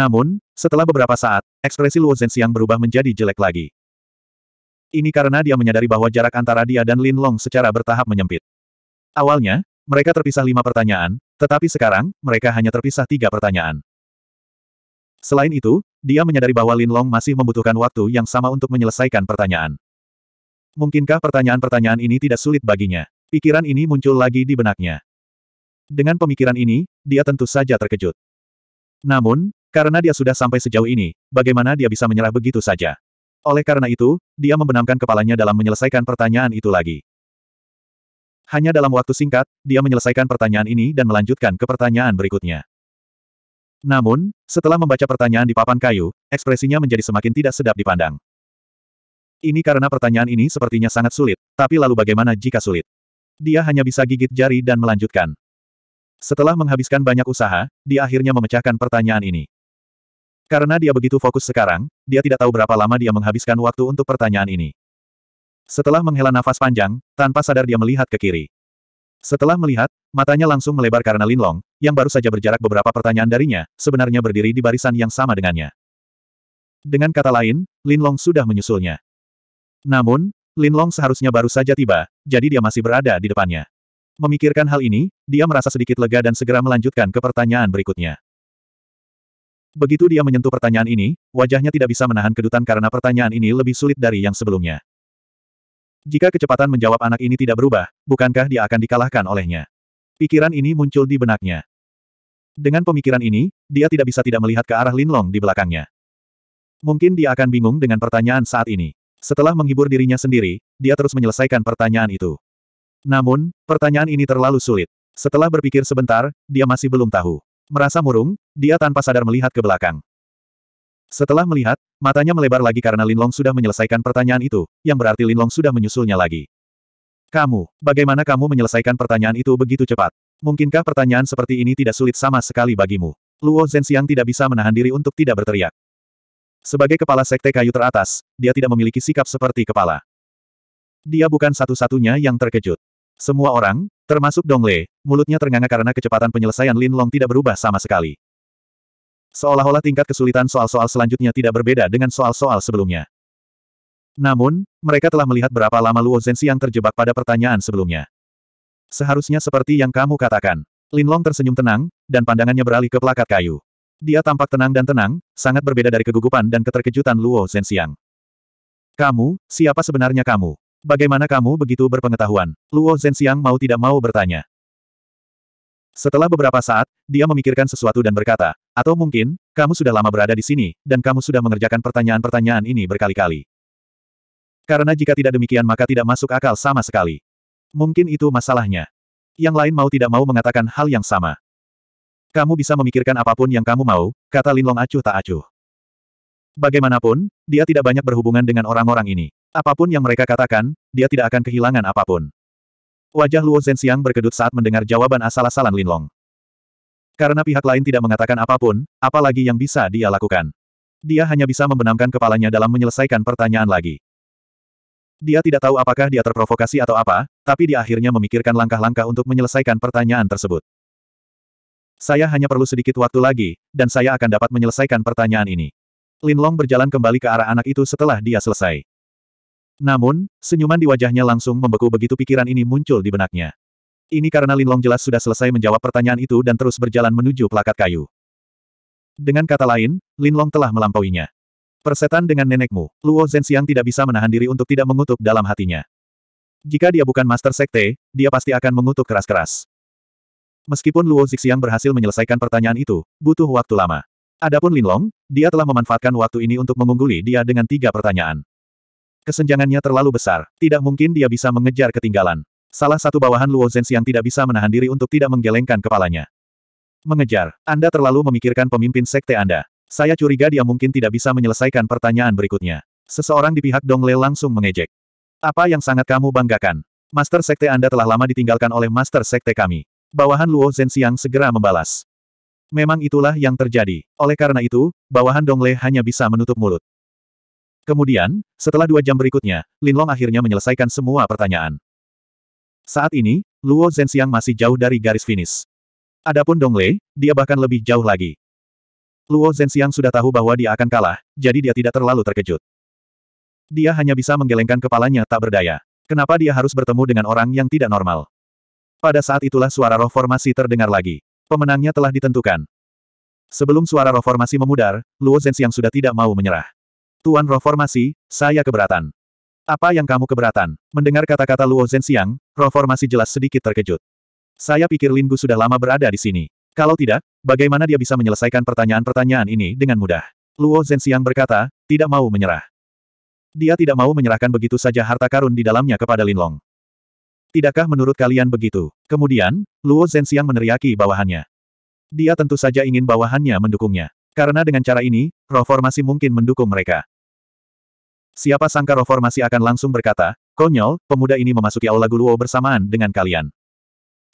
Namun, setelah beberapa saat, ekspresi Luo Zhenxiang berubah menjadi jelek lagi. Ini karena dia menyadari bahwa jarak antara dia dan Lin Long secara bertahap menyempit. Awalnya, mereka terpisah lima pertanyaan, tetapi sekarang, mereka hanya terpisah tiga pertanyaan. Selain itu, dia menyadari bahwa Lin Long masih membutuhkan waktu yang sama untuk menyelesaikan pertanyaan. Mungkinkah pertanyaan-pertanyaan ini tidak sulit baginya? Pikiran ini muncul lagi di benaknya. Dengan pemikiran ini, dia tentu saja terkejut. Namun, karena dia sudah sampai sejauh ini, bagaimana dia bisa menyerah begitu saja? Oleh karena itu, dia membenamkan kepalanya dalam menyelesaikan pertanyaan itu lagi. Hanya dalam waktu singkat, dia menyelesaikan pertanyaan ini dan melanjutkan ke pertanyaan berikutnya. Namun, setelah membaca pertanyaan di papan kayu, ekspresinya menjadi semakin tidak sedap dipandang. Ini karena pertanyaan ini sepertinya sangat sulit, tapi lalu bagaimana jika sulit? Dia hanya bisa gigit jari dan melanjutkan. Setelah menghabiskan banyak usaha, dia akhirnya memecahkan pertanyaan ini. Karena dia begitu fokus sekarang, dia tidak tahu berapa lama dia menghabiskan waktu untuk pertanyaan ini. Setelah menghela nafas panjang, tanpa sadar dia melihat ke kiri. Setelah melihat, matanya langsung melebar karena Linlong, yang baru saja berjarak beberapa pertanyaan darinya, sebenarnya berdiri di barisan yang sama dengannya. Dengan kata lain, Linlong sudah menyusulnya. Namun, Linlong seharusnya baru saja tiba, jadi dia masih berada di depannya. Memikirkan hal ini, dia merasa sedikit lega dan segera melanjutkan ke pertanyaan berikutnya. Begitu dia menyentuh pertanyaan ini, wajahnya tidak bisa menahan kedutan karena pertanyaan ini lebih sulit dari yang sebelumnya. Jika kecepatan menjawab anak ini tidak berubah, bukankah dia akan dikalahkan olehnya? Pikiran ini muncul di benaknya. Dengan pemikiran ini, dia tidak bisa tidak melihat ke arah Linlong di belakangnya. Mungkin dia akan bingung dengan pertanyaan saat ini. Setelah menghibur dirinya sendiri, dia terus menyelesaikan pertanyaan itu. Namun, pertanyaan ini terlalu sulit. Setelah berpikir sebentar, dia masih belum tahu. Merasa murung, dia tanpa sadar melihat ke belakang. Setelah melihat, matanya melebar lagi karena Linlong sudah menyelesaikan pertanyaan itu, yang berarti Linlong sudah menyusulnya lagi. Kamu, bagaimana kamu menyelesaikan pertanyaan itu begitu cepat? Mungkinkah pertanyaan seperti ini tidak sulit sama sekali bagimu? Luo Zhenxiang tidak bisa menahan diri untuk tidak berteriak. Sebagai kepala sekte kayu teratas, dia tidak memiliki sikap seperti kepala. Dia bukan satu-satunya yang terkejut. Semua orang, Termasuk Dongle, mulutnya ternganga karena kecepatan penyelesaian Lin Long tidak berubah sama sekali. Seolah-olah tingkat kesulitan soal-soal selanjutnya tidak berbeda dengan soal-soal sebelumnya. Namun, mereka telah melihat berapa lama Luo Zensi yang terjebak pada pertanyaan sebelumnya. Seharusnya seperti yang kamu katakan. Lin Long tersenyum tenang, dan pandangannya beralih ke pelakat kayu. Dia tampak tenang dan tenang, sangat berbeda dari kegugupan dan keterkejutan Luo Zhenxiang. Kamu, siapa sebenarnya kamu? Bagaimana kamu begitu berpengetahuan? Luo Zhenxiang mau tidak mau bertanya. Setelah beberapa saat, dia memikirkan sesuatu dan berkata, atau mungkin, kamu sudah lama berada di sini, dan kamu sudah mengerjakan pertanyaan-pertanyaan ini berkali-kali. Karena jika tidak demikian maka tidak masuk akal sama sekali. Mungkin itu masalahnya. Yang lain mau tidak mau mengatakan hal yang sama. Kamu bisa memikirkan apapun yang kamu mau, kata Linlong acuh tak acuh. Bagaimanapun, dia tidak banyak berhubungan dengan orang-orang ini. Apapun yang mereka katakan, dia tidak akan kehilangan apapun. Wajah Luo Zhenxiang berkedut saat mendengar jawaban asal-asalan Linlong. Karena pihak lain tidak mengatakan apapun, apalagi yang bisa dia lakukan. Dia hanya bisa membenamkan kepalanya dalam menyelesaikan pertanyaan lagi. Dia tidak tahu apakah dia terprovokasi atau apa, tapi dia akhirnya memikirkan langkah-langkah untuk menyelesaikan pertanyaan tersebut. Saya hanya perlu sedikit waktu lagi, dan saya akan dapat menyelesaikan pertanyaan ini. Linlong berjalan kembali ke arah anak itu setelah dia selesai. Namun, senyuman di wajahnya langsung membeku begitu pikiran ini muncul di benaknya. Ini karena Linlong jelas sudah selesai menjawab pertanyaan itu dan terus berjalan menuju pelakat kayu. Dengan kata lain, Linlong telah melampauinya. Persetan dengan nenekmu, Luo Zhenxiang tidak bisa menahan diri untuk tidak mengutuk dalam hatinya. Jika dia bukan Master Sekte, dia pasti akan mengutuk keras-keras. Meskipun Luo Zixiang berhasil menyelesaikan pertanyaan itu, butuh waktu lama. Adapun Linlong, dia telah memanfaatkan waktu ini untuk mengungguli dia dengan tiga pertanyaan. Kesenjangannya terlalu besar, tidak mungkin dia bisa mengejar ketinggalan. Salah satu bawahan Luo yang tidak bisa menahan diri untuk tidak menggelengkan kepalanya. Mengejar, Anda terlalu memikirkan pemimpin sekte Anda. Saya curiga dia mungkin tidak bisa menyelesaikan pertanyaan berikutnya. Seseorang di pihak Dongle langsung mengejek. Apa yang sangat kamu banggakan? Master sekte Anda telah lama ditinggalkan oleh master sekte kami. Bawahan Luo yang segera membalas. Memang itulah yang terjadi. Oleh karena itu, bawahan Dongle hanya bisa menutup mulut. Kemudian, setelah dua jam berikutnya, Lin Long akhirnya menyelesaikan semua pertanyaan. Saat ini, Luo Zhenxiang masih jauh dari garis finish. Adapun Dong Lei, dia bahkan lebih jauh lagi. Luo Zhenxiang sudah tahu bahwa dia akan kalah, jadi dia tidak terlalu terkejut. Dia hanya bisa menggelengkan kepalanya tak berdaya. Kenapa dia harus bertemu dengan orang yang tidak normal? Pada saat itulah suara roh formasi terdengar lagi. Pemenangnya telah ditentukan. Sebelum suara roh formasi memudar, Luo Zhenxiang sudah tidak mau menyerah. Tuan Reformasi, saya keberatan. Apa yang kamu keberatan? Mendengar kata-kata Luo Zhenxiang, Reformasi jelas sedikit terkejut. Saya pikir Linggu sudah lama berada di sini. Kalau tidak, bagaimana dia bisa menyelesaikan pertanyaan-pertanyaan ini dengan mudah? Luo Zhenxiang berkata, tidak mau menyerah. Dia tidak mau menyerahkan begitu saja harta karun di dalamnya kepada Linlong. Tidakkah menurut kalian begitu? Kemudian, Luo Zhenxiang meneriaki bawahannya. Dia tentu saja ingin bawahannya mendukungnya. Karena dengan cara ini, roh formasi mungkin mendukung mereka. Siapa sangka roh formasi akan langsung berkata, konyol, pemuda ini memasuki aula Guluo bersamaan dengan kalian.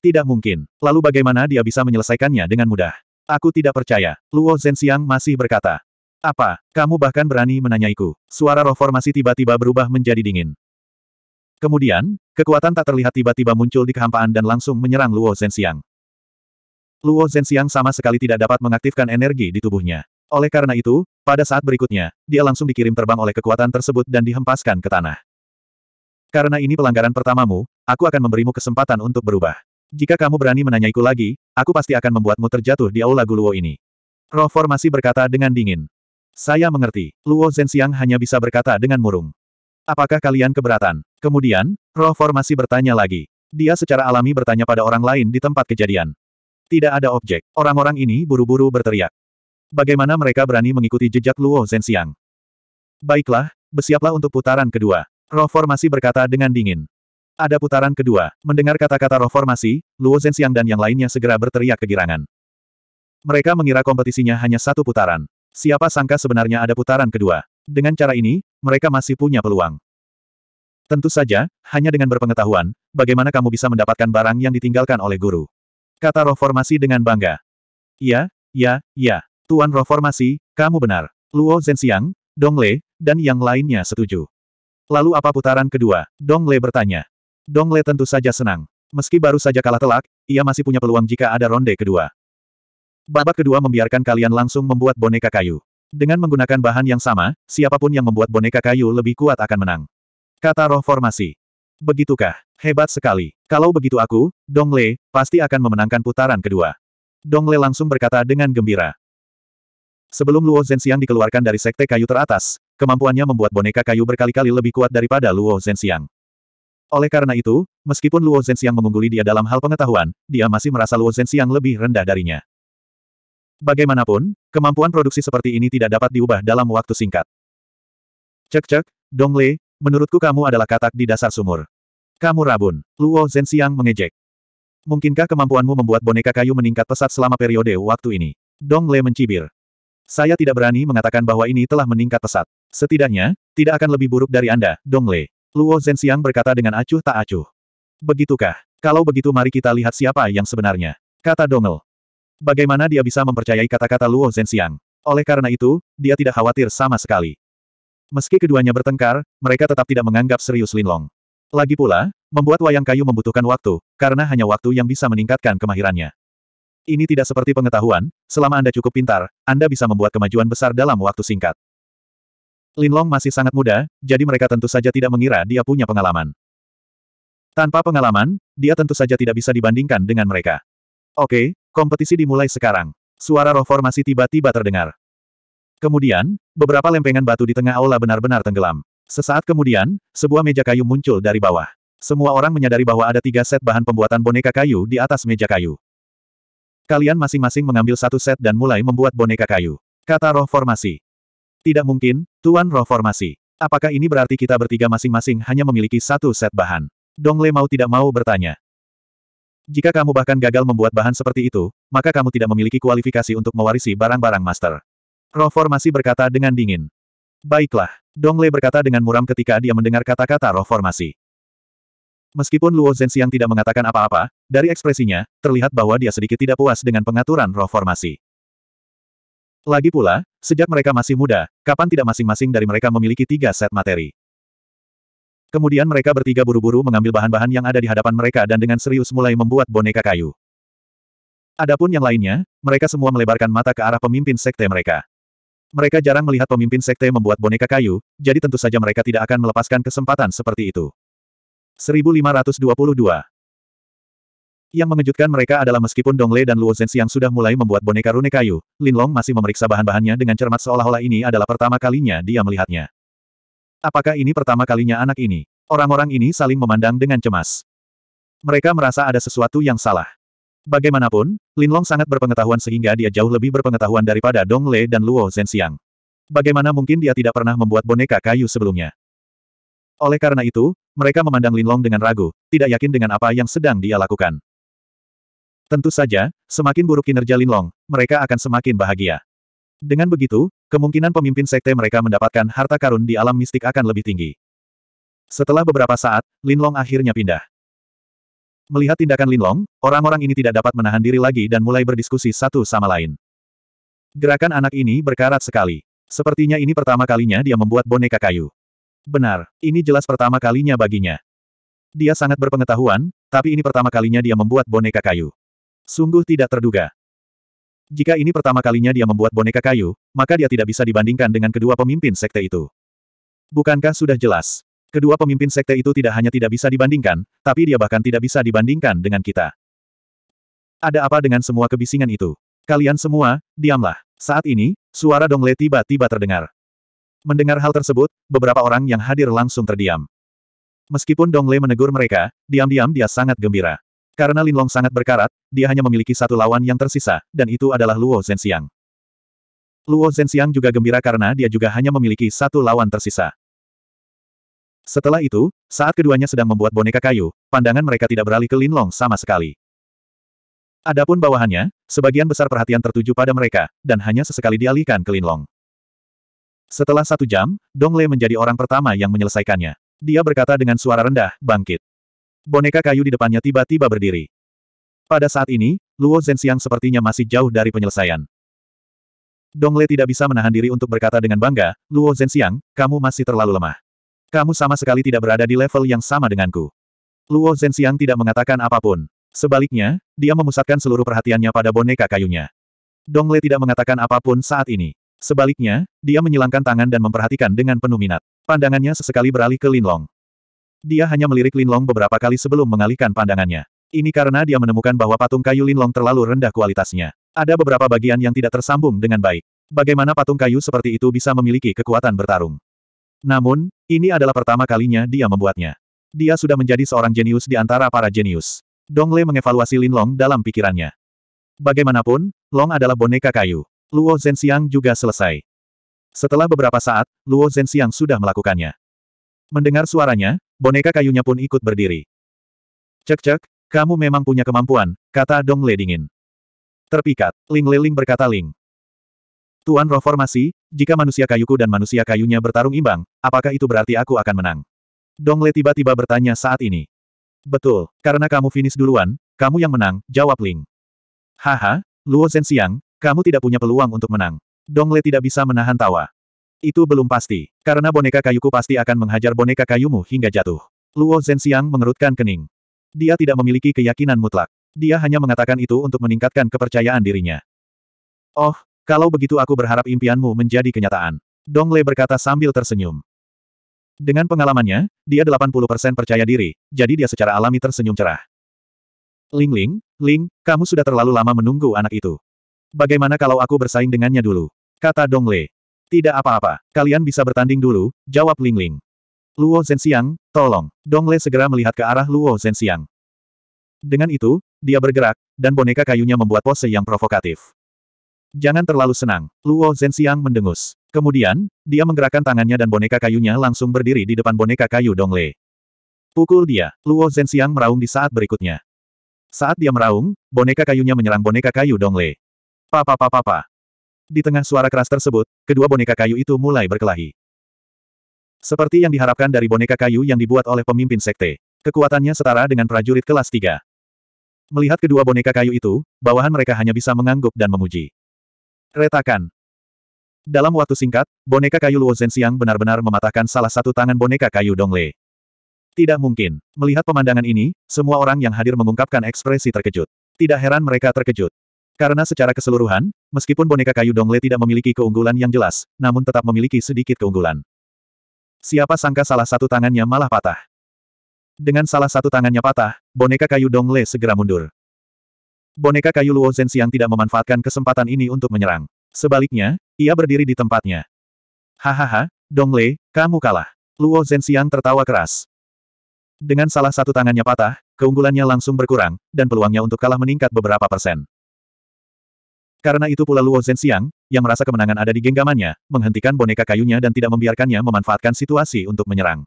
Tidak mungkin. Lalu bagaimana dia bisa menyelesaikannya dengan mudah? Aku tidak percaya. Luo Zhenxiang masih berkata. Apa, kamu bahkan berani menanyaiku? Suara roh formasi tiba-tiba berubah menjadi dingin. Kemudian, kekuatan tak terlihat tiba-tiba muncul di kehampaan dan langsung menyerang Luo Zhenxiang. Luo Zhenxiang sama sekali tidak dapat mengaktifkan energi di tubuhnya. Oleh karena itu, pada saat berikutnya, dia langsung dikirim terbang oleh kekuatan tersebut dan dihempaskan ke tanah. Karena ini pelanggaran pertamamu, aku akan memberimu kesempatan untuk berubah. Jika kamu berani menanyaiku lagi, aku pasti akan membuatmu terjatuh di aula Guluo ini. Roh formasi berkata dengan dingin. Saya mengerti, Luo Zhenxiang hanya bisa berkata dengan murung. Apakah kalian keberatan? Kemudian, roh formasi bertanya lagi. Dia secara alami bertanya pada orang lain di tempat kejadian. Tidak ada objek. Orang-orang ini buru-buru berteriak. Bagaimana mereka berani mengikuti jejak Luo Zhenxiang? Baiklah, bersiaplah untuk putaran kedua. Roh formasi berkata dengan dingin. Ada putaran kedua. Mendengar kata-kata roh formasi, Luo Zhenxiang dan yang lainnya segera berteriak kegirangan. Mereka mengira kompetisinya hanya satu putaran. Siapa sangka sebenarnya ada putaran kedua. Dengan cara ini, mereka masih punya peluang. Tentu saja, hanya dengan berpengetahuan, bagaimana kamu bisa mendapatkan barang yang ditinggalkan oleh guru. Kata roh formasi dengan bangga. Ya, ya, ya. Tuan roh formasi, kamu benar. Luo Zhenxiang, Dong Le, dan yang lainnya setuju. Lalu apa putaran kedua? Dong Le bertanya. Dong Le tentu saja senang. Meski baru saja kalah telak, ia masih punya peluang jika ada ronde kedua. Babak kedua membiarkan kalian langsung membuat boneka kayu. Dengan menggunakan bahan yang sama, siapapun yang membuat boneka kayu lebih kuat akan menang. Kata roh formasi. Begitukah? Hebat sekali. Kalau begitu aku, Dong Dongle, pasti akan memenangkan putaran kedua. Dong Dongle langsung berkata dengan gembira. Sebelum Luo Zhenxiang dikeluarkan dari sekte kayu teratas, kemampuannya membuat boneka kayu berkali-kali lebih kuat daripada Luo Zhenxiang. Oleh karena itu, meskipun Luo Zhenxiang mengungguli dia dalam hal pengetahuan, dia masih merasa Luo Zhenxiang lebih rendah darinya. Bagaimanapun, kemampuan produksi seperti ini tidak dapat diubah dalam waktu singkat. Cek-cek, Dong Dongle, Menurutku kamu adalah katak di dasar sumur. Kamu rabun. Luo Zhenxiang mengejek. Mungkinkah kemampuanmu membuat boneka kayu meningkat pesat selama periode waktu ini? Dong Le mencibir. Saya tidak berani mengatakan bahwa ini telah meningkat pesat. Setidaknya, tidak akan lebih buruk dari Anda, Dong Le. Luo Zhenxiang berkata dengan acuh tak acuh. Begitukah? Kalau begitu mari kita lihat siapa yang sebenarnya. Kata Dong Le. Bagaimana dia bisa mempercayai kata-kata Luo Zhenxiang? Oleh karena itu, dia tidak khawatir sama sekali. Meski keduanya bertengkar, mereka tetap tidak menganggap serius Linlong. Lagi pula, membuat wayang kayu membutuhkan waktu, karena hanya waktu yang bisa meningkatkan kemahirannya. Ini tidak seperti pengetahuan, selama Anda cukup pintar, Anda bisa membuat kemajuan besar dalam waktu singkat. Linlong masih sangat muda, jadi mereka tentu saja tidak mengira dia punya pengalaman. Tanpa pengalaman, dia tentu saja tidak bisa dibandingkan dengan mereka. Oke, kompetisi dimulai sekarang. Suara roh formasi tiba-tiba terdengar. Kemudian, beberapa lempengan batu di tengah aula benar-benar tenggelam. Sesaat kemudian, sebuah meja kayu muncul dari bawah. Semua orang menyadari bahwa ada tiga set bahan pembuatan boneka kayu di atas meja kayu. Kalian masing-masing mengambil satu set dan mulai membuat boneka kayu. Kata roh formasi. Tidak mungkin, Tuan roh formasi. Apakah ini berarti kita bertiga masing-masing hanya memiliki satu set bahan? Dong Le mau tidak mau bertanya. Jika kamu bahkan gagal membuat bahan seperti itu, maka kamu tidak memiliki kualifikasi untuk mewarisi barang-barang master. Roh formasi berkata dengan dingin. Baiklah, Dongle berkata dengan muram ketika dia mendengar kata-kata roh formasi. Meskipun Luo Zhenxiang tidak mengatakan apa-apa, dari ekspresinya, terlihat bahwa dia sedikit tidak puas dengan pengaturan roh formasi. Lagi pula, sejak mereka masih muda, kapan tidak masing-masing dari mereka memiliki tiga set materi. Kemudian mereka bertiga buru-buru mengambil bahan-bahan yang ada di hadapan mereka dan dengan serius mulai membuat boneka kayu. Adapun yang lainnya, mereka semua melebarkan mata ke arah pemimpin sekte mereka. Mereka jarang melihat pemimpin sekte membuat boneka kayu, jadi tentu saja mereka tidak akan melepaskan kesempatan seperti itu. 1522 Yang mengejutkan mereka adalah meskipun Dongle dan Luo yang sudah mulai membuat boneka rune kayu, Lin Long masih memeriksa bahan-bahannya dengan cermat seolah-olah ini adalah pertama kalinya dia melihatnya. Apakah ini pertama kalinya anak ini? Orang-orang ini saling memandang dengan cemas. Mereka merasa ada sesuatu yang salah. Bagaimanapun, Linlong sangat berpengetahuan sehingga dia jauh lebih berpengetahuan daripada Dong Le dan Luo Zhenxiang. Bagaimana mungkin dia tidak pernah membuat boneka kayu sebelumnya? Oleh karena itu, mereka memandang Linlong dengan ragu, tidak yakin dengan apa yang sedang dia lakukan. Tentu saja, semakin buruk kinerja Linlong, mereka akan semakin bahagia. Dengan begitu, kemungkinan pemimpin sekte mereka mendapatkan harta karun di alam mistik akan lebih tinggi. Setelah beberapa saat, Linlong akhirnya pindah. Melihat tindakan Linlong, orang-orang ini tidak dapat menahan diri lagi dan mulai berdiskusi satu sama lain. Gerakan anak ini berkarat sekali. Sepertinya ini pertama kalinya dia membuat boneka kayu. Benar, ini jelas pertama kalinya baginya. Dia sangat berpengetahuan, tapi ini pertama kalinya dia membuat boneka kayu. Sungguh tidak terduga. Jika ini pertama kalinya dia membuat boneka kayu, maka dia tidak bisa dibandingkan dengan kedua pemimpin sekte itu. Bukankah sudah jelas? Kedua pemimpin sekte itu tidak hanya tidak bisa dibandingkan, tapi dia bahkan tidak bisa dibandingkan dengan kita. Ada apa dengan semua kebisingan itu? Kalian semua, diamlah. Saat ini, suara Dongle tiba-tiba terdengar. Mendengar hal tersebut, beberapa orang yang hadir langsung terdiam. Meskipun Dongle menegur mereka, diam-diam dia sangat gembira. Karena Linlong sangat berkarat, dia hanya memiliki satu lawan yang tersisa, dan itu adalah Luo Zhenxiang. Luo Zhenxiang juga gembira karena dia juga hanya memiliki satu lawan tersisa. Setelah itu, saat keduanya sedang membuat boneka kayu, pandangan mereka tidak beralih ke Linlong sama sekali. Adapun bawahannya, sebagian besar perhatian tertuju pada mereka, dan hanya sesekali dialihkan ke Linlong. Setelah satu jam, Dong Le menjadi orang pertama yang menyelesaikannya. Dia berkata dengan suara rendah, bangkit. Boneka kayu di depannya tiba-tiba berdiri. Pada saat ini, Luo Zhenxiang sepertinya masih jauh dari penyelesaian. Dong Le tidak bisa menahan diri untuk berkata dengan bangga, Luo Zhenxiang, kamu masih terlalu lemah. Kamu sama sekali tidak berada di level yang sama denganku. Luo Zhenxiang tidak mengatakan apapun. Sebaliknya, dia memusatkan seluruh perhatiannya pada boneka kayunya. Dongle tidak mengatakan apapun saat ini. Sebaliknya, dia menyilangkan tangan dan memperhatikan dengan penuh minat. Pandangannya sesekali beralih ke Linlong. Dia hanya melirik Linlong beberapa kali sebelum mengalihkan pandangannya. Ini karena dia menemukan bahwa patung kayu Linlong terlalu rendah kualitasnya. Ada beberapa bagian yang tidak tersambung dengan baik. Bagaimana patung kayu seperti itu bisa memiliki kekuatan bertarung? Namun, ini adalah pertama kalinya dia membuatnya. Dia sudah menjadi seorang jenius di antara para jenius. Dong Dongle mengevaluasi Lin Long dalam pikirannya. Bagaimanapun, Long adalah boneka kayu. Luo Zhenxiang juga selesai. Setelah beberapa saat, Luo Zhenxiang sudah melakukannya. Mendengar suaranya, boneka kayunya pun ikut berdiri. Cek-cek, kamu memang punya kemampuan, kata Dong Le dingin. Terpikat, Ling Le Ling berkata Ling. Tuan roh formasi, jika manusia kayuku dan manusia kayunya bertarung imbang, apakah itu berarti aku akan menang? Dongle tiba-tiba bertanya saat ini. Betul, karena kamu finish duluan, kamu yang menang, jawab Ling. Haha, Luo Zhenxiang, kamu tidak punya peluang untuk menang. Dongle tidak bisa menahan tawa. Itu belum pasti, karena boneka kayuku pasti akan menghajar boneka kayumu hingga jatuh. Luo Zhenxiang mengerutkan kening. Dia tidak memiliki keyakinan mutlak. Dia hanya mengatakan itu untuk meningkatkan kepercayaan dirinya. Oh, kalau begitu aku berharap impianmu menjadi kenyataan. Dong Le berkata sambil tersenyum. Dengan pengalamannya, dia 80% percaya diri, jadi dia secara alami tersenyum cerah. Ling Ling, Ling, kamu sudah terlalu lama menunggu anak itu. Bagaimana kalau aku bersaing dengannya dulu? Kata Dong Le. Tidak apa-apa, kalian bisa bertanding dulu, jawab Ling Ling. Luo Zhenxiang, tolong. Dong Le segera melihat ke arah Luo Zhenxiang. Dengan itu, dia bergerak, dan boneka kayunya membuat pose yang provokatif. Jangan terlalu senang, Luo Zhenxiang mendengus. Kemudian, dia menggerakkan tangannya dan boneka kayunya langsung berdiri di depan boneka kayu Dongle. Pukul dia, Luo Zhenxiang meraung di saat berikutnya. Saat dia meraung, boneka kayunya menyerang boneka kayu Dongle. Papa papa papa. Di tengah suara keras tersebut, kedua boneka kayu itu mulai berkelahi. Seperti yang diharapkan dari boneka kayu yang dibuat oleh pemimpin sekte, kekuatannya setara dengan prajurit kelas 3. Melihat kedua boneka kayu itu, bawahan mereka hanya bisa mengangguk dan memuji. Retakan. Dalam waktu singkat, boneka kayu Luo Zhenxiang benar-benar mematahkan salah satu tangan boneka kayu Dongle. Tidak mungkin. Melihat pemandangan ini, semua orang yang hadir mengungkapkan ekspresi terkejut. Tidak heran mereka terkejut. Karena secara keseluruhan, meskipun boneka kayu Dongle tidak memiliki keunggulan yang jelas, namun tetap memiliki sedikit keunggulan. Siapa sangka salah satu tangannya malah patah. Dengan salah satu tangannya patah, boneka kayu Dongle segera mundur. Boneka kayu Luo Zhenxiang tidak memanfaatkan kesempatan ini untuk menyerang. Sebaliknya, ia berdiri di tempatnya. Hahaha, Dongle, kamu kalah. Luo Zhenxiang tertawa keras. Dengan salah satu tangannya patah, keunggulannya langsung berkurang, dan peluangnya untuk kalah meningkat beberapa persen. Karena itu pula Luo Zhenxiang, yang merasa kemenangan ada di genggamannya, menghentikan boneka kayunya dan tidak membiarkannya memanfaatkan situasi untuk menyerang.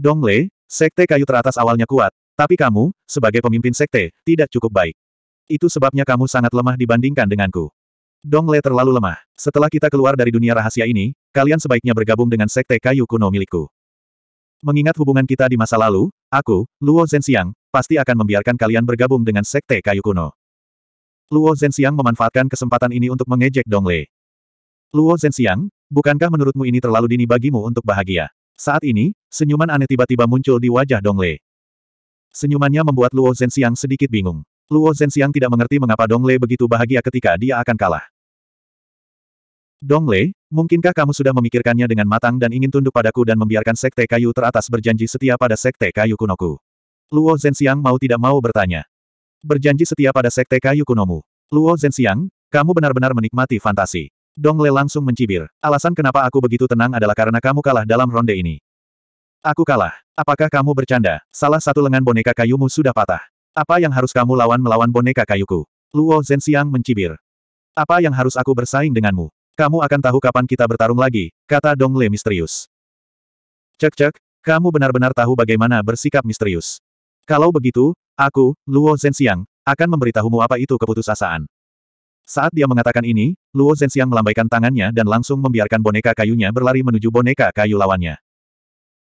Dongle, sekte kayu teratas awalnya kuat, tapi kamu, sebagai pemimpin sekte, tidak cukup baik. Itu sebabnya kamu sangat lemah dibandingkan denganku. Dong Le terlalu lemah. Setelah kita keluar dari dunia rahasia ini, kalian sebaiknya bergabung dengan sekte kayu kuno milikku. Mengingat hubungan kita di masa lalu, aku, Luo Zhenxiang, pasti akan membiarkan kalian bergabung dengan sekte kayu kuno. Luo Zhenxiang memanfaatkan kesempatan ini untuk mengejek Dong Le. Luo Zhenxiang, bukankah menurutmu ini terlalu dini bagimu untuk bahagia? Saat ini, senyuman aneh tiba-tiba muncul di wajah Dong Le. Senyumannya membuat Luo Zhenxiang sedikit bingung. Luo Zhenxiang tidak mengerti mengapa Dong Lei begitu bahagia ketika dia akan kalah. Dong Lei, mungkinkah kamu sudah memikirkannya dengan matang dan ingin tunduk padaku dan membiarkan sekte kayu teratas berjanji setia pada sekte kayu kunoku? Luo Zhenxiang mau tidak mau bertanya. Berjanji setia pada sekte kayu kunomu. Luo Zhenxiang, kamu benar-benar menikmati fantasi. Dong Lei langsung mencibir. Alasan kenapa aku begitu tenang adalah karena kamu kalah dalam ronde ini. Aku kalah. Apakah kamu bercanda? Salah satu lengan boneka kayumu sudah patah. Apa yang harus kamu lawan melawan boneka kayuku? Luo Zhenxiang mencibir. Apa yang harus aku bersaing denganmu? Kamu akan tahu kapan kita bertarung lagi, kata Dong Le misterius. Cek-cek, kamu benar-benar tahu bagaimana bersikap misterius. Kalau begitu, aku, Luo Zhenxiang, akan memberitahumu apa itu keputusasaan. Saat dia mengatakan ini, Luo Zhenxiang melambaikan tangannya dan langsung membiarkan boneka kayunya berlari menuju boneka kayu lawannya.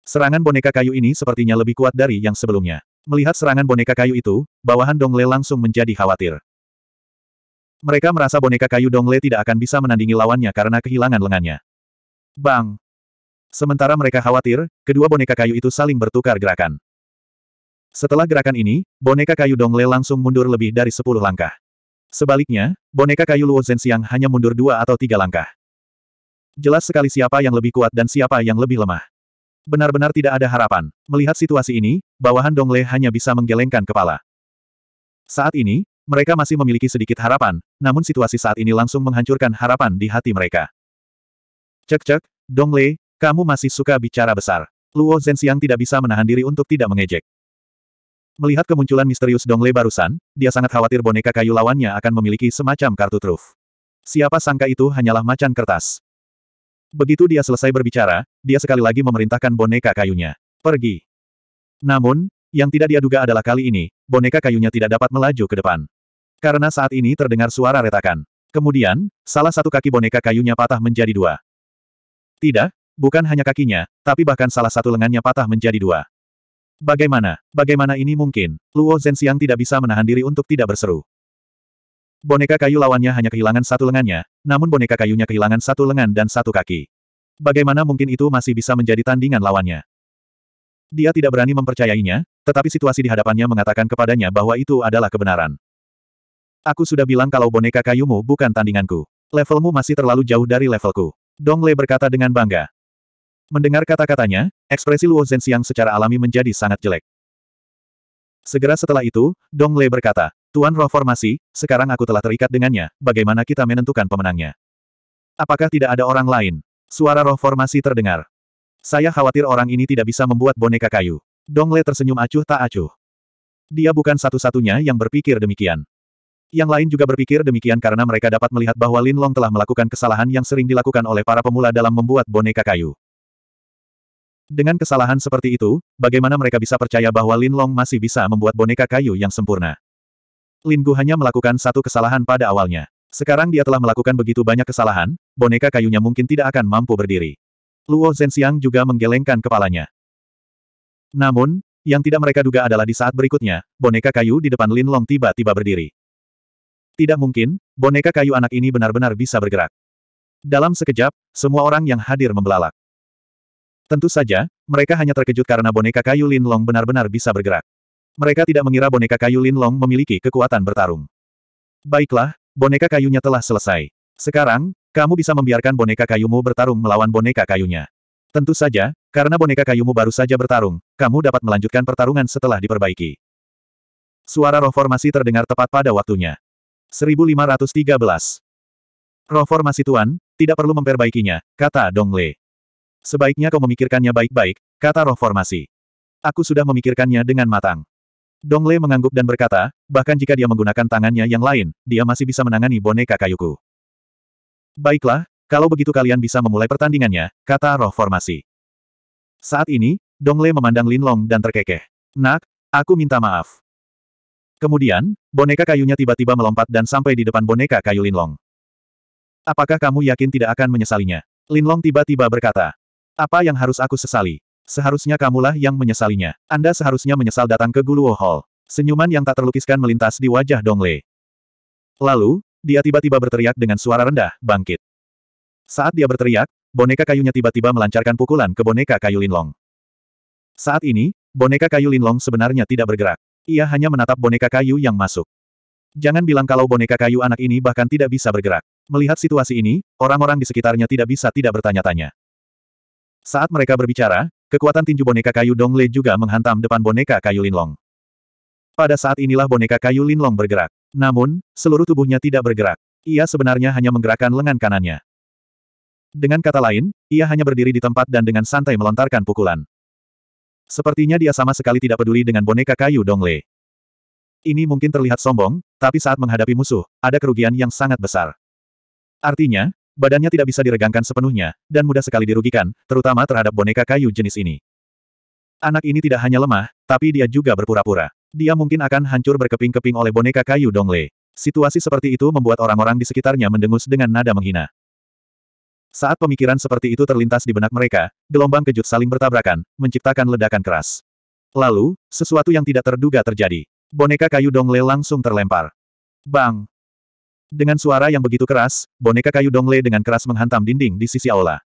Serangan boneka kayu ini sepertinya lebih kuat dari yang sebelumnya. Melihat serangan boneka kayu itu, bawahan Dongle langsung menjadi khawatir. Mereka merasa boneka kayu Dongle tidak akan bisa menandingi lawannya karena kehilangan lengannya. Bang! Sementara mereka khawatir, kedua boneka kayu itu saling bertukar gerakan. Setelah gerakan ini, boneka kayu Dongle langsung mundur lebih dari 10 langkah. Sebaliknya, boneka kayu Luo Zhenxiang hanya mundur dua atau tiga langkah. Jelas sekali siapa yang lebih kuat dan siapa yang lebih lemah. Benar-benar tidak ada harapan. Melihat situasi ini, bawahan Dongle hanya bisa menggelengkan kepala. Saat ini, mereka masih memiliki sedikit harapan, namun situasi saat ini langsung menghancurkan harapan di hati mereka. Cek-cek, Dongle, kamu masih suka bicara besar. Luo Zhenxiang tidak bisa menahan diri untuk tidak mengejek. Melihat kemunculan misterius Dongle barusan, dia sangat khawatir boneka kayu lawannya akan memiliki semacam kartu truf. Siapa sangka itu hanyalah macan kertas. Begitu dia selesai berbicara, dia sekali lagi memerintahkan boneka kayunya. Pergi. Namun, yang tidak dia duga adalah kali ini, boneka kayunya tidak dapat melaju ke depan. Karena saat ini terdengar suara retakan. Kemudian, salah satu kaki boneka kayunya patah menjadi dua. Tidak, bukan hanya kakinya, tapi bahkan salah satu lengannya patah menjadi dua. Bagaimana, bagaimana ini mungkin? Luo Zhenxiang tidak bisa menahan diri untuk tidak berseru. Boneka kayu lawannya hanya kehilangan satu lengannya, namun boneka kayunya kehilangan satu lengan dan satu kaki. Bagaimana mungkin itu masih bisa menjadi tandingan lawannya? Dia tidak berani mempercayainya, tetapi situasi di hadapannya mengatakan kepadanya bahwa itu adalah kebenaran. Aku sudah bilang kalau boneka kayumu bukan tandinganku. Levelmu masih terlalu jauh dari levelku. Dong Le berkata dengan bangga. Mendengar kata-katanya, ekspresi Luo Zhenxiang secara alami menjadi sangat jelek. Segera setelah itu, Dong Le berkata, Tuan roh formasi, sekarang aku telah terikat dengannya, bagaimana kita menentukan pemenangnya? Apakah tidak ada orang lain? Suara roh formasi terdengar. Saya khawatir orang ini tidak bisa membuat boneka kayu. Dongle tersenyum acuh tak acuh. Dia bukan satu-satunya yang berpikir demikian. Yang lain juga berpikir demikian karena mereka dapat melihat bahwa Lin Long telah melakukan kesalahan yang sering dilakukan oleh para pemula dalam membuat boneka kayu. Dengan kesalahan seperti itu, bagaimana mereka bisa percaya bahwa Lin Long masih bisa membuat boneka kayu yang sempurna? Lin Gu hanya melakukan satu kesalahan pada awalnya. Sekarang dia telah melakukan begitu banyak kesalahan, boneka kayunya mungkin tidak akan mampu berdiri. Luo Zhenxiang juga menggelengkan kepalanya. Namun, yang tidak mereka duga adalah di saat berikutnya, boneka kayu di depan Lin Long tiba-tiba berdiri. Tidak mungkin, boneka kayu anak ini benar-benar bisa bergerak. Dalam sekejap, semua orang yang hadir membelalak. Tentu saja, mereka hanya terkejut karena boneka kayu Lin Long benar-benar bisa bergerak. Mereka tidak mengira boneka kayu Lin Long memiliki kekuatan bertarung. Baiklah, boneka kayunya telah selesai. Sekarang, kamu bisa membiarkan boneka kayumu bertarung melawan boneka kayunya. Tentu saja, karena boneka kayumu baru saja bertarung, kamu dapat melanjutkan pertarungan setelah diperbaiki. Suara roh formasi terdengar tepat pada waktunya. 1513. Roh formasi tuan, tidak perlu memperbaikinya, kata Dong Le. Sebaiknya kau memikirkannya baik-baik, kata roh formasi. Aku sudah memikirkannya dengan matang. Dong Dongle mengangguk dan berkata, bahkan jika dia menggunakan tangannya yang lain, dia masih bisa menangani boneka kayuku. Baiklah, kalau begitu kalian bisa memulai pertandingannya, kata roh formasi. Saat ini, Dong Dongle memandang Lin Long dan terkekeh. Nak, aku minta maaf. Kemudian, boneka kayunya tiba-tiba melompat dan sampai di depan boneka kayu Lin Long. Apakah kamu yakin tidak akan menyesalinya? Lin Long tiba-tiba berkata. Apa yang harus aku sesali? Seharusnya kamulah yang menyesalinya. Anda seharusnya menyesal datang ke Guluo Hall. Senyuman yang tak terlukiskan melintas di wajah Dongle. Lalu, dia tiba-tiba berteriak dengan suara rendah, bangkit. Saat dia berteriak, boneka kayunya tiba-tiba melancarkan pukulan ke boneka kayu Linlong. Saat ini, boneka kayu Linlong sebenarnya tidak bergerak. Ia hanya menatap boneka kayu yang masuk. Jangan bilang kalau boneka kayu anak ini bahkan tidak bisa bergerak. Melihat situasi ini, orang-orang di sekitarnya tidak bisa tidak bertanya-tanya. Saat mereka berbicara, Kekuatan tinju boneka kayu Dongle juga menghantam depan boneka kayu Linlong. Pada saat inilah boneka kayu Linlong bergerak. Namun, seluruh tubuhnya tidak bergerak. Ia sebenarnya hanya menggerakkan lengan kanannya. Dengan kata lain, ia hanya berdiri di tempat dan dengan santai melontarkan pukulan. Sepertinya dia sama sekali tidak peduli dengan boneka kayu Dongle. Ini mungkin terlihat sombong, tapi saat menghadapi musuh, ada kerugian yang sangat besar. Artinya, badannya tidak bisa diregangkan sepenuhnya, dan mudah sekali dirugikan, terutama terhadap boneka kayu jenis ini. Anak ini tidak hanya lemah, tapi dia juga berpura-pura. Dia mungkin akan hancur berkeping-keping oleh boneka kayu Dongle. Situasi seperti itu membuat orang-orang di sekitarnya mendengus dengan nada menghina. Saat pemikiran seperti itu terlintas di benak mereka, gelombang kejut saling bertabrakan, menciptakan ledakan keras. Lalu, sesuatu yang tidak terduga terjadi. Boneka kayu Dongle langsung terlempar. Bang! Dengan suara yang begitu keras, boneka kayu Dongle dengan keras menghantam dinding di sisi aula.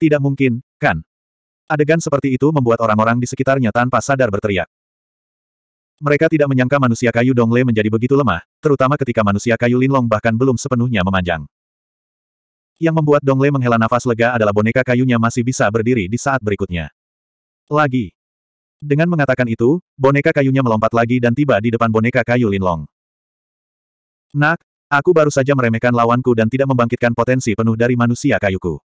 Tidak mungkin, kan? Adegan seperti itu membuat orang-orang di sekitarnya tanpa sadar berteriak. Mereka tidak menyangka manusia kayu Dongle menjadi begitu lemah, terutama ketika manusia kayu Linlong bahkan belum sepenuhnya memanjang. Yang membuat Dongle menghela nafas lega adalah boneka kayunya masih bisa berdiri di saat berikutnya. Lagi. Dengan mengatakan itu, boneka kayunya melompat lagi dan tiba di depan boneka kayu Linlong. Nak, Aku baru saja meremehkan lawanku dan tidak membangkitkan potensi penuh dari manusia kayuku.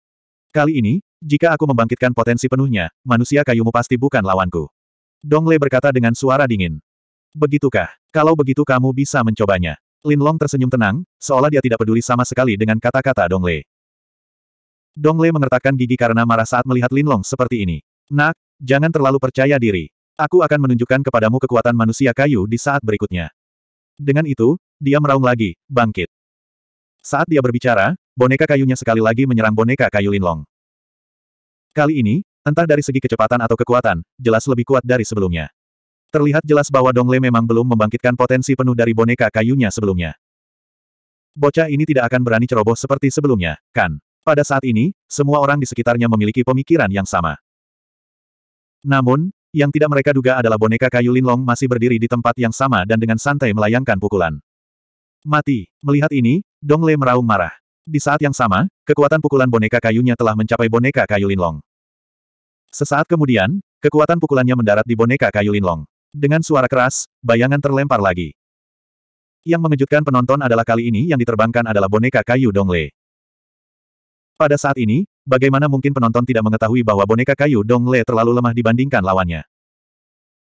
Kali ini, jika aku membangkitkan potensi penuhnya, manusia kayumu pasti bukan lawanku. Dong Dongle berkata dengan suara dingin. Begitukah? Kalau begitu kamu bisa mencobanya. Lin Long tersenyum tenang, seolah dia tidak peduli sama sekali dengan kata-kata Dong Dong Dongle mengertakkan gigi karena marah saat melihat Lin Long seperti ini. Nak, jangan terlalu percaya diri. Aku akan menunjukkan kepadamu kekuatan manusia kayu di saat berikutnya. Dengan itu, dia meraung lagi, bangkit. Saat dia berbicara, boneka kayunya sekali lagi menyerang boneka kayu Linlong. Kali ini, entah dari segi kecepatan atau kekuatan, jelas lebih kuat dari sebelumnya. Terlihat jelas bahwa Dongle memang belum membangkitkan potensi penuh dari boneka kayunya sebelumnya. Bocah ini tidak akan berani ceroboh seperti sebelumnya, kan? Pada saat ini, semua orang di sekitarnya memiliki pemikiran yang sama. Namun, yang tidak mereka duga adalah boneka kayu Linlong masih berdiri di tempat yang sama dan dengan santai melayangkan pukulan. Mati. Melihat ini, Dong Le meraung marah. Di saat yang sama, kekuatan pukulan boneka kayunya telah mencapai boneka kayu Linlong. Sesaat kemudian, kekuatan pukulannya mendarat di boneka kayu Linlong. Dengan suara keras, bayangan terlempar lagi. Yang mengejutkan penonton adalah kali ini yang diterbangkan adalah boneka kayu Dong Le. Pada saat ini, bagaimana mungkin penonton tidak mengetahui bahwa boneka kayu Dongle terlalu lemah dibandingkan lawannya.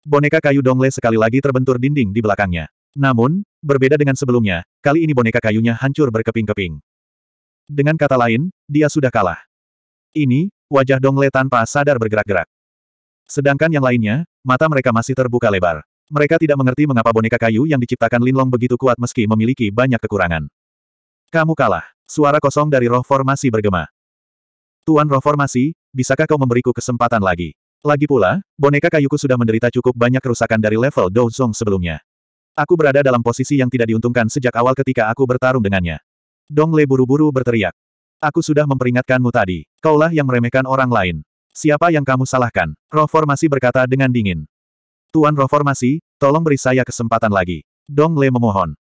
Boneka kayu Dongle sekali lagi terbentur dinding di belakangnya. Namun, berbeda dengan sebelumnya, kali ini boneka kayunya hancur berkeping-keping. Dengan kata lain, dia sudah kalah. Ini, wajah Dongle tanpa sadar bergerak-gerak. Sedangkan yang lainnya, mata mereka masih terbuka lebar. Mereka tidak mengerti mengapa boneka kayu yang diciptakan Linlong begitu kuat meski memiliki banyak kekurangan. Kamu kalah. Suara kosong dari roh formasi bergema. Tuan roh formasi, bisakah kau memberiku kesempatan lagi? Lagi pula, boneka kayuku sudah menderita cukup banyak kerusakan dari level Douzong sebelumnya. Aku berada dalam posisi yang tidak diuntungkan sejak awal ketika aku bertarung dengannya. Dong Le buru-buru berteriak. Aku sudah memperingatkanmu tadi. Kaulah yang meremehkan orang lain. Siapa yang kamu salahkan? Roh Formasi berkata dengan dingin. Tuan Roh Formasi, tolong beri saya kesempatan lagi. Dong Le memohon.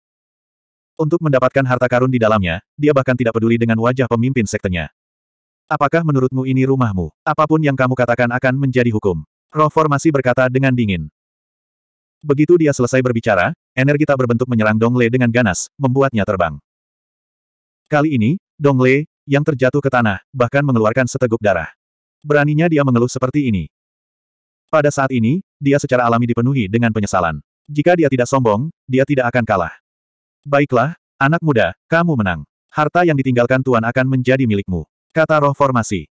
Untuk mendapatkan harta karun di dalamnya, dia bahkan tidak peduli dengan wajah pemimpin sektenya. Apakah menurutmu ini rumahmu? Apapun yang kamu katakan akan menjadi hukum. Roh formasi berkata dengan dingin. Begitu dia selesai berbicara, energi tak berbentuk menyerang Dongle dengan ganas, membuatnya terbang. Kali ini, Dongle, yang terjatuh ke tanah, bahkan mengeluarkan seteguk darah. Beraninya dia mengeluh seperti ini. Pada saat ini, dia secara alami dipenuhi dengan penyesalan. Jika dia tidak sombong, dia tidak akan kalah. Baiklah, anak muda, kamu menang. Harta yang ditinggalkan Tuan akan menjadi milikmu. Kata roh formasi.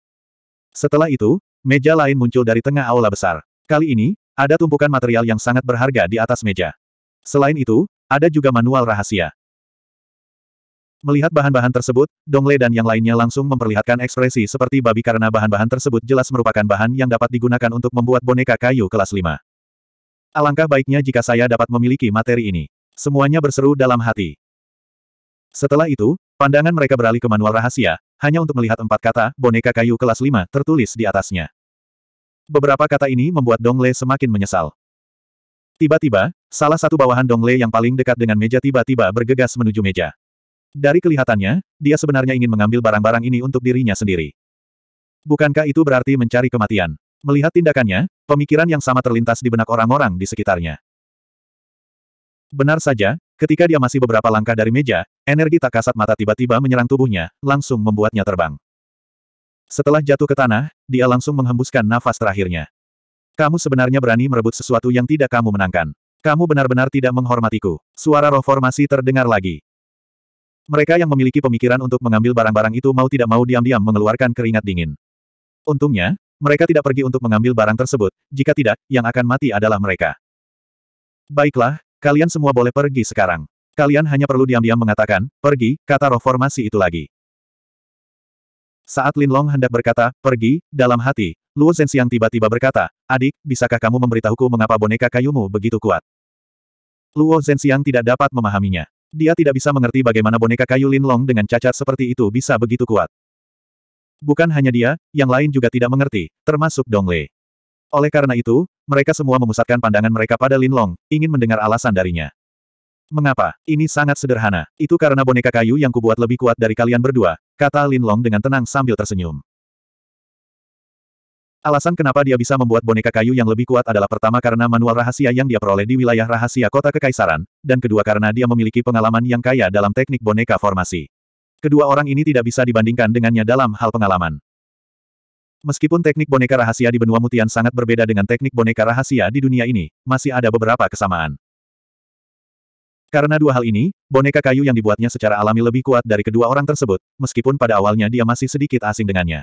Setelah itu, meja lain muncul dari tengah aula besar. Kali ini, ada tumpukan material yang sangat berharga di atas meja. Selain itu, ada juga manual rahasia. Melihat bahan-bahan tersebut, Dongle dan yang lainnya langsung memperlihatkan ekspresi seperti babi karena bahan-bahan tersebut jelas merupakan bahan yang dapat digunakan untuk membuat boneka kayu kelas 5. Alangkah baiknya jika saya dapat memiliki materi ini. Semuanya berseru dalam hati. Setelah itu, pandangan mereka beralih ke manual rahasia, hanya untuk melihat empat kata, boneka kayu kelas 5, tertulis di atasnya. Beberapa kata ini membuat Dongle semakin menyesal. Tiba-tiba, salah satu bawahan Dongle yang paling dekat dengan meja tiba-tiba bergegas menuju meja. Dari kelihatannya, dia sebenarnya ingin mengambil barang-barang ini untuk dirinya sendiri. Bukankah itu berarti mencari kematian? Melihat tindakannya, pemikiran yang sama terlintas di benak orang-orang di sekitarnya. Benar saja, ketika dia masih beberapa langkah dari meja, energi tak kasat mata tiba-tiba menyerang tubuhnya, langsung membuatnya terbang. Setelah jatuh ke tanah, dia langsung menghembuskan nafas terakhirnya. Kamu sebenarnya berani merebut sesuatu yang tidak kamu menangkan. Kamu benar-benar tidak menghormatiku. Suara roh formasi terdengar lagi. Mereka yang memiliki pemikiran untuk mengambil barang-barang itu mau tidak mau diam-diam mengeluarkan keringat dingin. Untungnya, mereka tidak pergi untuk mengambil barang tersebut, jika tidak, yang akan mati adalah mereka. Baiklah, Kalian semua boleh pergi sekarang. Kalian hanya perlu diam-diam mengatakan, pergi, kata roh formasi itu lagi. Saat Lin Long hendak berkata, pergi, dalam hati, Luo Zhenxiang tiba-tiba berkata, adik, bisakah kamu memberitahuku mengapa boneka kayumu begitu kuat? Luo Zhenxiang tidak dapat memahaminya. Dia tidak bisa mengerti bagaimana boneka kayu Lin Long dengan cacat seperti itu bisa begitu kuat. Bukan hanya dia, yang lain juga tidak mengerti, termasuk Dong Lei. Oleh karena itu, mereka semua memusatkan pandangan mereka pada Lin Long, ingin mendengar alasan darinya. Mengapa? Ini sangat sederhana. Itu karena boneka kayu yang kubuat lebih kuat dari kalian berdua, kata Lin Long dengan tenang sambil tersenyum. Alasan kenapa dia bisa membuat boneka kayu yang lebih kuat adalah pertama karena manual rahasia yang dia peroleh di wilayah rahasia kota kekaisaran, dan kedua karena dia memiliki pengalaman yang kaya dalam teknik boneka formasi. Kedua orang ini tidak bisa dibandingkan dengannya dalam hal pengalaman. Meskipun teknik boneka rahasia di benua mutian sangat berbeda dengan teknik boneka rahasia di dunia ini, masih ada beberapa kesamaan. Karena dua hal ini, boneka kayu yang dibuatnya secara alami lebih kuat dari kedua orang tersebut, meskipun pada awalnya dia masih sedikit asing dengannya.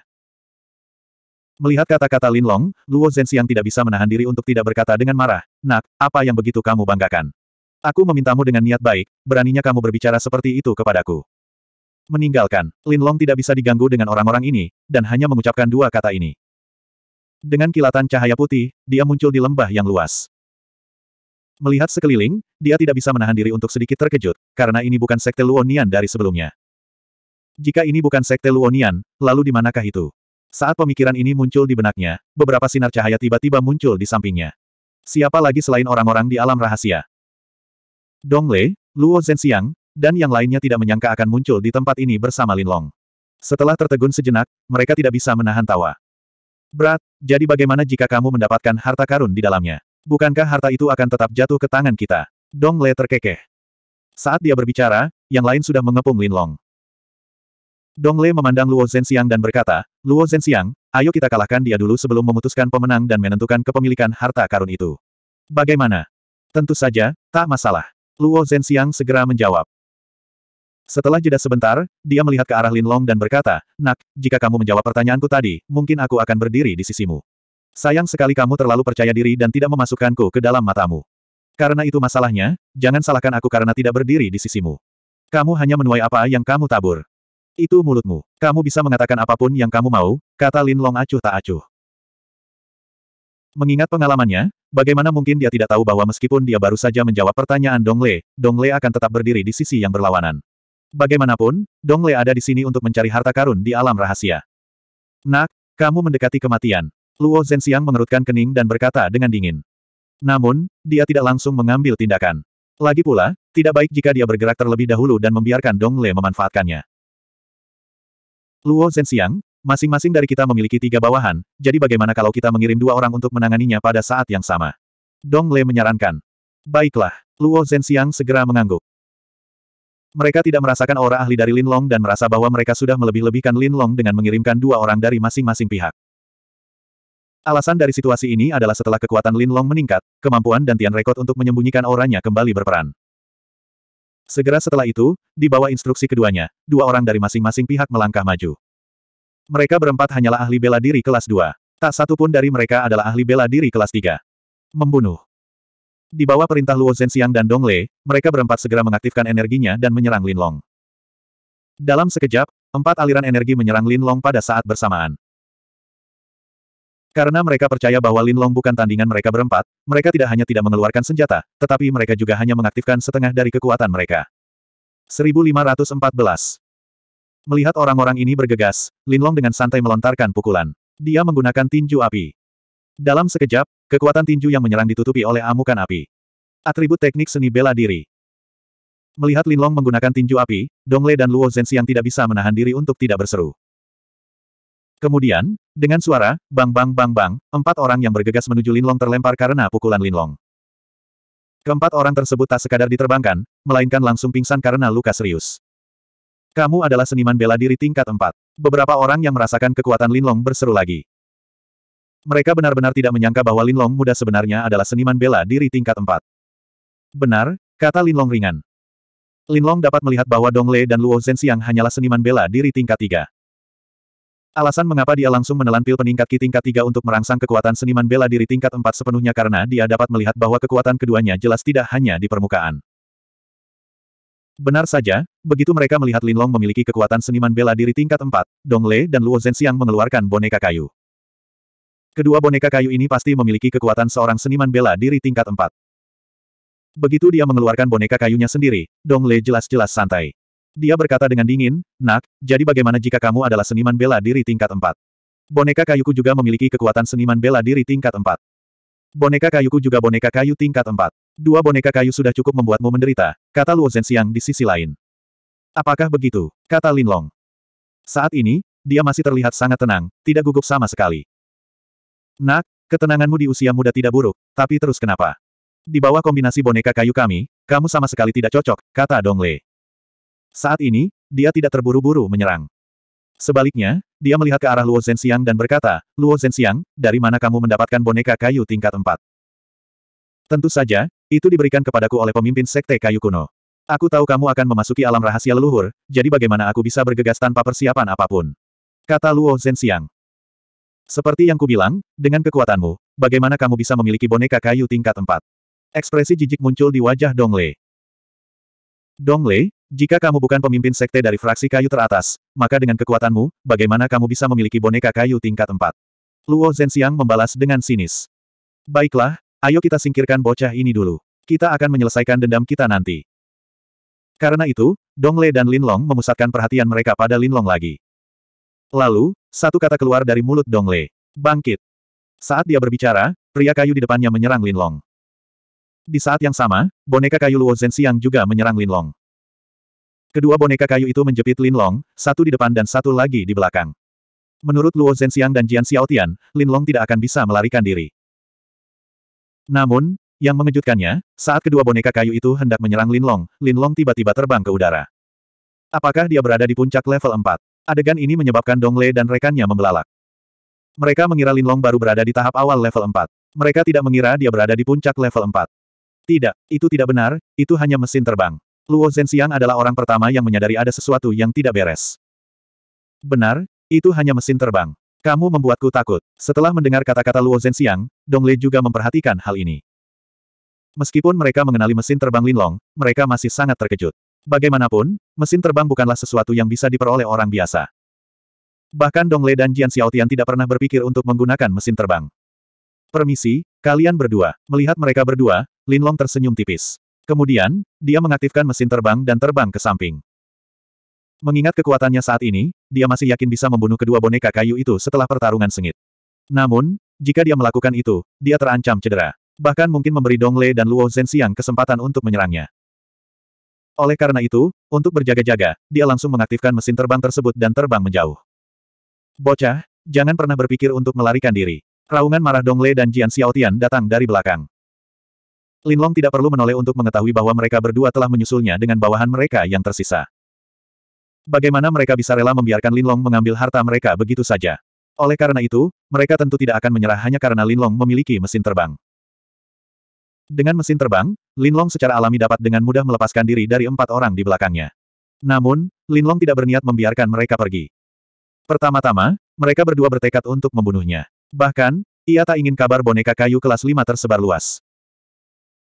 Melihat kata-kata Lin Long, Luo Zhenxiang tidak bisa menahan diri untuk tidak berkata dengan marah, Nak, apa yang begitu kamu banggakan? Aku memintamu dengan niat baik, beraninya kamu berbicara seperti itu kepadaku meninggalkan, Lin Long tidak bisa diganggu dengan orang-orang ini, dan hanya mengucapkan dua kata ini. Dengan kilatan cahaya putih, dia muncul di lembah yang luas. Melihat sekeliling, dia tidak bisa menahan diri untuk sedikit terkejut, karena ini bukan sekte Luonian dari sebelumnya. Jika ini bukan sekte Luonian, lalu di manakah itu? Saat pemikiran ini muncul di benaknya, beberapa sinar cahaya tiba-tiba muncul di sampingnya. Siapa lagi selain orang-orang di alam rahasia? Dongle, Luo Zhenxiang, dan yang lainnya tidak menyangka akan muncul di tempat ini bersama Lin Long. Setelah tertegun sejenak, mereka tidak bisa menahan tawa. Berat, jadi bagaimana jika kamu mendapatkan harta karun di dalamnya? Bukankah harta itu akan tetap jatuh ke tangan kita? Dong Le terkekeh. Saat dia berbicara, yang lain sudah mengepung Lin Long. Dong Le memandang Luo Zhenxiang dan berkata, Luo Zhenxiang, ayo kita kalahkan dia dulu sebelum memutuskan pemenang dan menentukan kepemilikan harta karun itu. Bagaimana? Tentu saja, tak masalah. Luo Zhenxiang segera menjawab. Setelah jeda sebentar, dia melihat ke arah Lin Long dan berkata, Nak, jika kamu menjawab pertanyaanku tadi, mungkin aku akan berdiri di sisimu. Sayang sekali kamu terlalu percaya diri dan tidak memasukkanku ke dalam matamu. Karena itu masalahnya, jangan salahkan aku karena tidak berdiri di sisimu. Kamu hanya menuai apa yang kamu tabur. Itu mulutmu. Kamu bisa mengatakan apapun yang kamu mau, kata Lin Long acuh tak acuh. Mengingat pengalamannya, bagaimana mungkin dia tidak tahu bahwa meskipun dia baru saja menjawab pertanyaan Dong Dong Dongle akan tetap berdiri di sisi yang berlawanan. Bagaimanapun, Dongle ada di sini untuk mencari harta karun di alam rahasia. Nak, kamu mendekati kematian. Luo Zhenxiang mengerutkan kening dan berkata dengan dingin. Namun, dia tidak langsung mengambil tindakan. Lagi pula, tidak baik jika dia bergerak terlebih dahulu dan membiarkan Dongle memanfaatkannya. Luo Zhenxiang, masing-masing dari kita memiliki tiga bawahan, jadi bagaimana kalau kita mengirim dua orang untuk menanganinya pada saat yang sama? Dongle menyarankan. Baiklah, Luo Zhenxiang segera mengangguk. Mereka tidak merasakan aura ahli dari Lin Long dan merasa bahwa mereka sudah melebih-lebihkan Lin Long dengan mengirimkan dua orang dari masing-masing pihak. Alasan dari situasi ini adalah setelah kekuatan Lin Long meningkat, kemampuan dan Tian Rekod untuk menyembunyikan auranya kembali berperan. Segera setelah itu, di bawah instruksi keduanya, dua orang dari masing-masing pihak melangkah maju. Mereka berempat hanyalah ahli bela diri kelas 2. Tak satu pun dari mereka adalah ahli bela diri kelas 3. Membunuh. Di bawah perintah Luo Zhenxiang dan Dong Le, mereka berempat segera mengaktifkan energinya dan menyerang Lin Long. Dalam sekejap, empat aliran energi menyerang Lin Long pada saat bersamaan. Karena mereka percaya bahwa Lin Long bukan tandingan mereka berempat, mereka tidak hanya tidak mengeluarkan senjata, tetapi mereka juga hanya mengaktifkan setengah dari kekuatan mereka. 1514 Melihat orang-orang ini bergegas, Lin Long dengan santai melontarkan pukulan. Dia menggunakan tinju api. Dalam sekejap, kekuatan tinju yang menyerang ditutupi oleh amukan api. Atribut teknik seni bela diri. Melihat Linlong menggunakan tinju api, Dongle dan Luo yang tidak bisa menahan diri untuk tidak berseru. Kemudian, dengan suara, bang bang bang bang, empat orang yang bergegas menuju Linlong terlempar karena pukulan Linlong. Keempat orang tersebut tak sekadar diterbangkan, melainkan langsung pingsan karena luka serius. Kamu adalah seniman bela diri tingkat empat. Beberapa orang yang merasakan kekuatan Linlong berseru lagi. Mereka benar-benar tidak menyangka bahwa Linlong muda sebenarnya adalah seniman bela diri tingkat 4. Benar, kata Linlong ringan. Linlong dapat melihat bahwa Dong Dongle dan Luo Zhenxiang hanyalah seniman bela diri tingkat 3. Alasan mengapa dia langsung menelan pil peningkat Ki tingkat 3 untuk merangsang kekuatan seniman bela diri tingkat 4 sepenuhnya karena dia dapat melihat bahwa kekuatan keduanya jelas tidak hanya di permukaan. Benar saja, begitu mereka melihat Linlong memiliki kekuatan seniman bela diri tingkat 4, Dongle dan Luo Zhenxiang mengeluarkan boneka kayu. Kedua boneka kayu ini pasti memiliki kekuatan seorang seniman bela diri tingkat 4. Begitu dia mengeluarkan boneka kayunya sendiri, Dong Le jelas-jelas santai. Dia berkata dengan dingin, Nak, jadi bagaimana jika kamu adalah seniman bela diri tingkat 4? Boneka kayuku juga memiliki kekuatan seniman bela diri tingkat 4. Boneka kayuku juga boneka kayu tingkat 4. Dua boneka kayu sudah cukup membuatmu menderita, kata Luo Zhenxiang di sisi lain. Apakah begitu? kata Lin Long. Saat ini, dia masih terlihat sangat tenang, tidak gugup sama sekali. Nak, ketenanganmu di usia muda tidak buruk, tapi terus kenapa? Di bawah kombinasi boneka kayu kami, kamu sama sekali tidak cocok, kata Dong Le. Saat ini, dia tidak terburu-buru menyerang. Sebaliknya, dia melihat ke arah Luo Zhenxiang dan berkata, Luo Zhenxiang, dari mana kamu mendapatkan boneka kayu tingkat 4? Tentu saja, itu diberikan kepadaku oleh pemimpin sekte kayu kuno. Aku tahu kamu akan memasuki alam rahasia leluhur, jadi bagaimana aku bisa bergegas tanpa persiapan apapun? Kata Luo Zhenxiang. Seperti yang kubilang, dengan kekuatanmu, bagaimana kamu bisa memiliki boneka kayu tingkat 4? Ekspresi jijik muncul di wajah Dong Lei. Dong Lei, jika kamu bukan pemimpin sekte dari fraksi kayu teratas, maka dengan kekuatanmu, bagaimana kamu bisa memiliki boneka kayu tingkat 4? Luo Zhenxiang membalas dengan sinis. Baiklah, ayo kita singkirkan bocah ini dulu. Kita akan menyelesaikan dendam kita nanti. Karena itu, Dong Lei dan Lin Long memusatkan perhatian mereka pada Lin Long lagi. Lalu, satu kata keluar dari mulut Dongle. Bangkit. Saat dia berbicara, pria kayu di depannya menyerang Lin Long. Di saat yang sama, boneka kayu Luo Zhenxiang juga menyerang Lin Long. Kedua boneka kayu itu menjepit Lin Long, satu di depan dan satu lagi di belakang. Menurut Luo Zhenxiang dan Jian Xiaotian, Long tidak akan bisa melarikan diri. Namun, yang mengejutkannya, saat kedua boneka kayu itu hendak menyerang Lin Long, Lin Long tiba-tiba terbang ke udara. Apakah dia berada di puncak level 4? Adegan ini menyebabkan Dong Dongle dan rekannya membelalak. Mereka mengira Lin Long baru berada di tahap awal level 4. Mereka tidak mengira dia berada di puncak level 4. Tidak, itu tidak benar, itu hanya mesin terbang. Luo Zhenxiang adalah orang pertama yang menyadari ada sesuatu yang tidak beres. Benar, itu hanya mesin terbang. Kamu membuatku takut. Setelah mendengar kata-kata Luo Zhenxiang, Dongle juga memperhatikan hal ini. Meskipun mereka mengenali mesin terbang Linlong, mereka masih sangat terkejut. Bagaimanapun, mesin terbang bukanlah sesuatu yang bisa diperoleh orang biasa. Bahkan Dongle dan Jian Xiaotian tidak pernah berpikir untuk menggunakan mesin terbang. Permisi, kalian berdua. Melihat mereka berdua, Lin Long tersenyum tipis. Kemudian, dia mengaktifkan mesin terbang dan terbang ke samping. Mengingat kekuatannya saat ini, dia masih yakin bisa membunuh kedua boneka kayu itu setelah pertarungan sengit. Namun, jika dia melakukan itu, dia terancam cedera. Bahkan mungkin memberi Dongle dan Luo Zhenxiang kesempatan untuk menyerangnya. Oleh karena itu, untuk berjaga-jaga, dia langsung mengaktifkan mesin terbang tersebut dan terbang menjauh. Bocah, jangan pernah berpikir untuk melarikan diri. Raungan marah Dongle dan Jian Xiaotian datang dari belakang. Linlong tidak perlu menoleh untuk mengetahui bahwa mereka berdua telah menyusulnya dengan bawahan mereka yang tersisa. Bagaimana mereka bisa rela membiarkan Linlong mengambil harta mereka begitu saja? Oleh karena itu, mereka tentu tidak akan menyerah hanya karena Linlong memiliki mesin terbang. Dengan mesin terbang, Linlong secara alami dapat dengan mudah melepaskan diri dari empat orang di belakangnya. Namun, Linlong tidak berniat membiarkan mereka pergi. Pertama-tama, mereka berdua bertekad untuk membunuhnya. Bahkan, ia tak ingin kabar boneka kayu kelas 5 tersebar luas.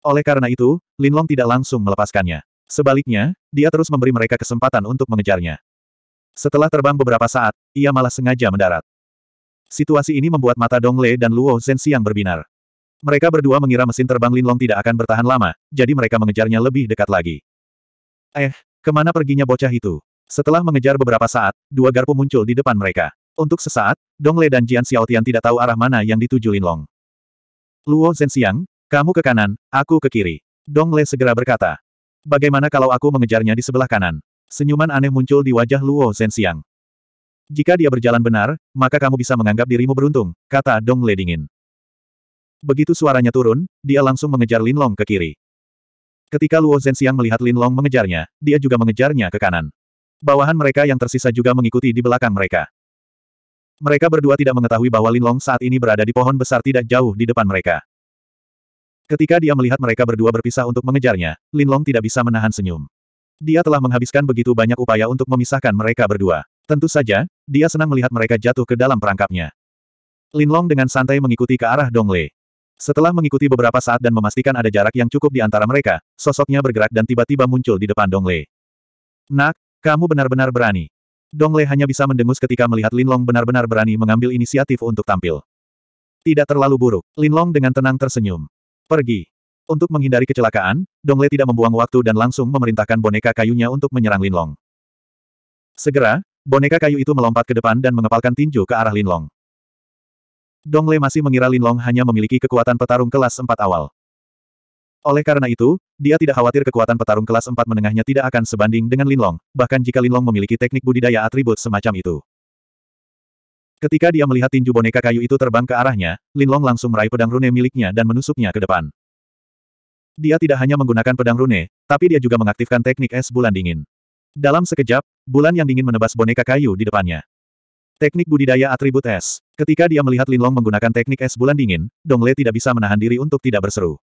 Oleh karena itu, Linlong tidak langsung melepaskannya. Sebaliknya, dia terus memberi mereka kesempatan untuk mengejarnya. Setelah terbang beberapa saat, ia malah sengaja mendarat. Situasi ini membuat mata Dongle dan Luo Zhenxiang berbinar. Mereka berdua mengira mesin terbang Linlong tidak akan bertahan lama, jadi mereka mengejarnya lebih dekat lagi. Eh, kemana perginya bocah itu? Setelah mengejar beberapa saat, dua garpu muncul di depan mereka. Untuk sesaat, Dong Dongle dan Jian Xiaotian tidak tahu arah mana yang dituju Linlong. Luo Zhenxiang, kamu ke kanan, aku ke kiri. Dong Dongle segera berkata. Bagaimana kalau aku mengejarnya di sebelah kanan? Senyuman aneh muncul di wajah Luo Zhenxiang. Jika dia berjalan benar, maka kamu bisa menganggap dirimu beruntung, kata Dong Le dingin. Begitu suaranya turun, dia langsung mengejar Lin Long ke kiri. Ketika Luo Zhenxiang melihat Long mengejarnya, dia juga mengejarnya ke kanan. Bawahan mereka yang tersisa juga mengikuti di belakang mereka. Mereka berdua tidak mengetahui bahwa Lin Long saat ini berada di pohon besar tidak jauh di depan mereka. Ketika dia melihat mereka berdua berpisah untuk mengejarnya, Lin Long tidak bisa menahan senyum. Dia telah menghabiskan begitu banyak upaya untuk memisahkan mereka berdua. Tentu saja, dia senang melihat mereka jatuh ke dalam perangkapnya. Lin Long dengan santai mengikuti ke arah Dong Lei. Setelah mengikuti beberapa saat dan memastikan ada jarak yang cukup di antara mereka, sosoknya bergerak dan tiba-tiba muncul di depan Dong Dongle. Nak, kamu benar-benar berani. Dong Dongle hanya bisa mendengus ketika melihat Lin Long benar-benar berani mengambil inisiatif untuk tampil. Tidak terlalu buruk, Lin Long dengan tenang tersenyum. Pergi. Untuk menghindari kecelakaan, Dong Dongle tidak membuang waktu dan langsung memerintahkan boneka kayunya untuk menyerang Lin Long. Segera, boneka kayu itu melompat ke depan dan mengepalkan tinju ke arah Lin Long. Dongle masih mengira Linlong hanya memiliki kekuatan petarung kelas 4 awal. Oleh karena itu, dia tidak khawatir kekuatan petarung kelas 4 menengahnya tidak akan sebanding dengan Linlong, bahkan jika Linlong memiliki teknik budidaya atribut semacam itu. Ketika dia melihat tinju boneka kayu itu terbang ke arahnya, Linlong langsung meraih pedang rune miliknya dan menusuknya ke depan. Dia tidak hanya menggunakan pedang rune, tapi dia juga mengaktifkan teknik es bulan dingin. Dalam sekejap, bulan yang dingin menebas boneka kayu di depannya. Teknik budidaya atribut es. Ketika dia melihat Linlong menggunakan teknik es bulan dingin, Dongle tidak bisa menahan diri untuk tidak berseru.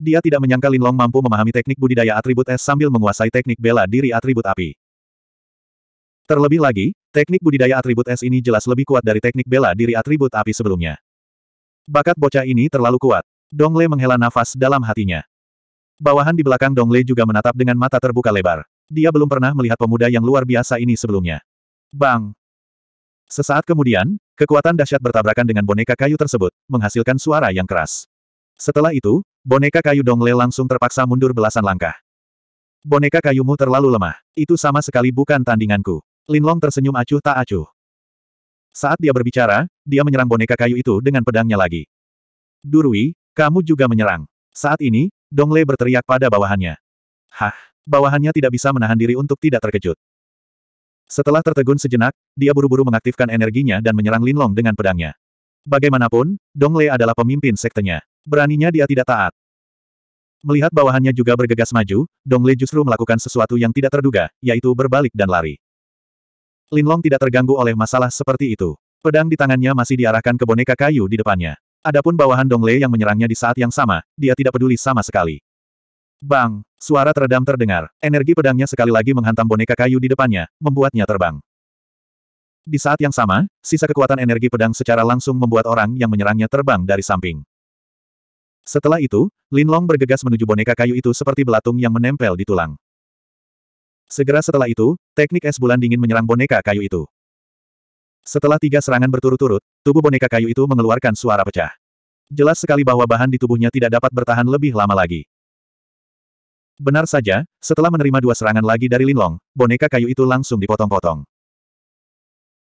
Dia tidak menyangka Linlong mampu memahami teknik budidaya atribut es sambil menguasai teknik bela diri atribut api. Terlebih lagi, teknik budidaya atribut es ini jelas lebih kuat dari teknik bela diri atribut api sebelumnya. Bakat bocah ini terlalu kuat. Dongle menghela nafas dalam hatinya. Bawahan di belakang Dongle juga menatap dengan mata terbuka lebar. Dia belum pernah melihat pemuda yang luar biasa ini sebelumnya. Bang! Sesaat kemudian, kekuatan dahsyat bertabrakan dengan boneka kayu tersebut, menghasilkan suara yang keras. Setelah itu, boneka kayu Dongle langsung terpaksa mundur belasan langkah. Boneka kayumu terlalu lemah. Itu sama sekali bukan tandinganku. Linlong tersenyum acuh tak acuh. Saat dia berbicara, dia menyerang boneka kayu itu dengan pedangnya lagi. Durui, kamu juga menyerang. Saat ini, Dongle berteriak pada bawahannya. Hah, bawahannya tidak bisa menahan diri untuk tidak terkejut. Setelah tertegun sejenak, dia buru-buru mengaktifkan energinya dan menyerang Linlong dengan pedangnya. Bagaimanapun, Dong Lei adalah pemimpin sektenya. Beraninya dia tidak taat. Melihat bawahannya juga bergegas maju, Dong Lei justru melakukan sesuatu yang tidak terduga, yaitu berbalik dan lari. Linlong tidak terganggu oleh masalah seperti itu. Pedang di tangannya masih diarahkan ke boneka kayu di depannya. Adapun bawahan Dong Lei yang menyerangnya di saat yang sama, dia tidak peduli sama sekali. Bang! Suara teredam terdengar. Energi pedangnya sekali lagi menghantam boneka kayu di depannya, membuatnya terbang. Di saat yang sama, sisa kekuatan energi pedang secara langsung membuat orang yang menyerangnya terbang dari samping. Setelah itu, Lin Long bergegas menuju boneka kayu itu seperti belatung yang menempel di tulang. Segera setelah itu, teknik es bulan dingin menyerang boneka kayu itu. Setelah tiga serangan berturut-turut, tubuh boneka kayu itu mengeluarkan suara pecah. Jelas sekali bahwa bahan di tubuhnya tidak dapat bertahan lebih lama lagi. Benar saja, setelah menerima dua serangan lagi dari Linlong, boneka kayu itu langsung dipotong-potong.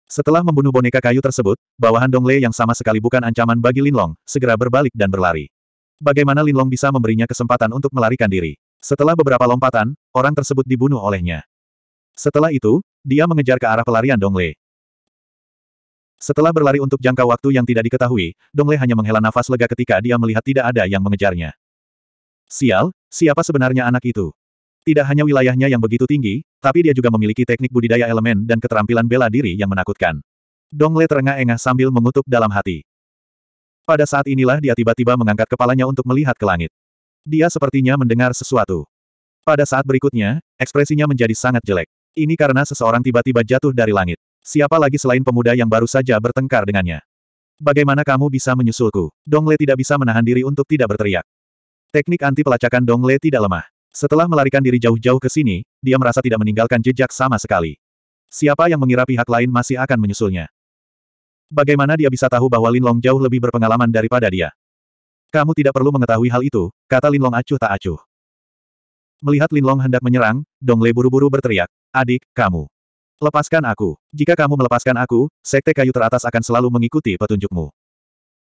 Setelah membunuh boneka kayu tersebut, bawahan Dong Dongle yang sama sekali bukan ancaman bagi Linlong, segera berbalik dan berlari. Bagaimana Linlong bisa memberinya kesempatan untuk melarikan diri? Setelah beberapa lompatan, orang tersebut dibunuh olehnya. Setelah itu, dia mengejar ke arah pelarian Dong Dongle. Setelah berlari untuk jangka waktu yang tidak diketahui, Dong Dongle hanya menghela nafas lega ketika dia melihat tidak ada yang mengejarnya. Sial, siapa sebenarnya anak itu? Tidak hanya wilayahnya yang begitu tinggi, tapi dia juga memiliki teknik budidaya elemen dan keterampilan bela diri yang menakutkan. Dongle terengah-engah sambil mengutuk dalam hati. Pada saat inilah dia tiba-tiba mengangkat kepalanya untuk melihat ke langit. Dia sepertinya mendengar sesuatu. Pada saat berikutnya, ekspresinya menjadi sangat jelek. Ini karena seseorang tiba-tiba jatuh dari langit. Siapa lagi selain pemuda yang baru saja bertengkar dengannya? Bagaimana kamu bisa menyusulku? Dongle tidak bisa menahan diri untuk tidak berteriak. Teknik anti pelacakan Dongle tidak lemah. Setelah melarikan diri jauh-jauh ke sini, dia merasa tidak meninggalkan jejak sama sekali. Siapa yang mengira pihak lain masih akan menyusulnya? Bagaimana dia bisa tahu bahwa Lin Long jauh lebih berpengalaman daripada dia? Kamu tidak perlu mengetahui hal itu, kata Lin Long acuh tak acuh. Melihat Lin Long hendak menyerang, Dong Dongle buru-buru berteriak, Adik, kamu. Lepaskan aku. Jika kamu melepaskan aku, Sekte Kayu Teratas akan selalu mengikuti petunjukmu.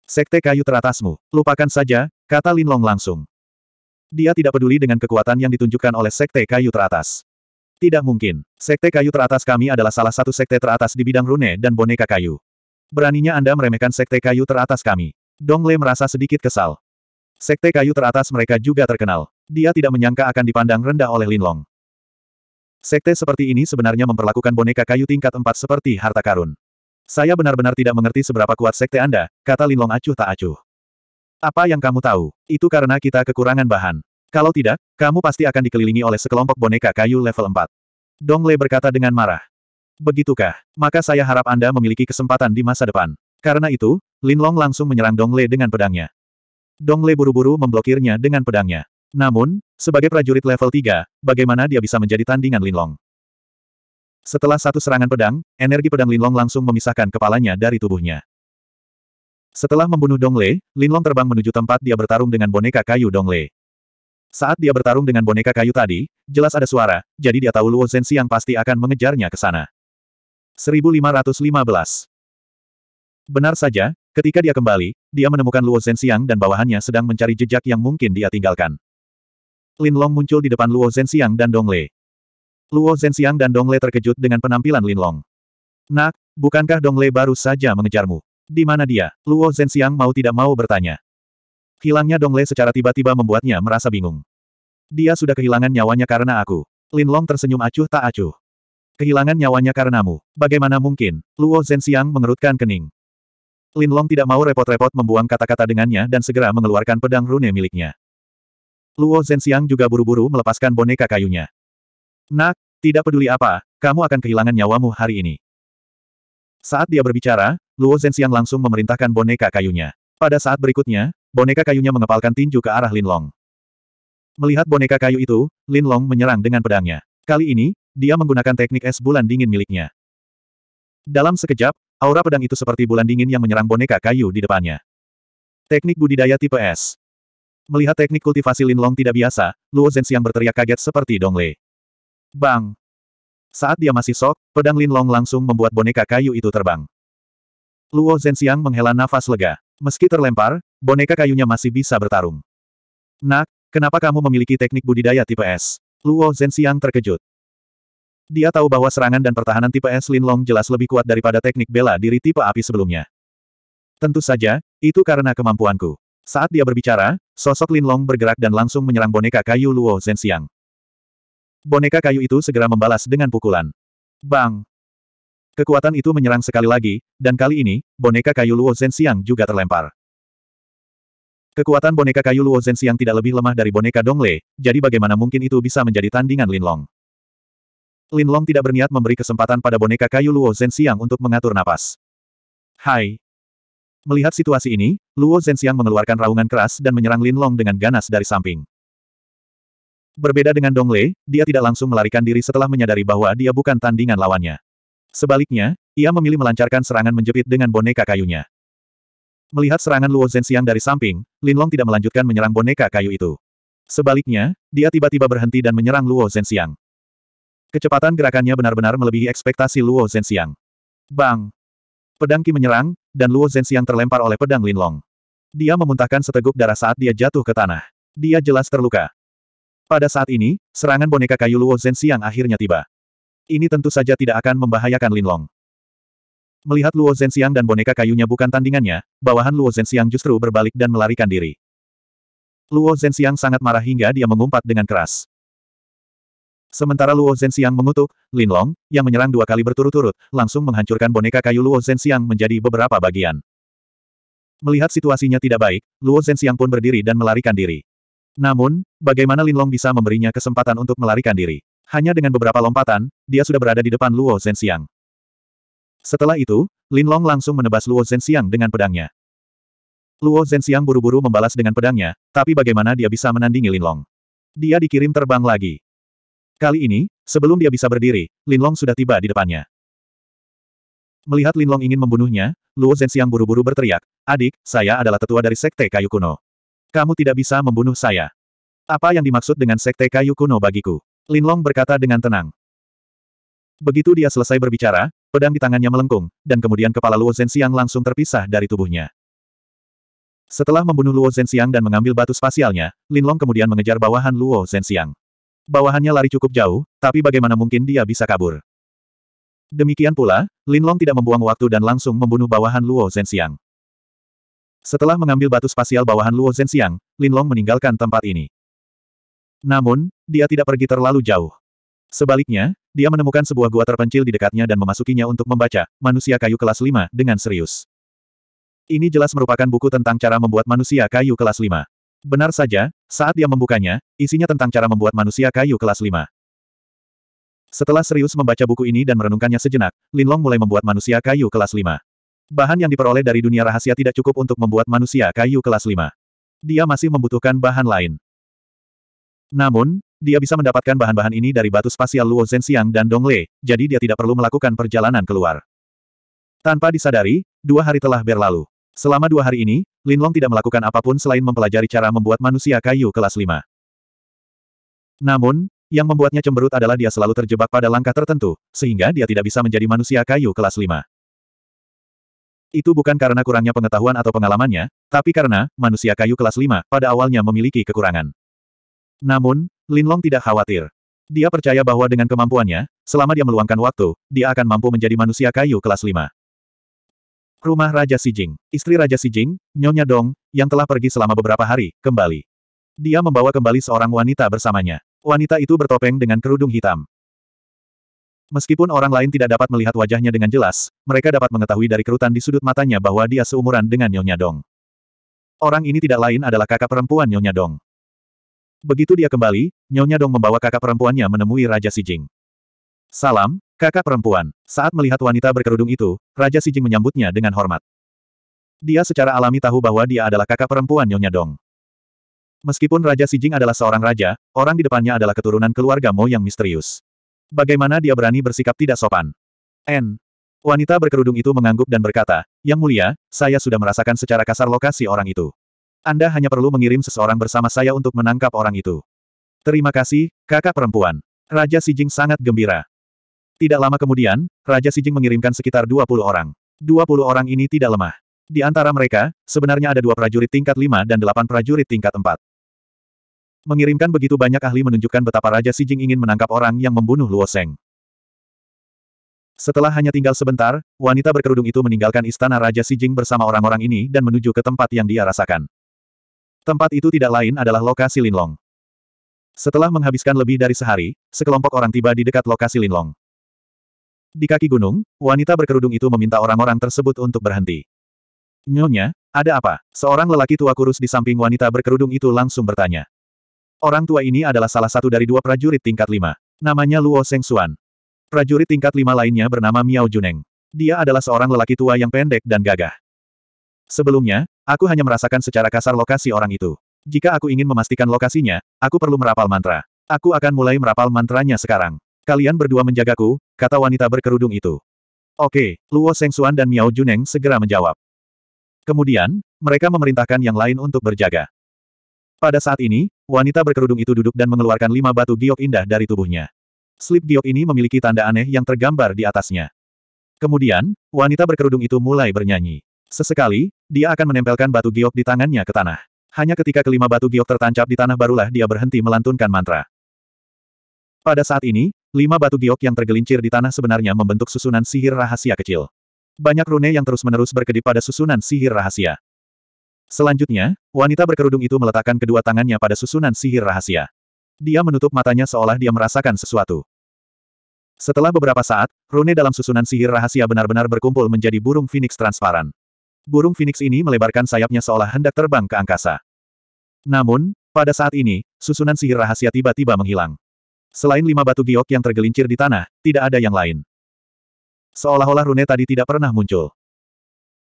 Sekte Kayu Teratasmu, lupakan saja, kata Lin Long langsung. Dia tidak peduli dengan kekuatan yang ditunjukkan oleh Sekte Kayu Teratas. Tidak mungkin. Sekte Kayu Teratas kami adalah salah satu sekte teratas di bidang rune dan boneka kayu. Beraninya Anda meremehkan Sekte Kayu Teratas kami. Dong Le merasa sedikit kesal. Sekte Kayu Teratas mereka juga terkenal. Dia tidak menyangka akan dipandang rendah oleh Linlong. Sekte seperti ini sebenarnya memperlakukan boneka kayu tingkat 4 seperti harta karun. Saya benar-benar tidak mengerti seberapa kuat sekte Anda, kata Linlong acuh tak acuh. Apa yang kamu tahu? Itu karena kita kekurangan bahan. Kalau tidak, kamu pasti akan dikelilingi oleh sekelompok boneka kayu level 4. Lei berkata dengan marah. Begitukah? Maka saya harap Anda memiliki kesempatan di masa depan. Karena itu, Lin Long langsung menyerang Dong Lei dengan pedangnya. Dong Lei buru-buru memblokirnya dengan pedangnya. Namun, sebagai prajurit level 3, bagaimana dia bisa menjadi tandingan Lin Long? Setelah satu serangan pedang, energi pedang Lin Long langsung memisahkan kepalanya dari tubuhnya. Setelah membunuh Dong Dongle, Linlong terbang menuju tempat dia bertarung dengan boneka kayu Dong Dongle. Saat dia bertarung dengan boneka kayu tadi, jelas ada suara, jadi dia tahu Luo yang pasti akan mengejarnya ke sana. 1515 Benar saja, ketika dia kembali, dia menemukan Luo Zhenxiang dan bawahannya sedang mencari jejak yang mungkin dia tinggalkan. Linlong muncul di depan Luo Zhenxiang dan Dongle. Luo Zhenxiang dan Dong Dongle terkejut dengan penampilan Linlong. Nak, bukankah Dong Dongle baru saja mengejarmu? Di mana dia? Luo Zhenxiang mau tidak mau bertanya. Hilangnya Dongle secara tiba-tiba membuatnya merasa bingung. Dia sudah kehilangan nyawanya karena aku. Lin Long tersenyum acuh tak acuh. Kehilangan nyawanya karenamu. Bagaimana mungkin? Luo Zhenxiang mengerutkan kening. Lin Long tidak mau repot-repot membuang kata-kata dengannya dan segera mengeluarkan pedang rune miliknya. Luo Zhenxiang juga buru-buru melepaskan boneka kayunya. Nak, tidak peduli apa, kamu akan kehilangan nyawamu hari ini. Saat dia berbicara, Luo Zhenxiang langsung memerintahkan boneka kayunya. Pada saat berikutnya, boneka kayunya mengepalkan tinju ke arah Linlong. Melihat boneka kayu itu, Linlong menyerang dengan pedangnya. Kali ini, dia menggunakan teknik es bulan dingin miliknya. Dalam sekejap, aura pedang itu seperti bulan dingin yang menyerang boneka kayu di depannya. Teknik budidaya tipe es. Melihat teknik kultivasi Linlong tidak biasa, Luo Zhenxiang berteriak kaget seperti Dongle. Bang! Saat dia masih sok, pedang Linlong langsung membuat boneka kayu itu terbang. Luo Zhenxiang menghela nafas lega. Meski terlempar, boneka kayunya masih bisa bertarung. Nak, kenapa kamu memiliki teknik budidaya tipe S? Luo Zhenxiang terkejut. Dia tahu bahwa serangan dan pertahanan tipe S Linlong jelas lebih kuat daripada teknik bela diri tipe api sebelumnya. Tentu saja, itu karena kemampuanku. Saat dia berbicara, sosok Linlong bergerak dan langsung menyerang boneka kayu Luo Zhenxiang. Boneka kayu itu segera membalas dengan pukulan. Bang! Kekuatan itu menyerang sekali lagi, dan kali ini, boneka kayu Luo Zhenxiang juga terlempar. Kekuatan boneka kayu Luo Zhenxiang tidak lebih lemah dari boneka Dongle, jadi bagaimana mungkin itu bisa menjadi tandingan Linlong? Linlong tidak berniat memberi kesempatan pada boneka kayu Luo Zhenxiang untuk mengatur napas. Hai. Melihat situasi ini, Luo Zhenxiang mengeluarkan raungan keras dan menyerang Linlong dengan ganas dari samping. Berbeda dengan Dongle, dia tidak langsung melarikan diri setelah menyadari bahwa dia bukan tandingan lawannya. Sebaliknya, ia memilih melancarkan serangan menjepit dengan boneka kayunya. Melihat serangan Luo Zhenxiang dari samping, Linlong tidak melanjutkan menyerang boneka kayu itu. Sebaliknya, dia tiba-tiba berhenti dan menyerang Luo Zhenxiang. Kecepatan gerakannya benar-benar melebihi ekspektasi Luo Zhenxiang. Bang! Pedang Qi menyerang, dan Luo Zhenxiang terlempar oleh pedang Linlong. Dia memuntahkan seteguk darah saat dia jatuh ke tanah. Dia jelas terluka. Pada saat ini, serangan boneka kayu Luo Zhenxiang akhirnya tiba. Ini tentu saja tidak akan membahayakan Linlong. Melihat Luo Zhenxiang dan boneka kayunya bukan tandingannya, bawahan Luo Zhenxiang justru berbalik dan melarikan diri. Luo Zhenxiang sangat marah hingga dia mengumpat dengan keras. Sementara Luo Zhenxiang mengutuk, Linlong, yang menyerang dua kali berturut-turut, langsung menghancurkan boneka kayu Luo Zhenxiang menjadi beberapa bagian. Melihat situasinya tidak baik, Luo Zhenxiang pun berdiri dan melarikan diri. Namun, bagaimana Linlong bisa memberinya kesempatan untuk melarikan diri? Hanya dengan beberapa lompatan, dia sudah berada di depan Luo Zhenxiang. Setelah itu, Lin Long langsung menebas Luo Zhenxiang dengan pedangnya. Luo Zhenxiang buru-buru membalas dengan pedangnya, tapi bagaimana dia bisa menandingi Lin Long? Dia dikirim terbang lagi. Kali ini, sebelum dia bisa berdiri, Lin Long sudah tiba di depannya. Melihat Lin Long ingin membunuhnya, Luo Zhenxiang buru-buru berteriak, Adik, saya adalah tetua dari Sekte Kayu Kuno. Kamu tidak bisa membunuh saya. Apa yang dimaksud dengan Sekte Kayu Kuno bagiku? Linlong berkata dengan tenang. Begitu dia selesai berbicara, pedang di tangannya melengkung, dan kemudian kepala Luo Zhenxiang langsung terpisah dari tubuhnya. Setelah membunuh Luo Zhenxiang dan mengambil batu spasialnya, Linlong kemudian mengejar bawahan Luo Zhenxiang. Bawahannya lari cukup jauh, tapi bagaimana mungkin dia bisa kabur? Demikian pula, Linlong tidak membuang waktu dan langsung membunuh bawahan Luo Zhenxiang. Setelah mengambil batu spasial bawahan Luo Zhenxiang, Linlong meninggalkan tempat ini. Namun, dia tidak pergi terlalu jauh. Sebaliknya, dia menemukan sebuah gua terpencil di dekatnya dan memasukinya untuk membaca Manusia Kayu Kelas 5 dengan serius. Ini jelas merupakan buku tentang cara membuat manusia kayu kelas 5. Benar saja, saat dia membukanya, isinya tentang cara membuat manusia kayu kelas 5. Setelah serius membaca buku ini dan merenungkannya sejenak, Linlong mulai membuat manusia kayu kelas 5. Bahan yang diperoleh dari dunia rahasia tidak cukup untuk membuat manusia kayu kelas 5. Dia masih membutuhkan bahan lain. Namun, dia bisa mendapatkan bahan-bahan ini dari batu spasial Luo Zhenxiang dan Dongle, jadi dia tidak perlu melakukan perjalanan keluar. Tanpa disadari, dua hari telah berlalu. Selama dua hari ini, Lin Long tidak melakukan apapun selain mempelajari cara membuat manusia kayu kelas 5. Namun, yang membuatnya cemberut adalah dia selalu terjebak pada langkah tertentu, sehingga dia tidak bisa menjadi manusia kayu kelas 5. Itu bukan karena kurangnya pengetahuan atau pengalamannya, tapi karena manusia kayu kelas 5 pada awalnya memiliki kekurangan. Namun, Linlong tidak khawatir. Dia percaya bahwa dengan kemampuannya, selama dia meluangkan waktu, dia akan mampu menjadi manusia kayu kelas 5. Rumah Raja Sijing. Istri Raja Sijing, Nyonya Dong, yang telah pergi selama beberapa hari, kembali. Dia membawa kembali seorang wanita bersamanya. Wanita itu bertopeng dengan kerudung hitam. Meskipun orang lain tidak dapat melihat wajahnya dengan jelas, mereka dapat mengetahui dari kerutan di sudut matanya bahwa dia seumuran dengan Nyonya Dong. Orang ini tidak lain adalah kakak perempuan Nyonya Dong. Begitu dia kembali, Nyonya Dong membawa kakak perempuannya menemui Raja Si Jing. Salam, kakak perempuan. Saat melihat wanita berkerudung itu, Raja Si Jing menyambutnya dengan hormat. Dia secara alami tahu bahwa dia adalah kakak perempuan Nyonya Dong. Meskipun Raja Si Jing adalah seorang raja, orang di depannya adalah keturunan keluarga Mo yang misterius. Bagaimana dia berani bersikap tidak sopan? N. Wanita berkerudung itu mengangguk dan berkata, Yang mulia, saya sudah merasakan secara kasar lokasi orang itu. Anda hanya perlu mengirim seseorang bersama saya untuk menangkap orang itu. Terima kasih, kakak perempuan. Raja Sijing sangat gembira. Tidak lama kemudian, Raja Sijing mengirimkan sekitar 20 orang. 20 orang ini tidak lemah. Di antara mereka, sebenarnya ada dua prajurit tingkat 5 dan delapan prajurit tingkat 4. Mengirimkan begitu banyak ahli menunjukkan betapa Raja Sijing ingin menangkap orang yang membunuh Luo Seng. Setelah hanya tinggal sebentar, wanita berkerudung itu meninggalkan istana Raja Sijing bersama orang-orang ini dan menuju ke tempat yang dia rasakan. Tempat itu tidak lain adalah lokasi Linlong. Setelah menghabiskan lebih dari sehari, sekelompok orang tiba di dekat lokasi Linlong. Di kaki gunung, wanita berkerudung itu meminta orang-orang tersebut untuk berhenti. Nyonya, ada apa? Seorang lelaki tua kurus di samping wanita berkerudung itu langsung bertanya. Orang tua ini adalah salah satu dari dua prajurit tingkat lima. Namanya Luo Seng Xuan. Prajurit tingkat lima lainnya bernama Miao Juneng. Dia adalah seorang lelaki tua yang pendek dan gagah. Sebelumnya, aku hanya merasakan secara kasar lokasi orang itu. Jika aku ingin memastikan lokasinya, aku perlu merapal mantra. Aku akan mulai merapal mantranya sekarang. Kalian berdua menjagaku, kata wanita berkerudung itu. Oke, Luo Sengsuan dan Miao Juneng segera menjawab. Kemudian, mereka memerintahkan yang lain untuk berjaga. Pada saat ini, wanita berkerudung itu duduk dan mengeluarkan lima batu giok indah dari tubuhnya. Slip giok ini memiliki tanda aneh yang tergambar di atasnya. Kemudian, wanita berkerudung itu mulai bernyanyi. Sesekali, dia akan menempelkan batu giok di tangannya ke tanah. Hanya ketika kelima batu giok tertancap di tanah barulah dia berhenti melantunkan mantra. Pada saat ini, lima batu giok yang tergelincir di tanah sebenarnya membentuk susunan sihir rahasia kecil. Banyak rune yang terus-menerus berkedip pada susunan sihir rahasia. Selanjutnya, wanita berkerudung itu meletakkan kedua tangannya pada susunan sihir rahasia. Dia menutup matanya seolah dia merasakan sesuatu. Setelah beberapa saat, rune dalam susunan sihir rahasia benar-benar berkumpul menjadi burung phoenix transparan burung Phoenix ini melebarkan sayapnya seolah hendak terbang ke angkasa. Namun, pada saat ini, susunan sihir rahasia tiba-tiba menghilang. Selain lima batu giok yang tergelincir di tanah, tidak ada yang lain. Seolah-olah rune tadi tidak pernah muncul.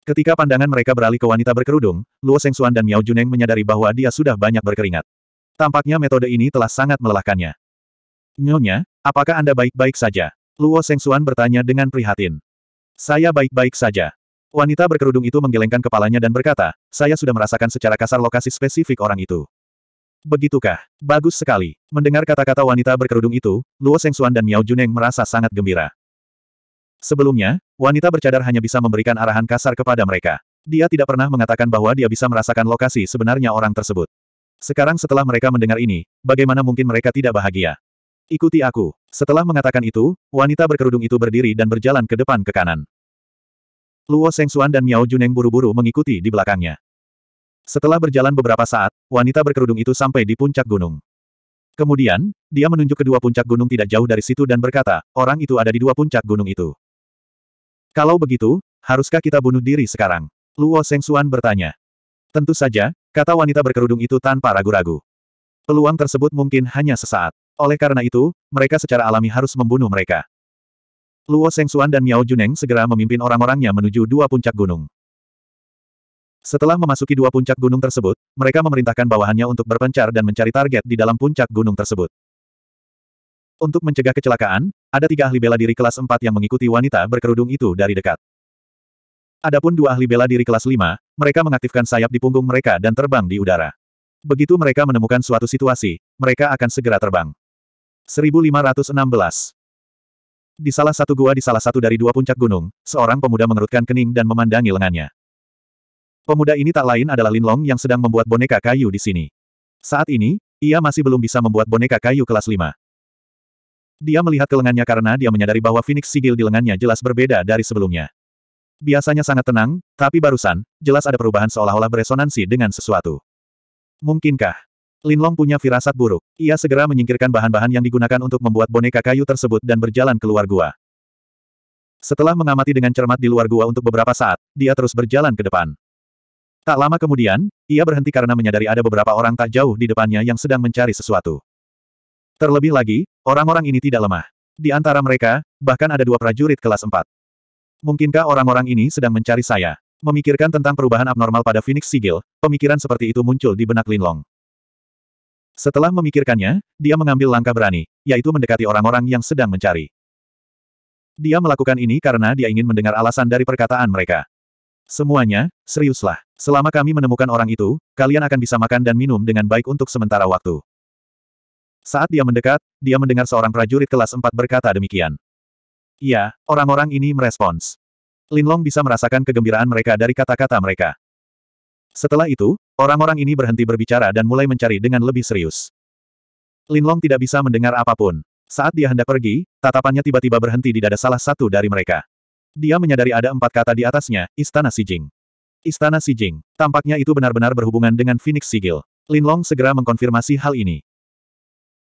Ketika pandangan mereka beralih ke wanita berkerudung, Luo Sengsuan dan Miao Juneng menyadari bahwa dia sudah banyak berkeringat. Tampaknya metode ini telah sangat melelahkannya. Nyonya, apakah Anda baik-baik saja? Luo Sengsuan bertanya dengan prihatin. Saya baik-baik saja. Wanita berkerudung itu menggelengkan kepalanya dan berkata, saya sudah merasakan secara kasar lokasi spesifik orang itu. Begitukah? Bagus sekali. Mendengar kata-kata wanita berkerudung itu, Luo Sengsuan dan Miao Juneng merasa sangat gembira. Sebelumnya, wanita bercadar hanya bisa memberikan arahan kasar kepada mereka. Dia tidak pernah mengatakan bahwa dia bisa merasakan lokasi sebenarnya orang tersebut. Sekarang setelah mereka mendengar ini, bagaimana mungkin mereka tidak bahagia? Ikuti aku. Setelah mengatakan itu, wanita berkerudung itu berdiri dan berjalan ke depan ke kanan. Luo Sengsuan dan Miao Juneng buru-buru mengikuti di belakangnya. Setelah berjalan beberapa saat, wanita berkerudung itu sampai di puncak gunung. Kemudian, dia menunjuk kedua puncak gunung tidak jauh dari situ dan berkata, orang itu ada di dua puncak gunung itu. Kalau begitu, haruskah kita bunuh diri sekarang? Luo Sengsuan bertanya. Tentu saja, kata wanita berkerudung itu tanpa ragu-ragu. Peluang tersebut mungkin hanya sesaat. Oleh karena itu, mereka secara alami harus membunuh mereka. Luo Sengsuan dan Miao Juneng segera memimpin orang-orangnya menuju dua puncak gunung. Setelah memasuki dua puncak gunung tersebut, mereka memerintahkan bawahannya untuk berpencar dan mencari target di dalam puncak gunung tersebut. Untuk mencegah kecelakaan, ada tiga ahli bela diri kelas 4 yang mengikuti wanita berkerudung itu dari dekat. Adapun dua ahli bela diri kelas 5, mereka mengaktifkan sayap di punggung mereka dan terbang di udara. Begitu mereka menemukan suatu situasi, mereka akan segera terbang. 1516 di salah satu gua di salah satu dari dua puncak gunung, seorang pemuda mengerutkan kening dan memandangi lengannya. Pemuda ini tak lain adalah Lin Long yang sedang membuat boneka kayu di sini. Saat ini, ia masih belum bisa membuat boneka kayu kelas 5. Dia melihat ke lengannya karena dia menyadari bahwa Phoenix Sigil di lengannya jelas berbeda dari sebelumnya. Biasanya sangat tenang, tapi barusan, jelas ada perubahan seolah-olah beresonansi dengan sesuatu. Mungkinkah? Linlong punya firasat buruk. Ia segera menyingkirkan bahan-bahan yang digunakan untuk membuat boneka kayu tersebut dan berjalan keluar gua. Setelah mengamati dengan cermat di luar gua untuk beberapa saat, dia terus berjalan ke depan. Tak lama kemudian, ia berhenti karena menyadari ada beberapa orang tak jauh di depannya yang sedang mencari sesuatu. Terlebih lagi, orang-orang ini tidak lemah. Di antara mereka, bahkan ada dua prajurit kelas 4. Mungkinkah orang-orang ini sedang mencari saya? Memikirkan tentang perubahan abnormal pada Phoenix Sigil, pemikiran seperti itu muncul di benak Linlong. Setelah memikirkannya, dia mengambil langkah berani, yaitu mendekati orang-orang yang sedang mencari. Dia melakukan ini karena dia ingin mendengar alasan dari perkataan mereka. Semuanya, seriuslah. Selama kami menemukan orang itu, kalian akan bisa makan dan minum dengan baik untuk sementara waktu. Saat dia mendekat, dia mendengar seorang prajurit kelas 4 berkata demikian. Iya, orang-orang ini merespons. Linlong bisa merasakan kegembiraan mereka dari kata-kata mereka. Setelah itu, orang-orang ini berhenti berbicara dan mulai mencari dengan lebih serius. Linlong tidak bisa mendengar apapun. Saat dia hendak pergi, tatapannya tiba-tiba berhenti di dada salah satu dari mereka. Dia menyadari ada empat kata di atasnya, Istana Si Jing. Istana Si Jing. Tampaknya itu benar-benar berhubungan dengan Phoenix Sigil. Linlong segera mengkonfirmasi hal ini.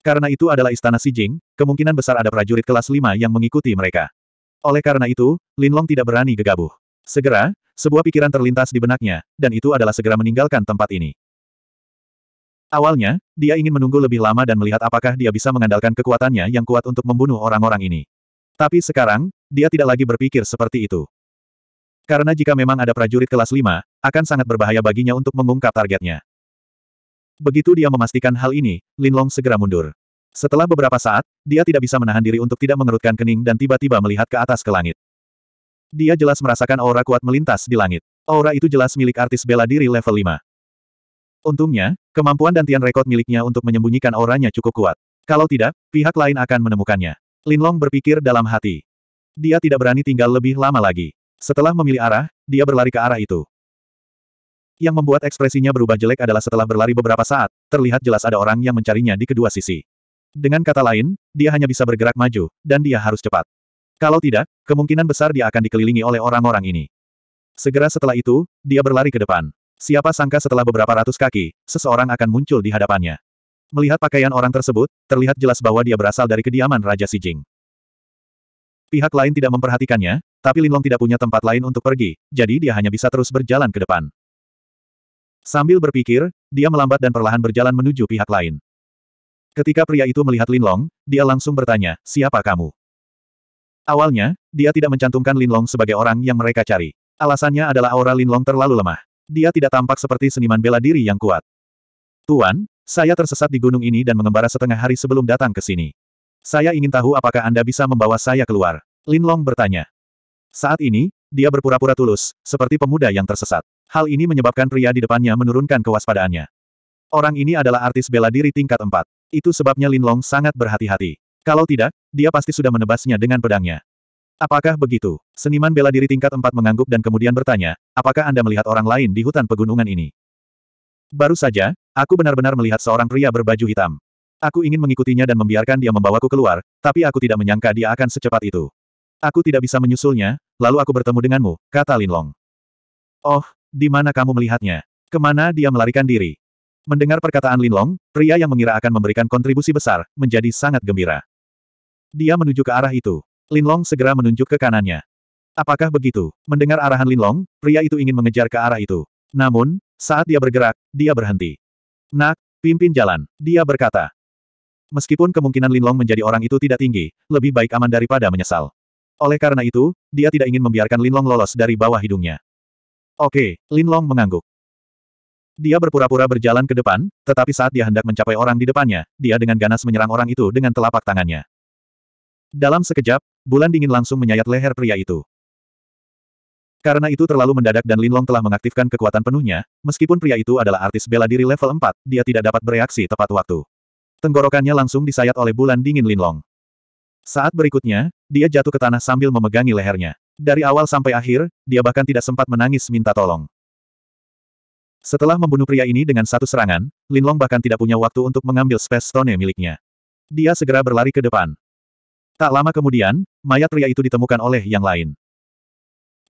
Karena itu adalah Istana Si Jing, kemungkinan besar ada prajurit kelas 5 yang mengikuti mereka. Oleh karena itu, Linlong tidak berani gegabah. Segera, sebuah pikiran terlintas di benaknya, dan itu adalah segera meninggalkan tempat ini. Awalnya, dia ingin menunggu lebih lama dan melihat apakah dia bisa mengandalkan kekuatannya yang kuat untuk membunuh orang-orang ini. Tapi sekarang, dia tidak lagi berpikir seperti itu. Karena jika memang ada prajurit kelas 5, akan sangat berbahaya baginya untuk mengungkap targetnya. Begitu dia memastikan hal ini, Linlong segera mundur. Setelah beberapa saat, dia tidak bisa menahan diri untuk tidak mengerutkan kening dan tiba-tiba melihat ke atas ke langit. Dia jelas merasakan aura kuat melintas di langit. Aura itu jelas milik artis bela diri level 5. Untungnya, kemampuan dan tian rekod miliknya untuk menyembunyikan auranya cukup kuat. Kalau tidak, pihak lain akan menemukannya. Linlong berpikir dalam hati. Dia tidak berani tinggal lebih lama lagi. Setelah memilih arah, dia berlari ke arah itu. Yang membuat ekspresinya berubah jelek adalah setelah berlari beberapa saat, terlihat jelas ada orang yang mencarinya di kedua sisi. Dengan kata lain, dia hanya bisa bergerak maju, dan dia harus cepat. Kalau tidak, kemungkinan besar dia akan dikelilingi oleh orang-orang ini. Segera setelah itu, dia berlari ke depan. Siapa sangka setelah beberapa ratus kaki, seseorang akan muncul di hadapannya. Melihat pakaian orang tersebut, terlihat jelas bahwa dia berasal dari kediaman Raja Si Jing. Pihak lain tidak memperhatikannya, tapi Linlong tidak punya tempat lain untuk pergi, jadi dia hanya bisa terus berjalan ke depan. Sambil berpikir, dia melambat dan perlahan berjalan menuju pihak lain. Ketika pria itu melihat Linlong, dia langsung bertanya, siapa kamu? Awalnya, dia tidak mencantumkan Linlong sebagai orang yang mereka cari. Alasannya adalah aura Linlong terlalu lemah. Dia tidak tampak seperti seniman bela diri yang kuat. Tuan, saya tersesat di gunung ini dan mengembara setengah hari sebelum datang ke sini. Saya ingin tahu apakah Anda bisa membawa saya keluar. Linlong bertanya. Saat ini, dia berpura-pura tulus, seperti pemuda yang tersesat. Hal ini menyebabkan pria di depannya menurunkan kewaspadaannya. Orang ini adalah artis bela diri tingkat 4. Itu sebabnya Linlong sangat berhati-hati. Kalau tidak, dia pasti sudah menebasnya dengan pedangnya. Apakah begitu? Seniman bela diri tingkat empat mengangguk dan kemudian bertanya, apakah Anda melihat orang lain di hutan pegunungan ini? Baru saja, aku benar-benar melihat seorang pria berbaju hitam. Aku ingin mengikutinya dan membiarkan dia membawaku keluar, tapi aku tidak menyangka dia akan secepat itu. Aku tidak bisa menyusulnya, lalu aku bertemu denganmu, kata Linlong. Oh, di mana kamu melihatnya? Kemana dia melarikan diri? Mendengar perkataan Linlong, pria yang mengira akan memberikan kontribusi besar, menjadi sangat gembira. Dia menuju ke arah itu. Linlong segera menunjuk ke kanannya. Apakah begitu? Mendengar arahan Linlong, pria itu ingin mengejar ke arah itu. Namun, saat dia bergerak, dia berhenti. Nak, pimpin jalan, dia berkata. Meskipun kemungkinan Linlong menjadi orang itu tidak tinggi, lebih baik aman daripada menyesal. Oleh karena itu, dia tidak ingin membiarkan Linlong lolos dari bawah hidungnya. Oke, Linlong mengangguk. Dia berpura-pura berjalan ke depan, tetapi saat dia hendak mencapai orang di depannya, dia dengan ganas menyerang orang itu dengan telapak tangannya. Dalam sekejap, bulan dingin langsung menyayat leher pria itu. Karena itu terlalu mendadak dan Linlong telah mengaktifkan kekuatan penuhnya, meskipun pria itu adalah artis bela diri level 4, dia tidak dapat bereaksi tepat waktu. Tenggorokannya langsung disayat oleh bulan dingin Linlong. Saat berikutnya, dia jatuh ke tanah sambil memegangi lehernya. Dari awal sampai akhir, dia bahkan tidak sempat menangis minta tolong. Setelah membunuh pria ini dengan satu serangan, Linlong bahkan tidak punya waktu untuk mengambil space stone miliknya. Dia segera berlari ke depan. Tak lama kemudian, mayat pria itu ditemukan oleh yang lain.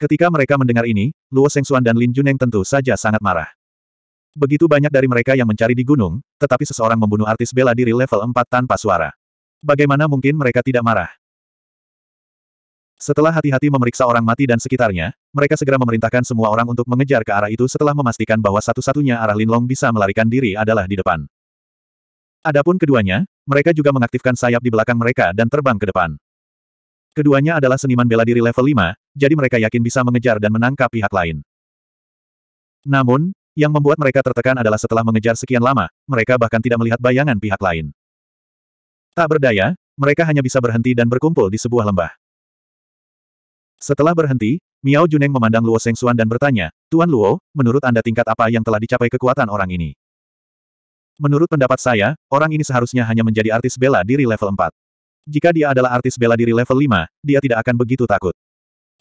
Ketika mereka mendengar ini, Luo Sengsuan dan Lin Juneng tentu saja sangat marah. Begitu banyak dari mereka yang mencari di gunung, tetapi seseorang membunuh artis bela diri level 4 tanpa suara. Bagaimana mungkin mereka tidak marah? Setelah hati-hati memeriksa orang mati dan sekitarnya, mereka segera memerintahkan semua orang untuk mengejar ke arah itu setelah memastikan bahwa satu-satunya arah Linlong bisa melarikan diri adalah di depan. Adapun keduanya, mereka juga mengaktifkan sayap di belakang mereka dan terbang ke depan. Keduanya adalah seniman bela diri level 5, jadi mereka yakin bisa mengejar dan menangkap pihak lain. Namun, yang membuat mereka tertekan adalah setelah mengejar sekian lama, mereka bahkan tidak melihat bayangan pihak lain. Tak berdaya, mereka hanya bisa berhenti dan berkumpul di sebuah lembah. Setelah berhenti, Miao Juneng memandang Luo Sengsuan dan bertanya, Tuan Luo, menurut Anda tingkat apa yang telah dicapai kekuatan orang ini? Menurut pendapat saya, orang ini seharusnya hanya menjadi artis bela diri level 4. Jika dia adalah artis bela diri level 5, dia tidak akan begitu takut.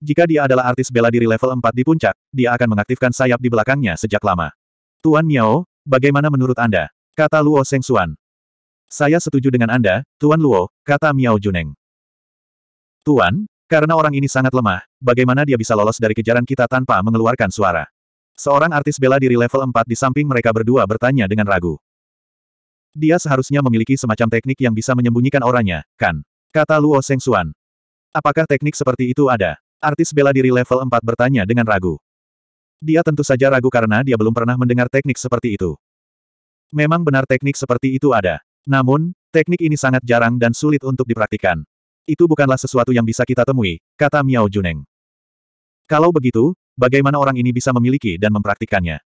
Jika dia adalah artis bela diri level 4 di puncak, dia akan mengaktifkan sayap di belakangnya sejak lama. Tuan Miao, bagaimana menurut Anda? Kata Luo Seng Xuan. Saya setuju dengan Anda, Tuan Luo, kata Miao Juneng. Tuan, karena orang ini sangat lemah, bagaimana dia bisa lolos dari kejaran kita tanpa mengeluarkan suara? Seorang artis bela diri level 4 di samping mereka berdua bertanya dengan ragu. Dia seharusnya memiliki semacam teknik yang bisa menyembunyikan orangnya, kan? Kata Luo Sengsuan. Apakah teknik seperti itu ada? Artis bela diri level 4 bertanya dengan ragu. Dia tentu saja ragu karena dia belum pernah mendengar teknik seperti itu. Memang benar teknik seperti itu ada. Namun, teknik ini sangat jarang dan sulit untuk dipraktikkan. Itu bukanlah sesuatu yang bisa kita temui, kata Miao Juneng. Kalau begitu, bagaimana orang ini bisa memiliki dan mempraktikkannya?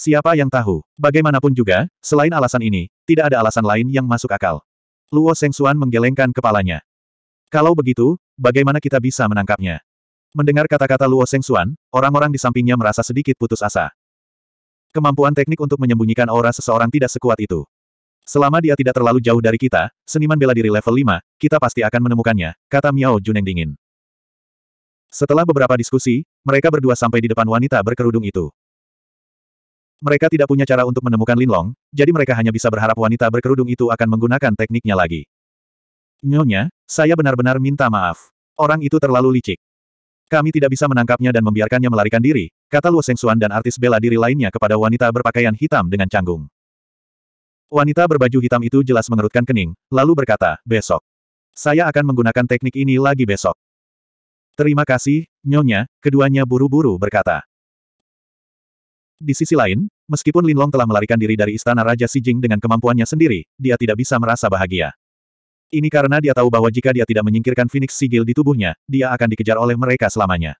Siapa yang tahu? Bagaimanapun juga, selain alasan ini, tidak ada alasan lain yang masuk akal. Luo Sengsuan menggelengkan kepalanya. Kalau begitu, bagaimana kita bisa menangkapnya? Mendengar kata-kata Luo Sengsuan, orang-orang di sampingnya merasa sedikit putus asa. Kemampuan teknik untuk menyembunyikan aura seseorang tidak sekuat itu. Selama dia tidak terlalu jauh dari kita, seniman bela diri level 5, kita pasti akan menemukannya, kata Miao Juneng dingin. Setelah beberapa diskusi, mereka berdua sampai di depan wanita berkerudung itu. Mereka tidak punya cara untuk menemukan Linlong, jadi mereka hanya bisa berharap wanita berkerudung itu akan menggunakan tekniknya lagi. Nyonya, saya benar-benar minta maaf. Orang itu terlalu licik. Kami tidak bisa menangkapnya dan membiarkannya melarikan diri, kata Luo Sengsuan dan artis bela diri lainnya kepada wanita berpakaian hitam dengan canggung. Wanita berbaju hitam itu jelas mengerutkan kening, lalu berkata, besok. Saya akan menggunakan teknik ini lagi besok. Terima kasih, Nyonya, keduanya buru-buru berkata. Di sisi lain, meskipun Linlong telah melarikan diri dari istana Raja Jing dengan kemampuannya sendiri, dia tidak bisa merasa bahagia. Ini karena dia tahu bahwa jika dia tidak menyingkirkan Phoenix Sigil di tubuhnya, dia akan dikejar oleh mereka selamanya.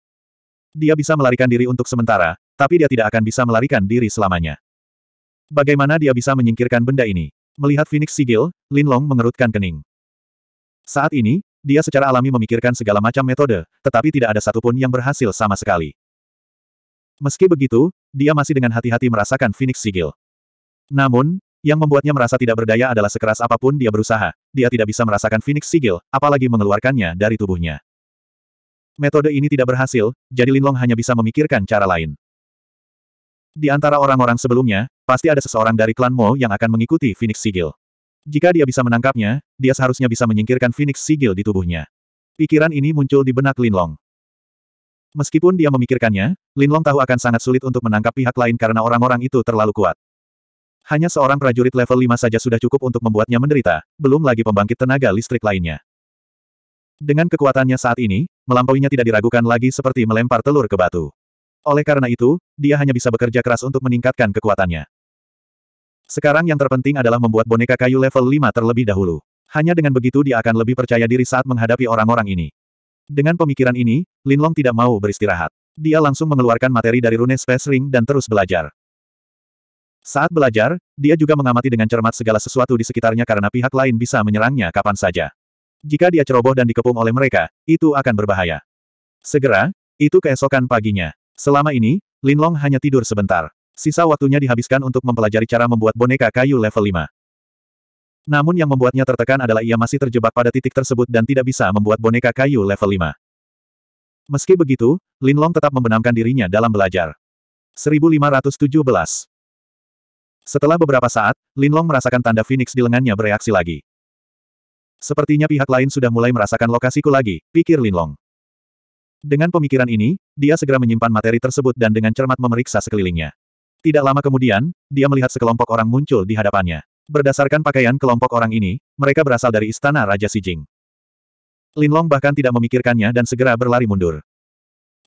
Dia bisa melarikan diri untuk sementara, tapi dia tidak akan bisa melarikan diri selamanya. Bagaimana dia bisa menyingkirkan benda ini? Melihat Phoenix Sigil, Linlong mengerutkan kening. Saat ini, dia secara alami memikirkan segala macam metode, tetapi tidak ada satupun yang berhasil sama sekali. Meski begitu, dia masih dengan hati-hati merasakan Phoenix Sigil. Namun, yang membuatnya merasa tidak berdaya adalah sekeras apapun dia berusaha, dia tidak bisa merasakan Phoenix Sigil, apalagi mengeluarkannya dari tubuhnya. Metode ini tidak berhasil, jadi Linlong hanya bisa memikirkan cara lain. Di antara orang-orang sebelumnya, pasti ada seseorang dari klan Mo yang akan mengikuti Phoenix Sigil. Jika dia bisa menangkapnya, dia seharusnya bisa menyingkirkan Phoenix Sigil di tubuhnya. Pikiran ini muncul di benak Linlong. Meskipun dia memikirkannya, Lin Long tahu akan sangat sulit untuk menangkap pihak lain karena orang-orang itu terlalu kuat. Hanya seorang prajurit level 5 saja sudah cukup untuk membuatnya menderita, belum lagi pembangkit tenaga listrik lainnya. Dengan kekuatannya saat ini, melampauinya tidak diragukan lagi seperti melempar telur ke batu. Oleh karena itu, dia hanya bisa bekerja keras untuk meningkatkan kekuatannya. Sekarang yang terpenting adalah membuat boneka kayu level 5 terlebih dahulu. Hanya dengan begitu dia akan lebih percaya diri saat menghadapi orang-orang ini. Dengan pemikiran ini, Linlong tidak mau beristirahat. Dia langsung mengeluarkan materi dari rune space ring dan terus belajar. Saat belajar, dia juga mengamati dengan cermat segala sesuatu di sekitarnya karena pihak lain bisa menyerangnya kapan saja. Jika dia ceroboh dan dikepung oleh mereka, itu akan berbahaya. Segera, itu keesokan paginya. Selama ini, Linlong hanya tidur sebentar. Sisa waktunya dihabiskan untuk mempelajari cara membuat boneka kayu level 5. Namun yang membuatnya tertekan adalah ia masih terjebak pada titik tersebut dan tidak bisa membuat boneka kayu level 5. Meski begitu, Lin Long tetap membenamkan dirinya dalam belajar. 1517 Setelah beberapa saat, Lin Long merasakan tanda Phoenix di lengannya bereaksi lagi. Sepertinya pihak lain sudah mulai merasakan lokasiku lagi, pikir Lin Long. Dengan pemikiran ini, dia segera menyimpan materi tersebut dan dengan cermat memeriksa sekelilingnya. Tidak lama kemudian, dia melihat sekelompok orang muncul di hadapannya. Berdasarkan pakaian kelompok orang ini, mereka berasal dari istana Raja Sijing. Linlong bahkan tidak memikirkannya dan segera berlari mundur.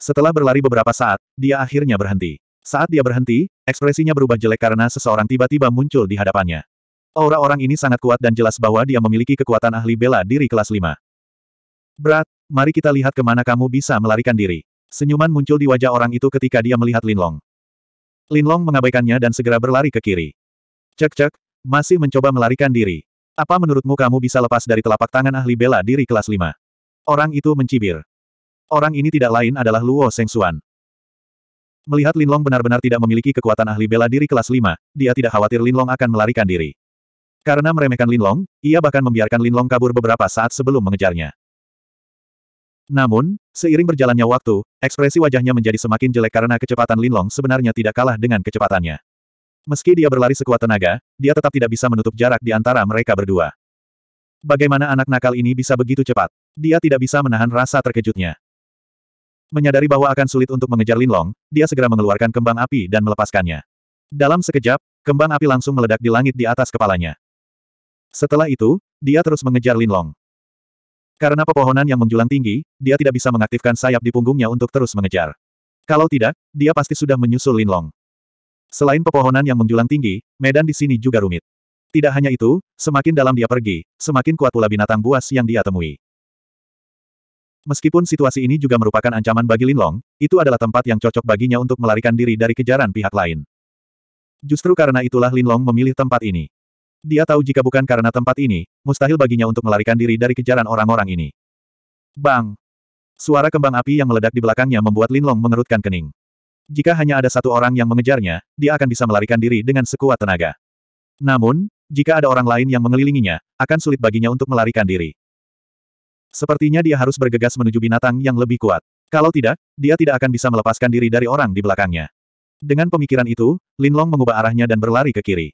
Setelah berlari beberapa saat, dia akhirnya berhenti. Saat dia berhenti, ekspresinya berubah jelek karena seseorang tiba-tiba muncul di hadapannya. Aura orang ini sangat kuat dan jelas bahwa dia memiliki kekuatan ahli bela diri kelas 5. Berat, mari kita lihat kemana kamu bisa melarikan diri. Senyuman muncul di wajah orang itu ketika dia melihat Linlong. Linlong mengabaikannya dan segera berlari ke kiri. Cek-cek, masih mencoba melarikan diri. Apa menurutmu kamu bisa lepas dari telapak tangan ahli bela diri kelas 5? Orang itu mencibir. Orang ini tidak lain adalah Luo Sengsuan. Melihat Linlong benar-benar tidak memiliki kekuatan ahli bela diri kelas 5, dia tidak khawatir Linlong akan melarikan diri. Karena meremehkan Linlong, ia bahkan membiarkan Linlong kabur beberapa saat sebelum mengejarnya. Namun, seiring berjalannya waktu, ekspresi wajahnya menjadi semakin jelek karena kecepatan Linlong sebenarnya tidak kalah dengan kecepatannya. Meski dia berlari sekuat tenaga, dia tetap tidak bisa menutup jarak di antara mereka berdua. Bagaimana anak nakal ini bisa begitu cepat? Dia tidak bisa menahan rasa terkejutnya. Menyadari bahwa akan sulit untuk mengejar Linlong, dia segera mengeluarkan kembang api dan melepaskannya. Dalam sekejap, kembang api langsung meledak di langit di atas kepalanya. Setelah itu, dia terus mengejar Linlong. Karena pepohonan yang menjulang tinggi, dia tidak bisa mengaktifkan sayap di punggungnya untuk terus mengejar. Kalau tidak, dia pasti sudah menyusul Linlong. Selain pepohonan yang menjulang tinggi, medan di sini juga rumit. Tidak hanya itu, semakin dalam dia pergi, semakin kuat pula binatang buas yang dia temui. Meskipun situasi ini juga merupakan ancaman bagi Linlong, itu adalah tempat yang cocok baginya untuk melarikan diri dari kejaran pihak lain. Justru karena itulah Linlong memilih tempat ini. Dia tahu jika bukan karena tempat ini, mustahil baginya untuk melarikan diri dari kejaran orang-orang ini. Bang! Suara kembang api yang meledak di belakangnya membuat Linlong mengerutkan kening. Jika hanya ada satu orang yang mengejarnya, dia akan bisa melarikan diri dengan sekuat tenaga. Namun, jika ada orang lain yang mengelilinginya, akan sulit baginya untuk melarikan diri. Sepertinya dia harus bergegas menuju binatang yang lebih kuat. Kalau tidak, dia tidak akan bisa melepaskan diri dari orang di belakangnya. Dengan pemikiran itu, Lin Long mengubah arahnya dan berlari ke kiri.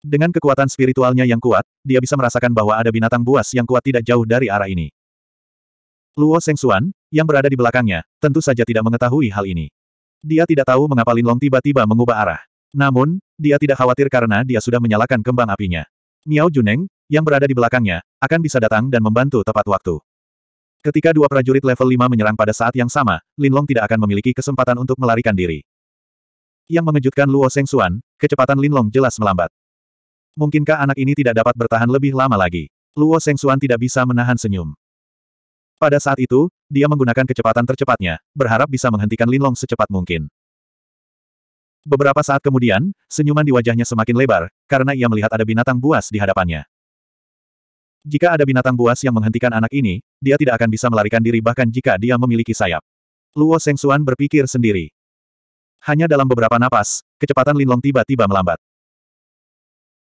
Dengan kekuatan spiritualnya yang kuat, dia bisa merasakan bahwa ada binatang buas yang kuat tidak jauh dari arah ini. Luo Sengsuan, yang berada di belakangnya, tentu saja tidak mengetahui hal ini. Dia tidak tahu mengapa Lin Long tiba-tiba mengubah arah. Namun, dia tidak khawatir karena dia sudah menyalakan kembang apinya. Miao Juneng, yang berada di belakangnya, akan bisa datang dan membantu tepat waktu. Ketika dua prajurit level 5 menyerang pada saat yang sama, Lin Long tidak akan memiliki kesempatan untuk melarikan diri. Yang mengejutkan Luo Seng Xuan, kecepatan Long jelas melambat. Mungkinkah anak ini tidak dapat bertahan lebih lama lagi? Luo Seng Xuan tidak bisa menahan senyum. Pada saat itu, dia menggunakan kecepatan tercepatnya, berharap bisa menghentikan Linlong secepat mungkin. Beberapa saat kemudian, senyuman di wajahnya semakin lebar, karena ia melihat ada binatang buas di hadapannya. Jika ada binatang buas yang menghentikan anak ini, dia tidak akan bisa melarikan diri bahkan jika dia memiliki sayap. Luo Sengsuan berpikir sendiri. Hanya dalam beberapa napas, kecepatan Linlong tiba-tiba melambat.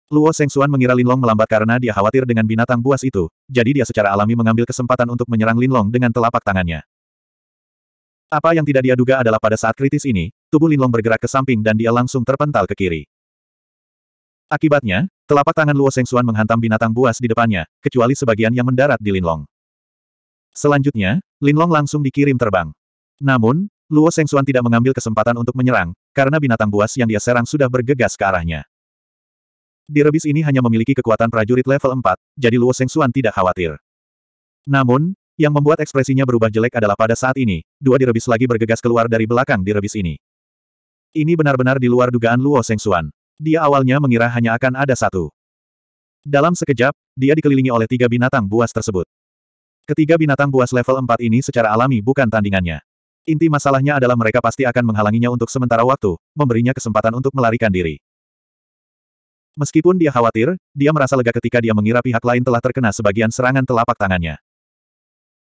Luo Sengsuan mengira Linlong melambat karena dia khawatir dengan binatang buas itu, jadi dia secara alami mengambil kesempatan untuk menyerang Linlong dengan telapak tangannya. Apa yang tidak dia duga adalah pada saat kritis ini, tubuh Linlong bergerak ke samping dan dia langsung terpental ke kiri. Akibatnya, telapak tangan Luo Sengsuan menghantam binatang buas di depannya, kecuali sebagian yang mendarat di Linlong. Selanjutnya, Linlong langsung dikirim terbang. Namun, Luo Sengsuan tidak mengambil kesempatan untuk menyerang, karena binatang buas yang dia serang sudah bergegas ke arahnya. Direbis ini hanya memiliki kekuatan prajurit level 4, jadi Luo Sengsuan tidak khawatir. Namun, yang membuat ekspresinya berubah jelek adalah pada saat ini, dua direbis lagi bergegas keluar dari belakang direbis ini. Ini benar-benar di luar dugaan Luo Sengsuan. Dia awalnya mengira hanya akan ada satu. Dalam sekejap, dia dikelilingi oleh tiga binatang buas tersebut. Ketiga binatang buas level 4 ini secara alami bukan tandingannya. Inti masalahnya adalah mereka pasti akan menghalanginya untuk sementara waktu, memberinya kesempatan untuk melarikan diri. Meskipun dia khawatir, dia merasa lega ketika dia mengira pihak lain telah terkena sebagian serangan telapak tangannya.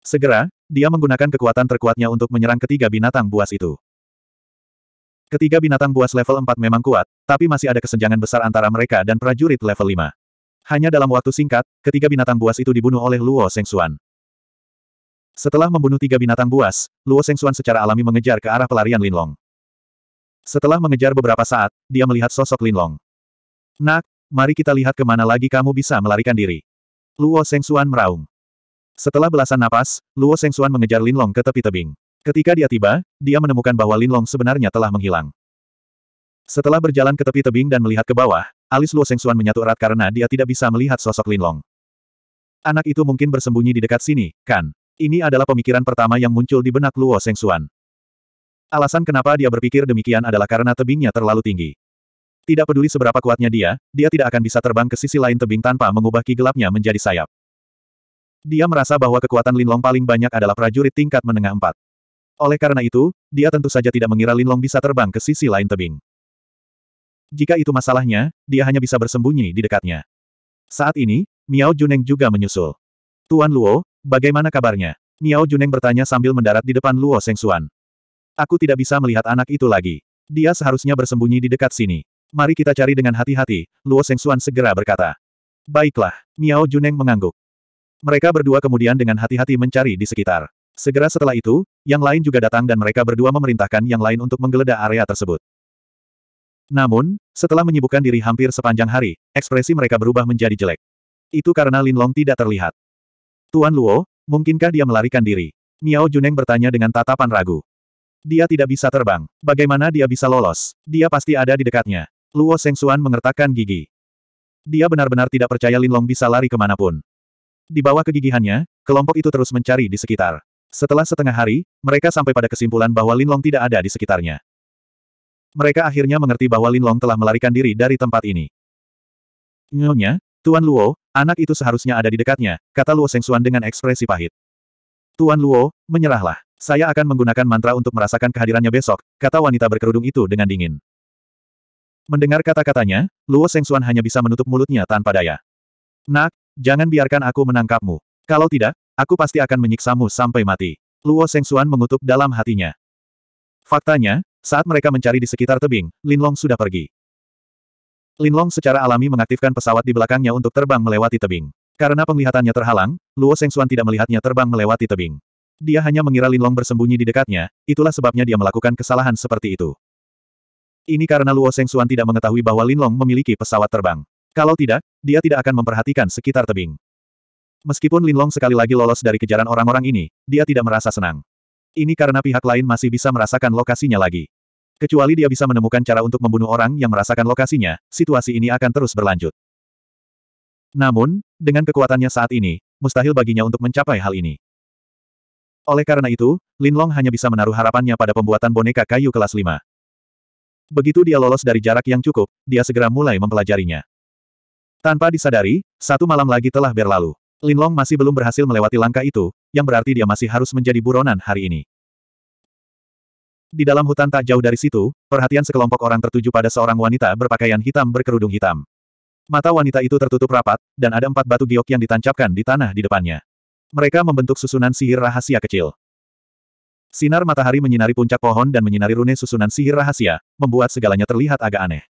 Segera, dia menggunakan kekuatan terkuatnya untuk menyerang ketiga binatang buas itu. Ketiga binatang buas level 4 memang kuat, tapi masih ada kesenjangan besar antara mereka dan prajurit level 5. Hanya dalam waktu singkat, ketiga binatang buas itu dibunuh oleh Luo Sengsuan. Setelah membunuh tiga binatang buas, Luo Sengsuan secara alami mengejar ke arah pelarian Linlong. Setelah mengejar beberapa saat, dia melihat sosok Linlong. Nak, mari kita lihat kemana lagi kamu bisa melarikan diri. Luo Sengsuan meraung. Setelah belasan napas, Luo Sengsuan mengejar Lin Long ke tepi tebing. Ketika dia tiba, dia menemukan bahwa Lin Long sebenarnya telah menghilang. Setelah berjalan ke tepi tebing dan melihat ke bawah, alis Luo Sengsuan menyatu erat karena dia tidak bisa melihat sosok Lin Long. Anak itu mungkin bersembunyi di dekat sini, kan? Ini adalah pemikiran pertama yang muncul di benak Luo Sengsuan. Alasan kenapa dia berpikir demikian adalah karena tebingnya terlalu tinggi. Tidak peduli seberapa kuatnya dia, dia tidak akan bisa terbang ke sisi lain tebing tanpa mengubah ki gelapnya menjadi sayap. Dia merasa bahwa kekuatan Linlong paling banyak adalah prajurit tingkat menengah empat. Oleh karena itu, dia tentu saja tidak mengira Linlong bisa terbang ke sisi lain tebing. Jika itu masalahnya, dia hanya bisa bersembunyi di dekatnya. Saat ini, Miao Juneng juga menyusul. Tuan Luo, bagaimana kabarnya? Miao Juneng bertanya sambil mendarat di depan Luo Sengsuan. Aku tidak bisa melihat anak itu lagi. Dia seharusnya bersembunyi di dekat sini. Mari kita cari dengan hati-hati, Luo Sengsuan segera berkata. Baiklah, Miao Juneng mengangguk. Mereka berdua kemudian dengan hati-hati mencari di sekitar. Segera setelah itu, yang lain juga datang dan mereka berdua memerintahkan yang lain untuk menggeledah area tersebut. Namun, setelah menyibukkan diri hampir sepanjang hari, ekspresi mereka berubah menjadi jelek. Itu karena Lin Long tidak terlihat. Tuan Luo, mungkinkah dia melarikan diri? Miao Juneng bertanya dengan tatapan ragu. Dia tidak bisa terbang. Bagaimana dia bisa lolos? Dia pasti ada di dekatnya. Luo Sengsuan mengertakkan gigi. Dia benar-benar tidak percaya Linlong bisa lari kemanapun. Di bawah kegigihannya, kelompok itu terus mencari di sekitar. Setelah setengah hari, mereka sampai pada kesimpulan bahwa Linlong tidak ada di sekitarnya. Mereka akhirnya mengerti bahwa Linlong telah melarikan diri dari tempat ini. Nyonya, Tuan Luo, anak itu seharusnya ada di dekatnya, kata Luo Sengsuan dengan ekspresi pahit. Tuan Luo, menyerahlah. Saya akan menggunakan mantra untuk merasakan kehadirannya besok, kata wanita berkerudung itu dengan dingin. Mendengar kata-katanya, Luo Sengsuan hanya bisa menutup mulutnya tanpa daya. Nak, jangan biarkan aku menangkapmu. Kalau tidak, aku pasti akan menyiksamu sampai mati. Luo Sengsuan mengutuk dalam hatinya. Faktanya, saat mereka mencari di sekitar tebing, Lin Long sudah pergi. Lin Long secara alami mengaktifkan pesawat di belakangnya untuk terbang melewati tebing. Karena penglihatannya terhalang, Luo Sengsuan tidak melihatnya terbang melewati tebing. Dia hanya mengira Lin Long bersembunyi di dekatnya, itulah sebabnya dia melakukan kesalahan seperti itu. Ini karena Luo Xuan tidak mengetahui bahwa Linlong memiliki pesawat terbang. Kalau tidak, dia tidak akan memperhatikan sekitar tebing. Meskipun Linlong sekali lagi lolos dari kejaran orang-orang ini, dia tidak merasa senang. Ini karena pihak lain masih bisa merasakan lokasinya lagi. Kecuali dia bisa menemukan cara untuk membunuh orang yang merasakan lokasinya, situasi ini akan terus berlanjut. Namun, dengan kekuatannya saat ini, mustahil baginya untuk mencapai hal ini. Oleh karena itu, Linlong hanya bisa menaruh harapannya pada pembuatan boneka kayu kelas 5. Begitu dia lolos dari jarak yang cukup, dia segera mulai mempelajarinya. Tanpa disadari, satu malam lagi telah berlalu. Linlong masih belum berhasil melewati langkah itu, yang berarti dia masih harus menjadi buronan hari ini. Di dalam hutan tak jauh dari situ, perhatian sekelompok orang tertuju pada seorang wanita berpakaian hitam berkerudung hitam. Mata wanita itu tertutup rapat, dan ada empat batu giok yang ditancapkan di tanah di depannya. Mereka membentuk susunan sihir rahasia kecil. Sinar matahari menyinari puncak pohon dan menyinari rune susunan sihir rahasia, membuat segalanya terlihat agak aneh.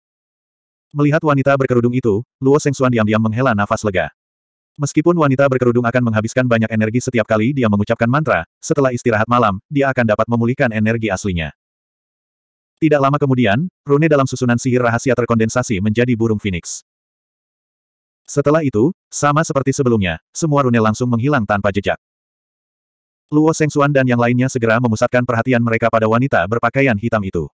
Melihat wanita berkerudung itu, Luo Sengsuan diam-diam menghela nafas lega. Meskipun wanita berkerudung akan menghabiskan banyak energi setiap kali dia mengucapkan mantra, setelah istirahat malam, dia akan dapat memulihkan energi aslinya. Tidak lama kemudian, rune dalam susunan sihir rahasia terkondensasi menjadi burung phoenix. Setelah itu, sama seperti sebelumnya, semua rune langsung menghilang tanpa jejak. Luo Sengsuan dan yang lainnya segera memusatkan perhatian mereka pada wanita berpakaian hitam itu.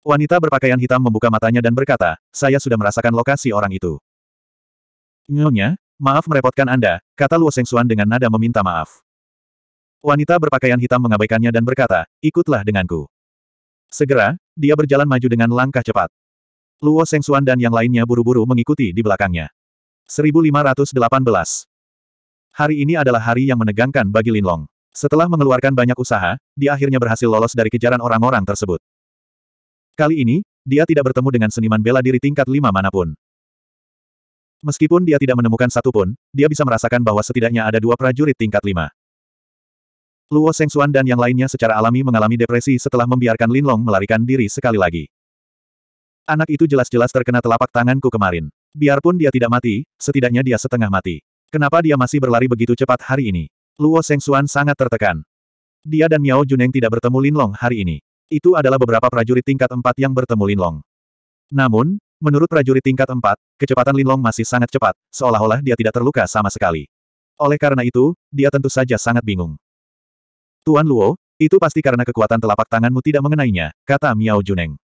Wanita berpakaian hitam membuka matanya dan berkata, saya sudah merasakan lokasi orang itu. Nyonya, maaf merepotkan Anda, kata Luo Sengsuan dengan nada meminta maaf. Wanita berpakaian hitam mengabaikannya dan berkata, ikutlah denganku. Segera, dia berjalan maju dengan langkah cepat. Luo Sengsuan dan yang lainnya buru-buru mengikuti di belakangnya. 1518 Hari ini adalah hari yang menegangkan bagi Linlong. Setelah mengeluarkan banyak usaha, dia akhirnya berhasil lolos dari kejaran orang-orang tersebut. Kali ini, dia tidak bertemu dengan seniman bela diri tingkat lima manapun. Meskipun dia tidak menemukan satu pun, dia bisa merasakan bahwa setidaknya ada dua prajurit tingkat lima. Luo Sengsuan dan yang lainnya secara alami mengalami depresi setelah membiarkan Linlong melarikan diri sekali lagi. Anak itu jelas-jelas terkena telapak tanganku kemarin. Biarpun dia tidak mati, setidaknya dia setengah mati. Kenapa dia masih berlari begitu cepat hari ini? Luo Sengsuan sangat tertekan. Dia dan Miao Juneng tidak bertemu Linlong hari ini. Itu adalah beberapa prajurit tingkat 4 yang bertemu Linlong. Namun, menurut prajurit tingkat 4, kecepatan Linlong masih sangat cepat, seolah-olah dia tidak terluka sama sekali. Oleh karena itu, dia tentu saja sangat bingung. Tuan Luo, itu pasti karena kekuatan telapak tanganmu tidak mengenainya, kata Miao Juneng.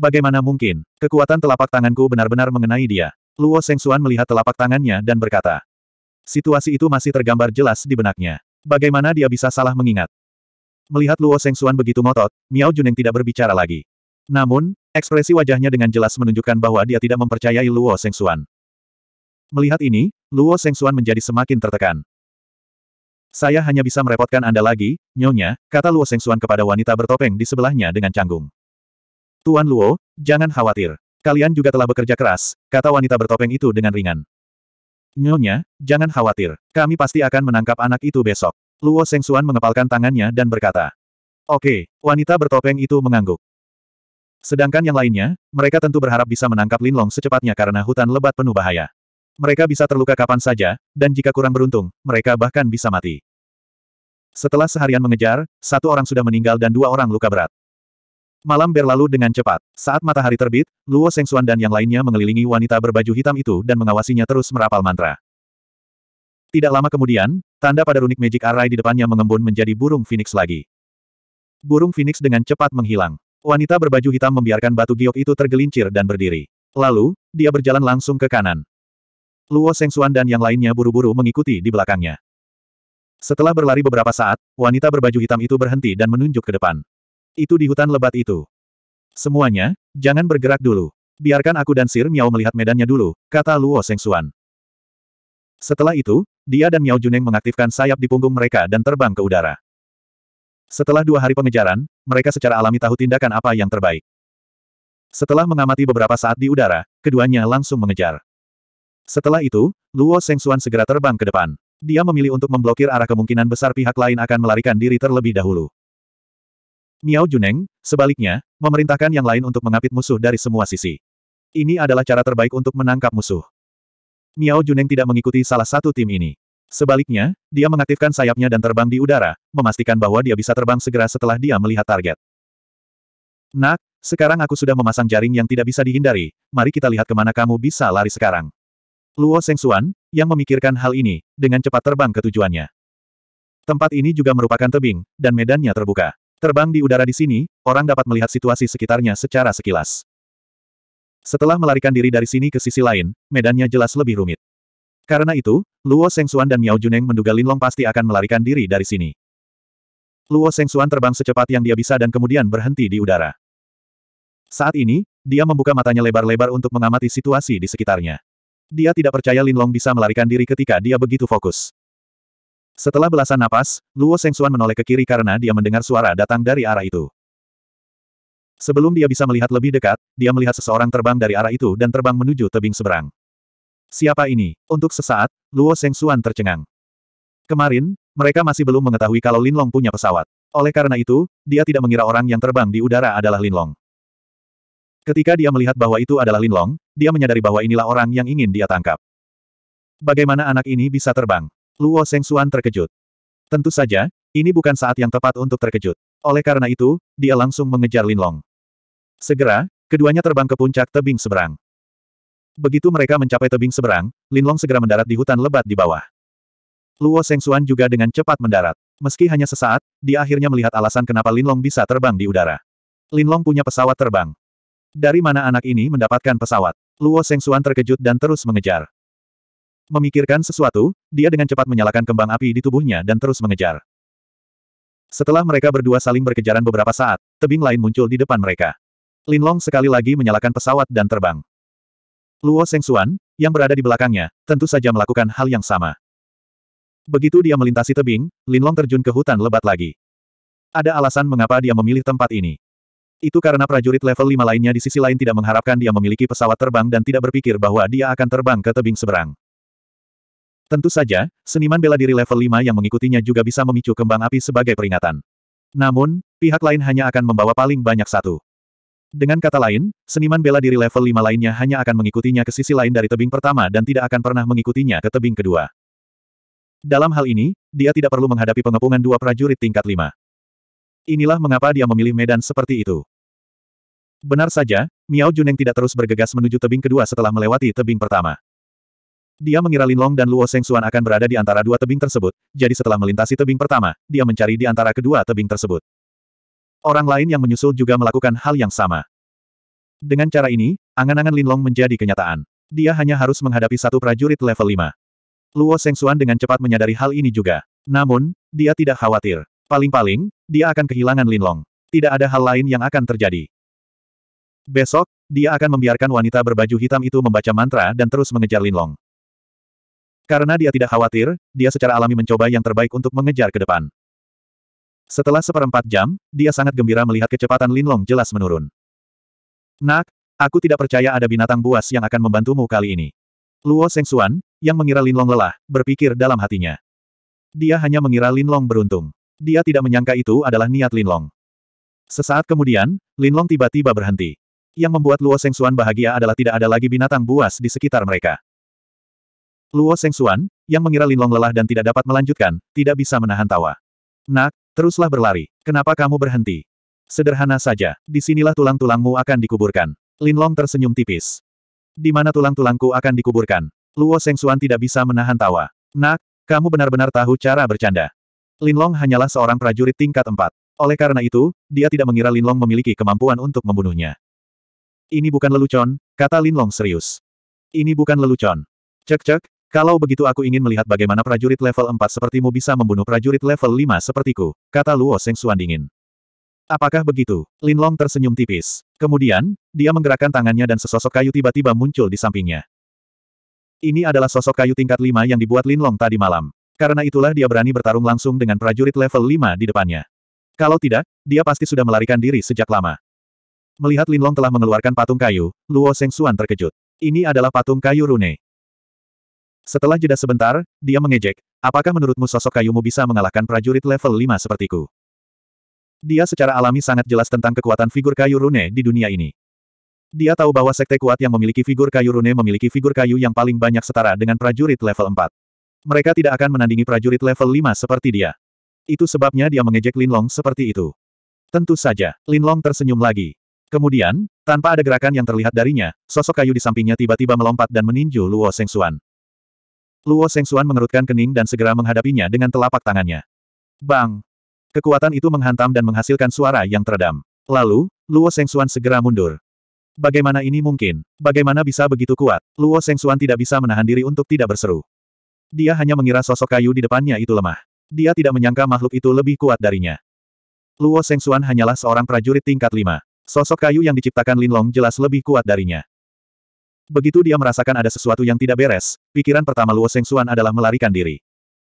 Bagaimana mungkin, kekuatan telapak tanganku benar-benar mengenai dia? Luo Sengsuan melihat telapak tangannya dan berkata, Situasi itu masih tergambar jelas di benaknya. Bagaimana dia bisa salah mengingat? Melihat Luo Sengsuan begitu ngotot, Miao Juneng tidak berbicara lagi. Namun, ekspresi wajahnya dengan jelas menunjukkan bahwa dia tidak mempercayai Luo Sengsuan. Melihat ini, Luo Sengsuan menjadi semakin tertekan. Saya hanya bisa merepotkan Anda lagi, nyonya, kata Luo Sengsuan kepada wanita bertopeng di sebelahnya dengan canggung. Tuan Luo, jangan khawatir. Kalian juga telah bekerja keras, kata wanita bertopeng itu dengan ringan. Nyonya, jangan khawatir. Kami pasti akan menangkap anak itu besok. Luo Sengsuan mengepalkan tangannya dan berkata. Oke, wanita bertopeng itu mengangguk. Sedangkan yang lainnya, mereka tentu berharap bisa menangkap Linlong secepatnya karena hutan lebat penuh bahaya. Mereka bisa terluka kapan saja, dan jika kurang beruntung, mereka bahkan bisa mati. Setelah seharian mengejar, satu orang sudah meninggal dan dua orang luka berat. Malam berlalu dengan cepat. Saat matahari terbit, Luo Sengsuan dan yang lainnya mengelilingi wanita berbaju hitam itu dan mengawasinya terus merapal mantra. Tidak lama kemudian, tanda pada runik magic array di depannya mengembun menjadi burung phoenix lagi. Burung phoenix dengan cepat menghilang. Wanita berbaju hitam membiarkan batu giok itu tergelincir dan berdiri. Lalu, dia berjalan langsung ke kanan. Luo Sengsuan dan yang lainnya buru-buru mengikuti di belakangnya. Setelah berlari beberapa saat, wanita berbaju hitam itu berhenti dan menunjuk ke depan. Itu di hutan lebat itu. Semuanya, jangan bergerak dulu. Biarkan aku dan Sir Miao melihat medannya dulu, kata Luo Sengsuan. Setelah itu, dia dan Miao Juneng mengaktifkan sayap di punggung mereka dan terbang ke udara. Setelah dua hari pengejaran, mereka secara alami tahu tindakan apa yang terbaik. Setelah mengamati beberapa saat di udara, keduanya langsung mengejar. Setelah itu, Luo Sengsuan segera terbang ke depan. Dia memilih untuk memblokir arah kemungkinan besar pihak lain akan melarikan diri terlebih dahulu. Miao Juneng, sebaliknya, memerintahkan yang lain untuk mengapit musuh dari semua sisi. Ini adalah cara terbaik untuk menangkap musuh. Miao Juneng tidak mengikuti salah satu tim ini. Sebaliknya, dia mengaktifkan sayapnya dan terbang di udara, memastikan bahwa dia bisa terbang segera setelah dia melihat target. Nak, sekarang aku sudah memasang jaring yang tidak bisa dihindari, mari kita lihat kemana kamu bisa lari sekarang. Luo Sengsuan, yang memikirkan hal ini, dengan cepat terbang ke tujuannya. Tempat ini juga merupakan tebing, dan medannya terbuka. Terbang di udara di sini, orang dapat melihat situasi sekitarnya secara sekilas. Setelah melarikan diri dari sini ke sisi lain, medannya jelas lebih rumit. Karena itu, Luo Sengsuan dan Miao Juneng menduga Linlong pasti akan melarikan diri dari sini. Luo Sengsuan terbang secepat yang dia bisa dan kemudian berhenti di udara. Saat ini, dia membuka matanya lebar-lebar untuk mengamati situasi di sekitarnya. Dia tidak percaya Linlong bisa melarikan diri ketika dia begitu fokus. Setelah belasan napas, Luo Sengsuan menoleh ke kiri karena dia mendengar suara datang dari arah itu. Sebelum dia bisa melihat lebih dekat, dia melihat seseorang terbang dari arah itu dan terbang menuju tebing seberang. Siapa ini? Untuk sesaat, Luo Sengsuan tercengang. Kemarin, mereka masih belum mengetahui kalau Linlong punya pesawat. Oleh karena itu, dia tidak mengira orang yang terbang di udara adalah Linlong. Ketika dia melihat bahwa itu adalah Linlong, dia menyadari bahwa inilah orang yang ingin dia tangkap. Bagaimana anak ini bisa terbang? Luo Sengsuan terkejut. Tentu saja, ini bukan saat yang tepat untuk terkejut. Oleh karena itu, dia langsung mengejar Lin Long. Segera, keduanya terbang ke puncak tebing seberang. Begitu mereka mencapai tebing seberang, Lin Long segera mendarat di hutan lebat di bawah. Luo Sengsuan juga dengan cepat mendarat. Meski hanya sesaat, dia akhirnya melihat alasan kenapa Lin Long bisa terbang di udara. Lin Long punya pesawat terbang. Dari mana anak ini mendapatkan pesawat? Luo Sengsuan terkejut dan terus mengejar. Memikirkan sesuatu, dia dengan cepat menyalakan kembang api di tubuhnya dan terus mengejar. Setelah mereka berdua saling berkejaran beberapa saat, tebing lain muncul di depan mereka. Linlong sekali lagi menyalakan pesawat dan terbang. Luo Sengsuan, yang berada di belakangnya, tentu saja melakukan hal yang sama. Begitu dia melintasi tebing, Linlong terjun ke hutan lebat lagi. Ada alasan mengapa dia memilih tempat ini. Itu karena prajurit level 5 lainnya di sisi lain tidak mengharapkan dia memiliki pesawat terbang dan tidak berpikir bahwa dia akan terbang ke tebing seberang. Tentu saja, seniman bela diri level 5 yang mengikutinya juga bisa memicu kembang api sebagai peringatan. Namun, pihak lain hanya akan membawa paling banyak satu. Dengan kata lain, seniman bela diri level 5 lainnya hanya akan mengikutinya ke sisi lain dari tebing pertama dan tidak akan pernah mengikutinya ke tebing kedua. Dalam hal ini, dia tidak perlu menghadapi pengepungan dua prajurit tingkat 5. Inilah mengapa dia memilih medan seperti itu. Benar saja, Miao Juneng tidak terus bergegas menuju tebing kedua setelah melewati tebing pertama. Dia mengira Linlong dan Luo Sengsuan akan berada di antara dua tebing tersebut, jadi setelah melintasi tebing pertama, dia mencari di antara kedua tebing tersebut. Orang lain yang menyusul juga melakukan hal yang sama. Dengan cara ini, angan-angan Linlong menjadi kenyataan. Dia hanya harus menghadapi satu prajurit level 5. Luo Sengsuan dengan cepat menyadari hal ini juga. Namun, dia tidak khawatir. Paling-paling, dia akan kehilangan Linlong. Tidak ada hal lain yang akan terjadi. Besok, dia akan membiarkan wanita berbaju hitam itu membaca mantra dan terus mengejar Linlong. Karena dia tidak khawatir, dia secara alami mencoba yang terbaik untuk mengejar ke depan. Setelah seperempat jam, dia sangat gembira melihat kecepatan Linlong jelas menurun. Nak, aku tidak percaya ada binatang buas yang akan membantumu kali ini. Luo Sengsuan, yang mengira Linlong lelah, berpikir dalam hatinya. Dia hanya mengira Linlong beruntung. Dia tidak menyangka itu adalah niat Linlong. Sesaat kemudian, Linlong tiba-tiba berhenti. Yang membuat Luo Sengsuan bahagia adalah tidak ada lagi binatang buas di sekitar mereka. Luo Sengsuan, yang mengira Linlong lelah dan tidak dapat melanjutkan, tidak bisa menahan tawa. Nak, teruslah berlari. Kenapa kamu berhenti? Sederhana saja, disinilah tulang-tulangmu akan dikuburkan. Linlong tersenyum tipis. Di mana tulang-tulangku akan dikuburkan? Luo Sengsuan tidak bisa menahan tawa. Nak, kamu benar-benar tahu cara bercanda. Linlong hanyalah seorang prajurit tingkat empat. Oleh karena itu, dia tidak mengira Linlong memiliki kemampuan untuk membunuhnya. Ini bukan lelucon, kata Linlong serius. Ini bukan lelucon. Cek-cek, kalau begitu aku ingin melihat bagaimana prajurit level 4 sepertimu bisa membunuh prajurit level 5 sepertiku, kata Luo Seng Suan dingin. Apakah begitu? Lin Long tersenyum tipis. Kemudian, dia menggerakkan tangannya dan sesosok kayu tiba-tiba muncul di sampingnya. Ini adalah sosok kayu tingkat 5 yang dibuat Lin Long tadi malam. Karena itulah dia berani bertarung langsung dengan prajurit level 5 di depannya. Kalau tidak, dia pasti sudah melarikan diri sejak lama. Melihat Lin Long telah mengeluarkan patung kayu, Luo Seng Suan terkejut. Ini adalah patung kayu rune. Setelah jeda sebentar, dia mengejek, apakah menurutmu sosok kayumu bisa mengalahkan prajurit level 5 sepertiku? Dia secara alami sangat jelas tentang kekuatan figur kayu rune di dunia ini. Dia tahu bahwa sekte kuat yang memiliki figur kayu rune memiliki figur kayu yang paling banyak setara dengan prajurit level 4. Mereka tidak akan menandingi prajurit level 5 seperti dia. Itu sebabnya dia mengejek Lin Long seperti itu. Tentu saja, Lin Long tersenyum lagi. Kemudian, tanpa ada gerakan yang terlihat darinya, sosok kayu di sampingnya tiba-tiba melompat dan meninju Luo Sengsuan. Luo Sengsuan mengerutkan kening dan segera menghadapinya dengan telapak tangannya. Bang! Kekuatan itu menghantam dan menghasilkan suara yang teredam. Lalu, Luo Sengsuan segera mundur. Bagaimana ini mungkin? Bagaimana bisa begitu kuat? Luo Sengsuan tidak bisa menahan diri untuk tidak berseru. Dia hanya mengira sosok kayu di depannya itu lemah. Dia tidak menyangka makhluk itu lebih kuat darinya. Luo Sengsuan hanyalah seorang prajurit tingkat lima. Sosok kayu yang diciptakan Linlong jelas lebih kuat darinya. Begitu dia merasakan ada sesuatu yang tidak beres, pikiran pertama Luo Suan adalah melarikan diri.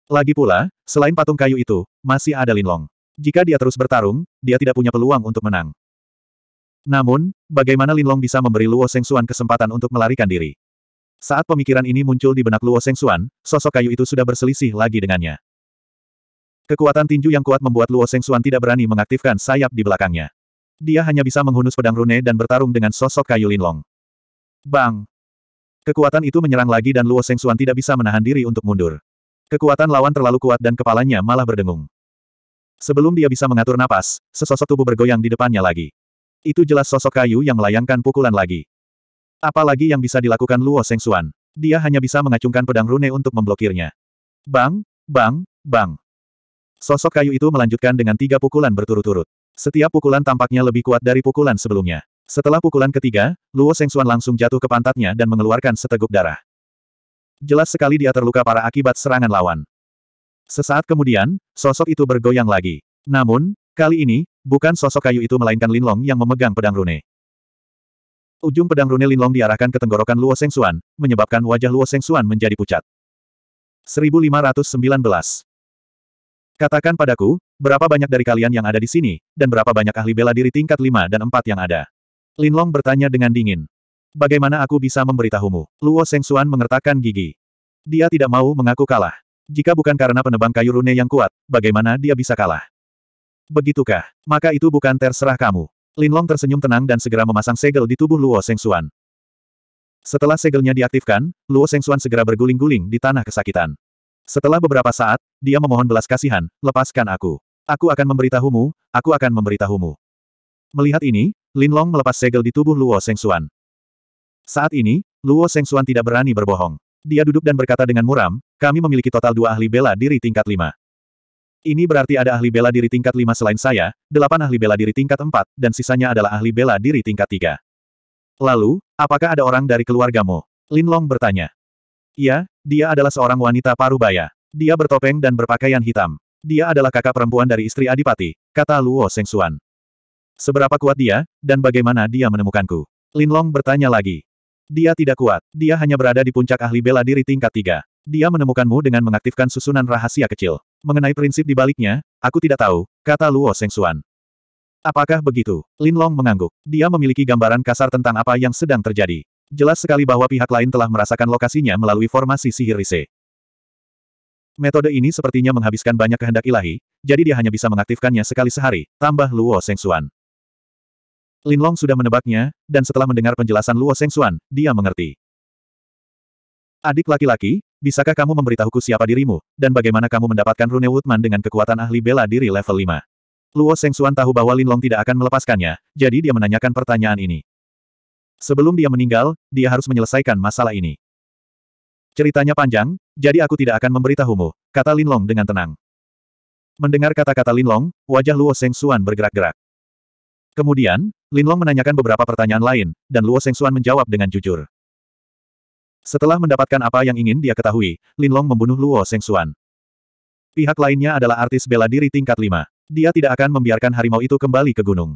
Lagi pula, selain patung kayu itu, masih ada Linlong. Jika dia terus bertarung, dia tidak punya peluang untuk menang. Namun, bagaimana Linlong bisa memberi Luo Suan kesempatan untuk melarikan diri? Saat pemikiran ini muncul di benak Luo Suan, sosok kayu itu sudah berselisih lagi dengannya. Kekuatan tinju yang kuat membuat Luo Suan tidak berani mengaktifkan sayap di belakangnya. Dia hanya bisa menghunus pedang rune dan bertarung dengan sosok kayu Linlong. Bang! Kekuatan itu menyerang lagi dan Luo Sengsuan tidak bisa menahan diri untuk mundur. Kekuatan lawan terlalu kuat dan kepalanya malah berdengung. Sebelum dia bisa mengatur napas, sesosok tubuh bergoyang di depannya lagi. Itu jelas sosok kayu yang melayangkan pukulan lagi. Apalagi yang bisa dilakukan Luo Sengsuan. Dia hanya bisa mengacungkan pedang rune untuk memblokirnya. Bang, bang, bang. Sosok kayu itu melanjutkan dengan tiga pukulan berturut-turut. Setiap pukulan tampaknya lebih kuat dari pukulan sebelumnya. Setelah pukulan ketiga, Luo Sengsuan langsung jatuh ke pantatnya dan mengeluarkan seteguk darah. Jelas sekali dia terluka para akibat serangan lawan. Sesaat kemudian, sosok itu bergoyang lagi. Namun, kali ini, bukan sosok kayu itu melainkan Linlong yang memegang pedang rune. Ujung pedang rune Linlong diarahkan ke tenggorokan Luo Sengsuan, menyebabkan wajah Luo Sengsuan menjadi pucat. 1519 Katakan padaku, berapa banyak dari kalian yang ada di sini, dan berapa banyak ahli bela diri tingkat 5 dan 4 yang ada. Linlong bertanya dengan dingin. Bagaimana aku bisa memberitahumu? Luo Sengsuan mengertakkan gigi. Dia tidak mau mengaku kalah. Jika bukan karena penebang kayu rune yang kuat, bagaimana dia bisa kalah? Begitukah? Maka itu bukan terserah kamu. Linlong tersenyum tenang dan segera memasang segel di tubuh Luo Sengsuan. Setelah segelnya diaktifkan, Luo Sengsuan segera berguling-guling di tanah kesakitan. Setelah beberapa saat, dia memohon belas kasihan, lepaskan aku. Aku akan memberitahumu, aku akan memberitahumu. Melihat ini, Linlong melepas segel di tubuh Luo Sengsuan. Saat ini, Luo Sengsuan tidak berani berbohong. Dia duduk dan berkata dengan muram, kami memiliki total dua ahli bela diri tingkat lima. Ini berarti ada ahli bela diri tingkat lima selain saya, delapan ahli bela diri tingkat empat, dan sisanya adalah ahli bela diri tingkat tiga. Lalu, apakah ada orang dari keluargamu? Linlong bertanya. "Ya, dia adalah seorang wanita parubaya. Dia bertopeng dan berpakaian hitam. Dia adalah kakak perempuan dari istri Adipati, kata Luo Sengsuan. Seberapa kuat dia, dan bagaimana dia menemukanku? Lin Long bertanya lagi. Dia tidak kuat, dia hanya berada di puncak ahli bela diri tingkat 3. Dia menemukanmu dengan mengaktifkan susunan rahasia kecil. Mengenai prinsip di baliknya, aku tidak tahu, kata Luo Sengsuan. Apakah begitu? Lin Long mengangguk. Dia memiliki gambaran kasar tentang apa yang sedang terjadi. Jelas sekali bahwa pihak lain telah merasakan lokasinya melalui formasi sihir Rise. Metode ini sepertinya menghabiskan banyak kehendak ilahi, jadi dia hanya bisa mengaktifkannya sekali sehari, tambah Luo Sengsuan. Linlong sudah menebaknya, dan setelah mendengar penjelasan Luo Sengxuan, dia mengerti. Adik laki-laki, bisakah kamu memberitahuku siapa dirimu, dan bagaimana kamu mendapatkan Rune Woodman dengan kekuatan ahli bela diri level 5? Luo Sengxuan tahu bahwa Linlong tidak akan melepaskannya, jadi dia menanyakan pertanyaan ini. Sebelum dia meninggal, dia harus menyelesaikan masalah ini. Ceritanya panjang, jadi aku tidak akan memberitahumu, kata Linlong dengan tenang. Mendengar kata-kata Linlong, wajah Luo Sengxuan bergerak-gerak. Kemudian, Linlong menanyakan beberapa pertanyaan lain, dan Luo Sengsuan menjawab dengan jujur. Setelah mendapatkan apa yang ingin dia ketahui, Linlong membunuh Luo Sengsuan. Pihak lainnya adalah artis bela diri tingkat 5. Dia tidak akan membiarkan harimau itu kembali ke gunung.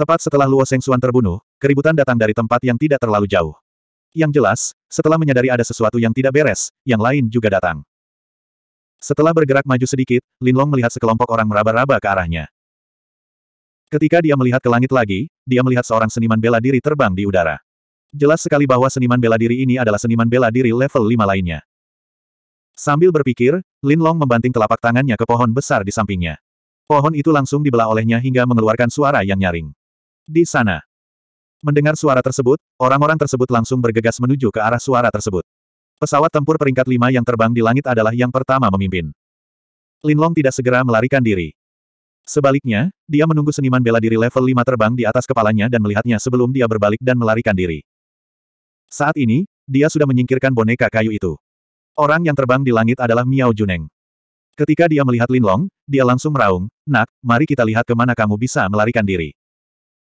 Tepat setelah Luo Sengsuan terbunuh, keributan datang dari tempat yang tidak terlalu jauh. Yang jelas, setelah menyadari ada sesuatu yang tidak beres, yang lain juga datang. Setelah bergerak maju sedikit, Linlong melihat sekelompok orang meraba-raba ke arahnya. Ketika dia melihat ke langit lagi, dia melihat seorang seniman bela diri terbang di udara. Jelas sekali bahwa seniman bela diri ini adalah seniman bela diri level 5 lainnya. Sambil berpikir, Lin Long membanting telapak tangannya ke pohon besar di sampingnya. Pohon itu langsung dibelah olehnya hingga mengeluarkan suara yang nyaring. Di sana. Mendengar suara tersebut, orang-orang tersebut langsung bergegas menuju ke arah suara tersebut. Pesawat tempur peringkat 5 yang terbang di langit adalah yang pertama memimpin. Lin Long tidak segera melarikan diri. Sebaliknya, dia menunggu seniman bela diri level 5 terbang di atas kepalanya dan melihatnya sebelum dia berbalik dan melarikan diri. Saat ini, dia sudah menyingkirkan boneka kayu itu. Orang yang terbang di langit adalah Miao Juneng. Ketika dia melihat Lin Long, dia langsung meraung, Nak, mari kita lihat kemana kamu bisa melarikan diri.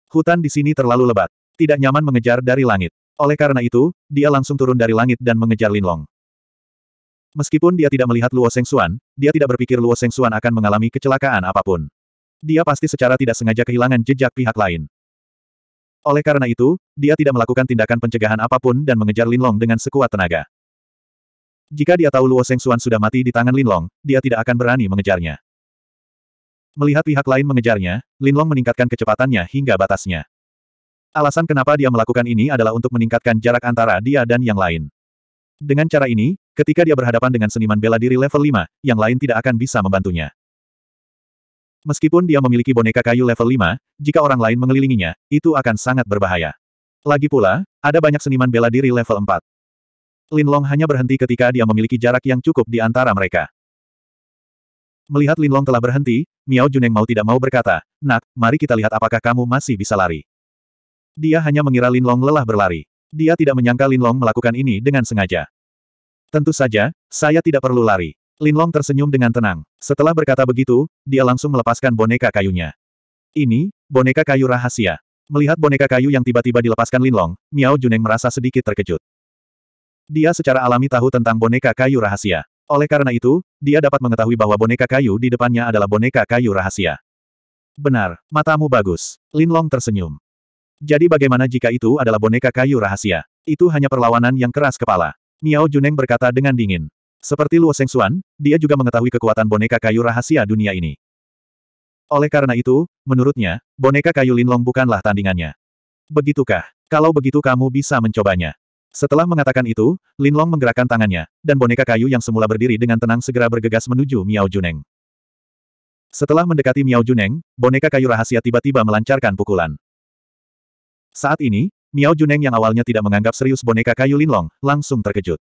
Hutan di sini terlalu lebat. Tidak nyaman mengejar dari langit. Oleh karena itu, dia langsung turun dari langit dan mengejar Lin Long. Meskipun dia tidak melihat Luo Sengsuan, dia tidak berpikir Luo Sengsuan akan mengalami kecelakaan apapun. Dia pasti secara tidak sengaja kehilangan jejak pihak lain. Oleh karena itu, dia tidak melakukan tindakan pencegahan apapun dan mengejar Linlong dengan sekuat tenaga. Jika dia tahu Luo Seng Xuan sudah mati di tangan Linlong, dia tidak akan berani mengejarnya. Melihat pihak lain mengejarnya, Linlong meningkatkan kecepatannya hingga batasnya. Alasan kenapa dia melakukan ini adalah untuk meningkatkan jarak antara dia dan yang lain. Dengan cara ini, ketika dia berhadapan dengan seniman bela diri level 5, yang lain tidak akan bisa membantunya. Meskipun dia memiliki boneka kayu level 5, jika orang lain mengelilinginya, itu akan sangat berbahaya. Lagi pula, ada banyak seniman bela diri level 4. Long hanya berhenti ketika dia memiliki jarak yang cukup di antara mereka. Melihat Lin Long telah berhenti, Miao Juneng mau tidak mau berkata, Nak, mari kita lihat apakah kamu masih bisa lari. Dia hanya mengira Lin Long lelah berlari. Dia tidak menyangka Lin Long melakukan ini dengan sengaja. Tentu saja, saya tidak perlu lari. Linlong tersenyum dengan tenang. Setelah berkata begitu, dia langsung melepaskan boneka kayunya. Ini, boneka kayu rahasia. Melihat boneka kayu yang tiba-tiba dilepaskan Linlong, Miao Juneng merasa sedikit terkejut. Dia secara alami tahu tentang boneka kayu rahasia. Oleh karena itu, dia dapat mengetahui bahwa boneka kayu di depannya adalah boneka kayu rahasia. Benar, matamu bagus. Linlong tersenyum. Jadi bagaimana jika itu adalah boneka kayu rahasia? Itu hanya perlawanan yang keras kepala. Miao Juneng berkata dengan dingin. Seperti Luo Sengxuan, dia juga mengetahui kekuatan boneka kayu rahasia dunia ini. Oleh karena itu, menurutnya, boneka kayu Linlong bukanlah tandingannya. Begitukah? Kalau begitu kamu bisa mencobanya. Setelah mengatakan itu, Linlong menggerakkan tangannya, dan boneka kayu yang semula berdiri dengan tenang segera bergegas menuju Miao Juneng. Setelah mendekati Miao Juneng, boneka kayu rahasia tiba-tiba melancarkan pukulan. Saat ini, Miao Juneng yang awalnya tidak menganggap serius boneka kayu Linlong, langsung terkejut.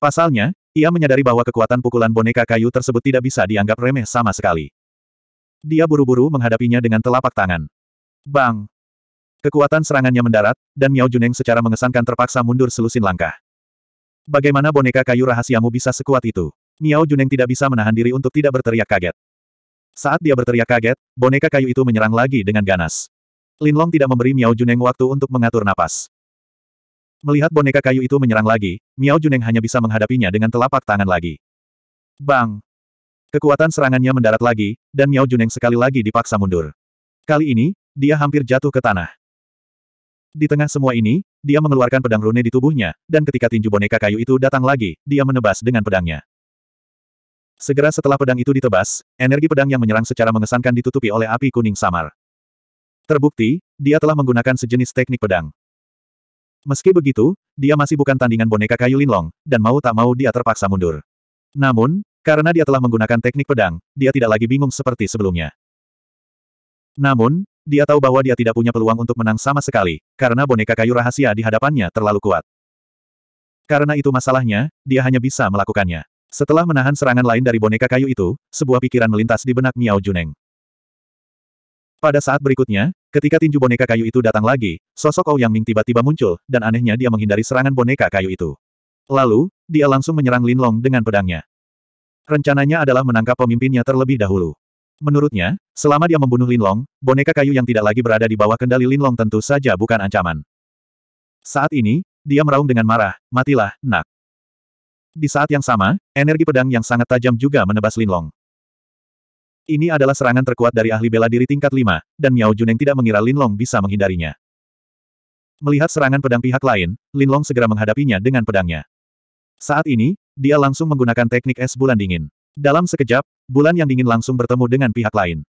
Pasalnya, ia menyadari bahwa kekuatan pukulan boneka kayu tersebut tidak bisa dianggap remeh sama sekali. Dia buru-buru menghadapinya dengan telapak tangan. Bang! Kekuatan serangannya mendarat, dan Miao Juneng secara mengesankan terpaksa mundur selusin langkah. Bagaimana boneka kayu rahasiamu bisa sekuat itu? Miao Juneng tidak bisa menahan diri untuk tidak berteriak kaget. Saat dia berteriak kaget, boneka kayu itu menyerang lagi dengan ganas. Linlong tidak memberi Miao Juneng waktu untuk mengatur napas. Melihat boneka kayu itu menyerang lagi, Miao Juneng hanya bisa menghadapinya dengan telapak tangan lagi. Bang! Kekuatan serangannya mendarat lagi, dan Miao Juneng sekali lagi dipaksa mundur. Kali ini, dia hampir jatuh ke tanah. Di tengah semua ini, dia mengeluarkan pedang rune di tubuhnya, dan ketika tinju boneka kayu itu datang lagi, dia menebas dengan pedangnya. Segera setelah pedang itu ditebas, energi pedang yang menyerang secara mengesankan ditutupi oleh api kuning samar. Terbukti, dia telah menggunakan sejenis teknik pedang. Meski begitu, dia masih bukan tandingan boneka kayu linlong, dan mau tak mau dia terpaksa mundur. Namun, karena dia telah menggunakan teknik pedang, dia tidak lagi bingung seperti sebelumnya. Namun, dia tahu bahwa dia tidak punya peluang untuk menang sama sekali, karena boneka kayu rahasia di hadapannya terlalu kuat. Karena itu masalahnya, dia hanya bisa melakukannya. Setelah menahan serangan lain dari boneka kayu itu, sebuah pikiran melintas di benak Miao Juneng. Pada saat berikutnya, ketika tinju boneka kayu itu datang lagi, sosok Ou Yang Ming tiba-tiba muncul, dan anehnya dia menghindari serangan boneka kayu itu. Lalu, dia langsung menyerang Lin Long dengan pedangnya. Rencananya adalah menangkap pemimpinnya terlebih dahulu. Menurutnya, selama dia membunuh Lin Long, boneka kayu yang tidak lagi berada di bawah kendali Lin Long tentu saja bukan ancaman. Saat ini, dia meraung dengan marah, matilah, nak. Di saat yang sama, energi pedang yang sangat tajam juga menebas Lin Long. Ini adalah serangan terkuat dari ahli bela diri tingkat 5, dan Miao Juneng tidak mengira Lin Long bisa menghindarinya. Melihat serangan pedang pihak lain, Lin Long segera menghadapinya dengan pedangnya. Saat ini, dia langsung menggunakan teknik es bulan dingin. Dalam sekejap, bulan yang dingin langsung bertemu dengan pihak lain.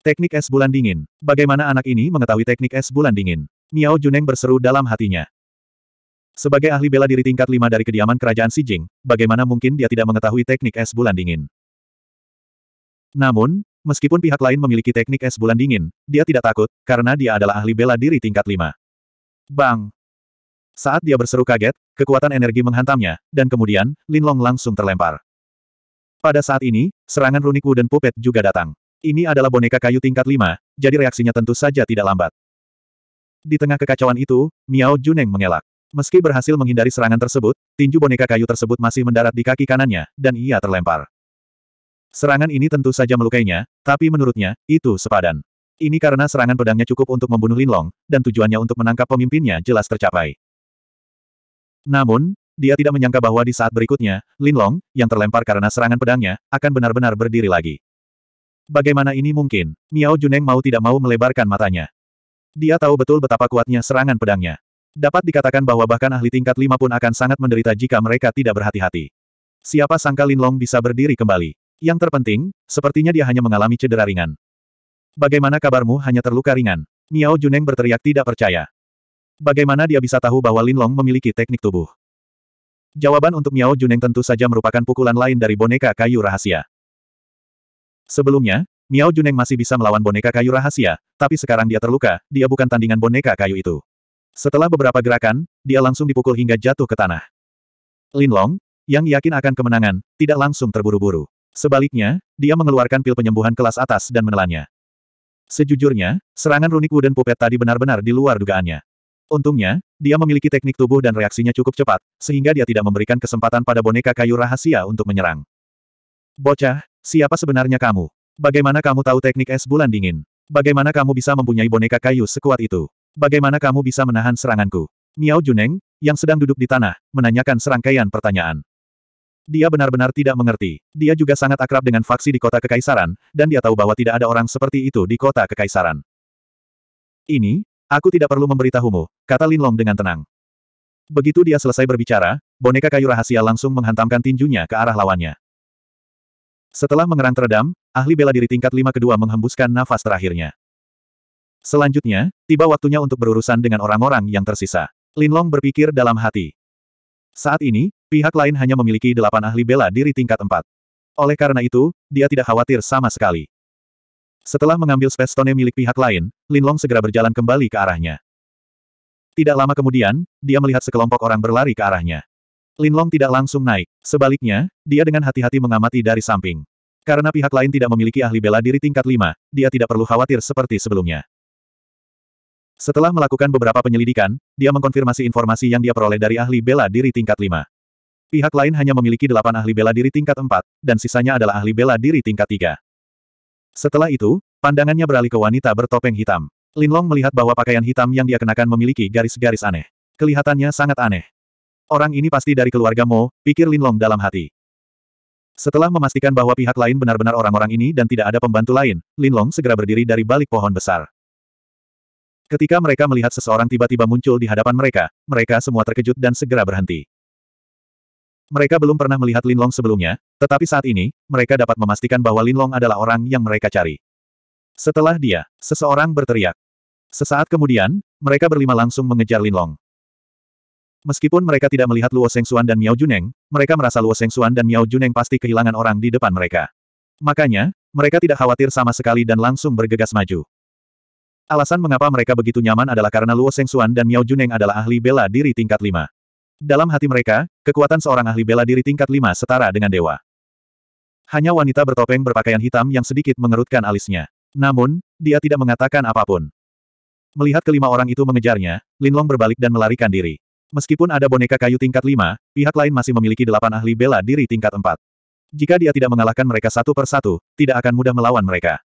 Teknik es bulan dingin. Bagaimana anak ini mengetahui teknik es bulan dingin? Miao Juneng berseru dalam hatinya. Sebagai ahli bela diri tingkat 5 dari kediaman kerajaan Si Jing, bagaimana mungkin dia tidak mengetahui teknik es bulan dingin? Namun, meskipun pihak lain memiliki teknik es bulan dingin, dia tidak takut, karena dia adalah ahli bela diri tingkat 5. Bang! Saat dia berseru kaget, kekuatan energi menghantamnya, dan kemudian, Lin Long langsung terlempar. Pada saat ini, serangan runik Wooden Puppet juga datang. Ini adalah boneka kayu tingkat 5, jadi reaksinya tentu saja tidak lambat. Di tengah kekacauan itu, Miao Juneng mengelak. Meski berhasil menghindari serangan tersebut, tinju boneka kayu tersebut masih mendarat di kaki kanannya, dan ia terlempar. Serangan ini tentu saja melukainya, tapi menurutnya, itu sepadan. Ini karena serangan pedangnya cukup untuk membunuh Linlong, dan tujuannya untuk menangkap pemimpinnya jelas tercapai. Namun, dia tidak menyangka bahwa di saat berikutnya, Linlong, yang terlempar karena serangan pedangnya, akan benar-benar berdiri lagi. Bagaimana ini mungkin? Miao Juneng mau tidak mau melebarkan matanya. Dia tahu betul betapa kuatnya serangan pedangnya. Dapat dikatakan bahwa bahkan ahli tingkat lima pun akan sangat menderita jika mereka tidak berhati-hati. Siapa sangka Linlong bisa berdiri kembali? Yang terpenting, sepertinya dia hanya mengalami cedera ringan. Bagaimana kabarmu hanya terluka ringan? Miao Juneng berteriak tidak percaya. Bagaimana dia bisa tahu bahwa Lin Long memiliki teknik tubuh? Jawaban untuk Miao Juneng tentu saja merupakan pukulan lain dari boneka kayu rahasia. Sebelumnya, Miao Juneng masih bisa melawan boneka kayu rahasia, tapi sekarang dia terluka, dia bukan tandingan boneka kayu itu. Setelah beberapa gerakan, dia langsung dipukul hingga jatuh ke tanah. Lin Long, yang yakin akan kemenangan, tidak langsung terburu-buru. Sebaliknya, dia mengeluarkan pil penyembuhan kelas atas dan menelannya. Sejujurnya, serangan runik Wooden Puppet tadi benar-benar di luar dugaannya. Untungnya, dia memiliki teknik tubuh dan reaksinya cukup cepat, sehingga dia tidak memberikan kesempatan pada boneka kayu rahasia untuk menyerang. Bocah, siapa sebenarnya kamu? Bagaimana kamu tahu teknik es bulan dingin? Bagaimana kamu bisa mempunyai boneka kayu sekuat itu? Bagaimana kamu bisa menahan seranganku? Miao Juneng, yang sedang duduk di tanah, menanyakan serangkaian pertanyaan. Dia benar-benar tidak mengerti. Dia juga sangat akrab dengan faksi di kota kekaisaran, dan dia tahu bahwa tidak ada orang seperti itu di kota kekaisaran. Ini, aku tidak perlu memberitahumu, kata Linlong dengan tenang. Begitu dia selesai berbicara, boneka kayu rahasia langsung menghantamkan tinjunya ke arah lawannya. Setelah mengerang teredam, ahli bela diri tingkat lima kedua menghembuskan nafas terakhirnya. Selanjutnya, tiba waktunya untuk berurusan dengan orang-orang yang tersisa. Linlong berpikir dalam hati. Saat ini, pihak lain hanya memiliki delapan ahli bela diri tingkat empat. Oleh karena itu, dia tidak khawatir sama sekali. Setelah mengambil Space Stone milik pihak lain, lin long segera berjalan kembali ke arahnya. Tidak lama kemudian, dia melihat sekelompok orang berlari ke arahnya. lin long tidak langsung naik. Sebaliknya, dia dengan hati-hati mengamati dari samping. Karena pihak lain tidak memiliki ahli bela diri tingkat lima, dia tidak perlu khawatir seperti sebelumnya. Setelah melakukan beberapa penyelidikan, dia mengkonfirmasi informasi yang dia peroleh dari ahli bela diri tingkat 5. Pihak lain hanya memiliki delapan ahli bela diri tingkat 4, dan sisanya adalah ahli bela diri tingkat 3. Setelah itu, pandangannya beralih ke wanita bertopeng hitam. Linlong melihat bahwa pakaian hitam yang dia kenakan memiliki garis-garis aneh. Kelihatannya sangat aneh. Orang ini pasti dari keluarga Mo, pikir Linlong dalam hati. Setelah memastikan bahwa pihak lain benar-benar orang-orang ini dan tidak ada pembantu lain, Linlong segera berdiri dari balik pohon besar. Ketika mereka melihat seseorang tiba-tiba muncul di hadapan mereka, mereka semua terkejut dan segera berhenti. Mereka belum pernah melihat Linlong sebelumnya, tetapi saat ini, mereka dapat memastikan bahwa Linlong adalah orang yang mereka cari. Setelah dia, seseorang berteriak. Sesaat kemudian, mereka berlima langsung mengejar Linlong. Meskipun mereka tidak melihat Luo Sengsuan dan Miao Juneng, mereka merasa Luo Sengsuan dan Miao Juneng pasti kehilangan orang di depan mereka. Makanya, mereka tidak khawatir sama sekali dan langsung bergegas maju. Alasan mengapa mereka begitu nyaman adalah karena Luo Sengsuan dan Miao Juneng adalah ahli bela diri tingkat 5. Dalam hati mereka, kekuatan seorang ahli bela diri tingkat 5 setara dengan dewa. Hanya wanita bertopeng berpakaian hitam yang sedikit mengerutkan alisnya. Namun, dia tidak mengatakan apapun. Melihat kelima orang itu mengejarnya, Linlong berbalik dan melarikan diri. Meskipun ada boneka kayu tingkat 5, pihak lain masih memiliki delapan ahli bela diri tingkat 4. Jika dia tidak mengalahkan mereka satu persatu, tidak akan mudah melawan mereka.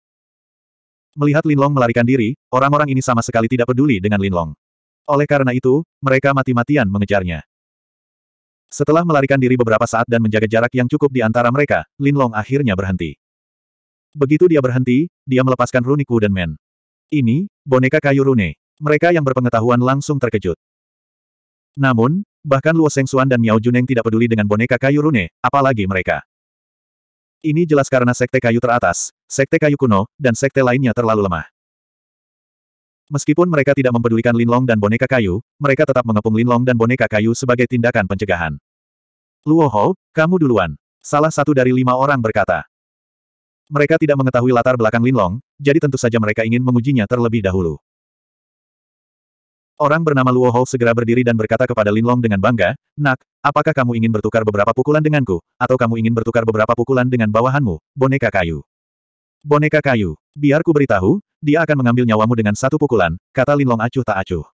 Melihat Linlong melarikan diri, orang-orang ini sama sekali tidak peduli dengan Linlong. Oleh karena itu, mereka mati-matian mengejarnya. Setelah melarikan diri beberapa saat dan menjaga jarak yang cukup di antara mereka, Linlong akhirnya berhenti. Begitu dia berhenti, dia melepaskan runik Wooden Man. Ini, boneka kayu rune. Mereka yang berpengetahuan langsung terkejut. Namun, bahkan Luo Sengsuan dan Miao Juneng tidak peduli dengan boneka kayu rune, apalagi mereka. Ini jelas karena sekte kayu teratas, sekte kayu kuno, dan sekte lainnya terlalu lemah. Meskipun mereka tidak mempedulikan Linlong dan boneka kayu, mereka tetap mengepung Linlong dan boneka kayu sebagai tindakan pencegahan. Luo kamu duluan. Salah satu dari lima orang berkata. Mereka tidak mengetahui latar belakang Linlong, jadi tentu saja mereka ingin mengujinya terlebih dahulu. Orang bernama Luo Hou segera berdiri dan berkata kepada Lin Long dengan bangga, Nak, apakah kamu ingin bertukar beberapa pukulan denganku, atau kamu ingin bertukar beberapa pukulan dengan bawahanmu, boneka kayu? Boneka kayu, Biarku beritahu, dia akan mengambil nyawamu dengan satu pukulan, kata Lin Long acuh tak acuh.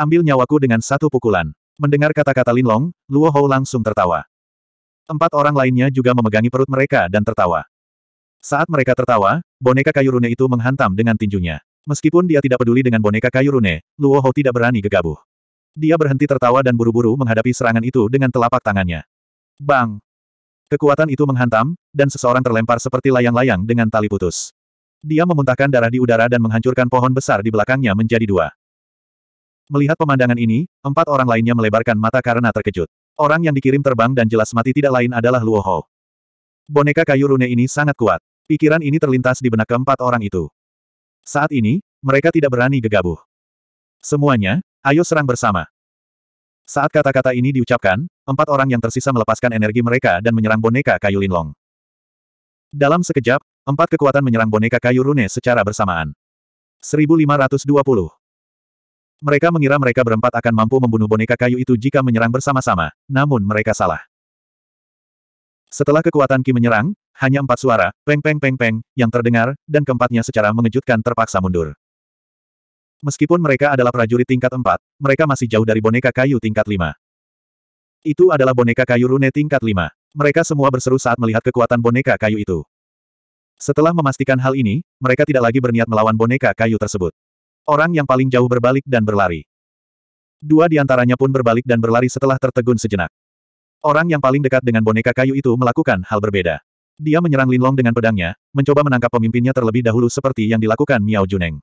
Ambil nyawaku dengan satu pukulan. Mendengar kata-kata Linlong, Luo Hou langsung tertawa. Empat orang lainnya juga memegangi perut mereka dan tertawa. Saat mereka tertawa, boneka kayu rune itu menghantam dengan tinjunya. Meskipun dia tidak peduli dengan boneka kayu rune, Luo Hou tidak berani gegabah. Dia berhenti tertawa dan buru-buru menghadapi serangan itu dengan telapak tangannya. Bang! Kekuatan itu menghantam, dan seseorang terlempar seperti layang-layang dengan tali putus. Dia memuntahkan darah di udara dan menghancurkan pohon besar di belakangnya menjadi dua. Melihat pemandangan ini, empat orang lainnya melebarkan mata karena terkejut. Orang yang dikirim terbang dan jelas mati tidak lain adalah Luo Hou. Boneka kayu rune ini sangat kuat. Pikiran ini terlintas di benak keempat orang itu. Saat ini, mereka tidak berani gegabah. Semuanya, ayo serang bersama. Saat kata-kata ini diucapkan, empat orang yang tersisa melepaskan energi mereka dan menyerang boneka kayu linlong. Dalam sekejap, empat kekuatan menyerang boneka kayu rune secara bersamaan. 1520. Mereka mengira mereka berempat akan mampu membunuh boneka kayu itu jika menyerang bersama-sama, namun mereka salah. Setelah kekuatan Ki menyerang, hanya empat suara, peng-peng-peng-peng, yang terdengar, dan keempatnya secara mengejutkan terpaksa mundur. Meskipun mereka adalah prajurit tingkat empat, mereka masih jauh dari boneka kayu tingkat lima. Itu adalah boneka kayu rune tingkat lima. Mereka semua berseru saat melihat kekuatan boneka kayu itu. Setelah memastikan hal ini, mereka tidak lagi berniat melawan boneka kayu tersebut. Orang yang paling jauh berbalik dan berlari. Dua di antaranya pun berbalik dan berlari setelah tertegun sejenak. Orang yang paling dekat dengan boneka kayu itu melakukan hal berbeda. Dia menyerang Linlong dengan pedangnya, mencoba menangkap pemimpinnya terlebih dahulu seperti yang dilakukan Miao Juneng.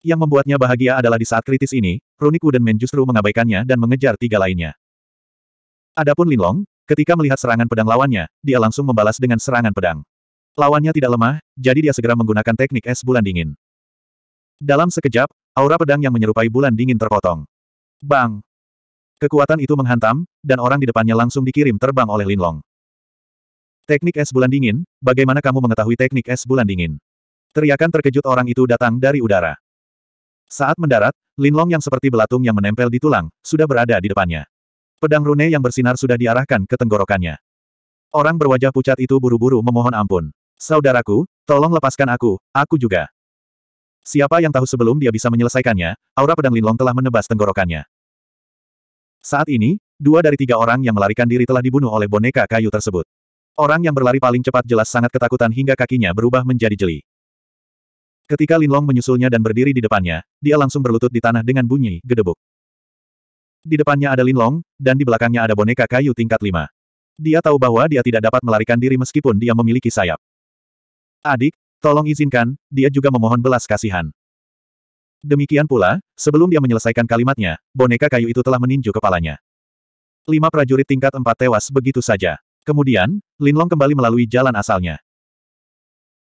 Yang membuatnya bahagia adalah di saat kritis ini, Runik Wooden Man justru mengabaikannya dan mengejar tiga lainnya. Adapun Linlong, ketika melihat serangan pedang lawannya, dia langsung membalas dengan serangan pedang. Lawannya tidak lemah, jadi dia segera menggunakan teknik es bulan dingin. Dalam sekejap, aura pedang yang menyerupai bulan dingin terpotong. Bang! Kekuatan itu menghantam, dan orang di depannya langsung dikirim terbang oleh Linlong. Teknik es bulan dingin, bagaimana kamu mengetahui teknik es bulan dingin? Teriakan terkejut orang itu datang dari udara. Saat mendarat, Linlong yang seperti belatung yang menempel di tulang, sudah berada di depannya. Pedang rune yang bersinar sudah diarahkan ke tenggorokannya. Orang berwajah pucat itu buru-buru memohon ampun. Saudaraku, tolong lepaskan aku, aku juga. Siapa yang tahu sebelum dia bisa menyelesaikannya, aura pedang Linlong telah menebas tenggorokannya. Saat ini, dua dari tiga orang yang melarikan diri telah dibunuh oleh boneka kayu tersebut. Orang yang berlari paling cepat jelas sangat ketakutan hingga kakinya berubah menjadi jeli. Ketika Linlong menyusulnya dan berdiri di depannya, dia langsung berlutut di tanah dengan bunyi gedebuk. Di depannya ada Linlong, dan di belakangnya ada boneka kayu tingkat lima. Dia tahu bahwa dia tidak dapat melarikan diri meskipun dia memiliki sayap. Adik, tolong izinkan, dia juga memohon belas kasihan. Demikian pula, sebelum dia menyelesaikan kalimatnya, boneka kayu itu telah meninju kepalanya. Lima prajurit tingkat empat tewas begitu saja. Kemudian, Linlong kembali melalui jalan asalnya.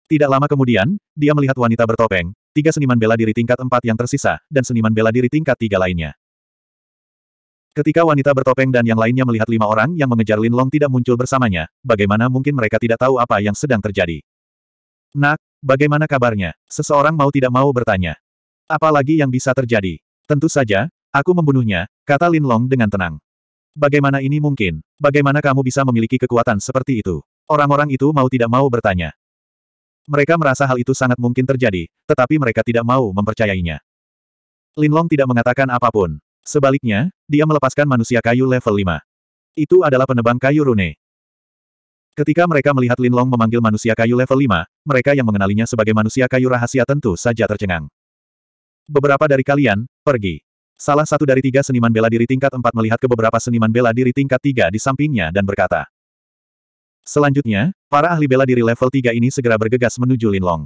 Tidak lama kemudian, dia melihat wanita bertopeng, tiga seniman bela diri tingkat empat yang tersisa, dan seniman bela diri tingkat tiga lainnya. Ketika wanita bertopeng dan yang lainnya melihat lima orang yang mengejar Linlong tidak muncul bersamanya, bagaimana mungkin mereka tidak tahu apa yang sedang terjadi? Nak, bagaimana kabarnya? Seseorang mau tidak mau bertanya. Apalagi yang bisa terjadi? Tentu saja, aku membunuhnya, kata Linlong dengan tenang. Bagaimana ini mungkin? Bagaimana kamu bisa memiliki kekuatan seperti itu? Orang-orang itu mau tidak mau bertanya. Mereka merasa hal itu sangat mungkin terjadi, tetapi mereka tidak mau mempercayainya. Linlong tidak mengatakan apapun. Sebaliknya, dia melepaskan manusia kayu level 5. Itu adalah penebang kayu rune. Ketika mereka melihat Linlong memanggil manusia kayu level 5, mereka yang mengenalinya sebagai manusia kayu rahasia tentu saja tercengang. Beberapa dari kalian, pergi. Salah satu dari tiga seniman bela diri tingkat empat melihat ke beberapa seniman bela diri tingkat tiga di sampingnya dan berkata. Selanjutnya, para ahli bela diri level tiga ini segera bergegas menuju Linlong.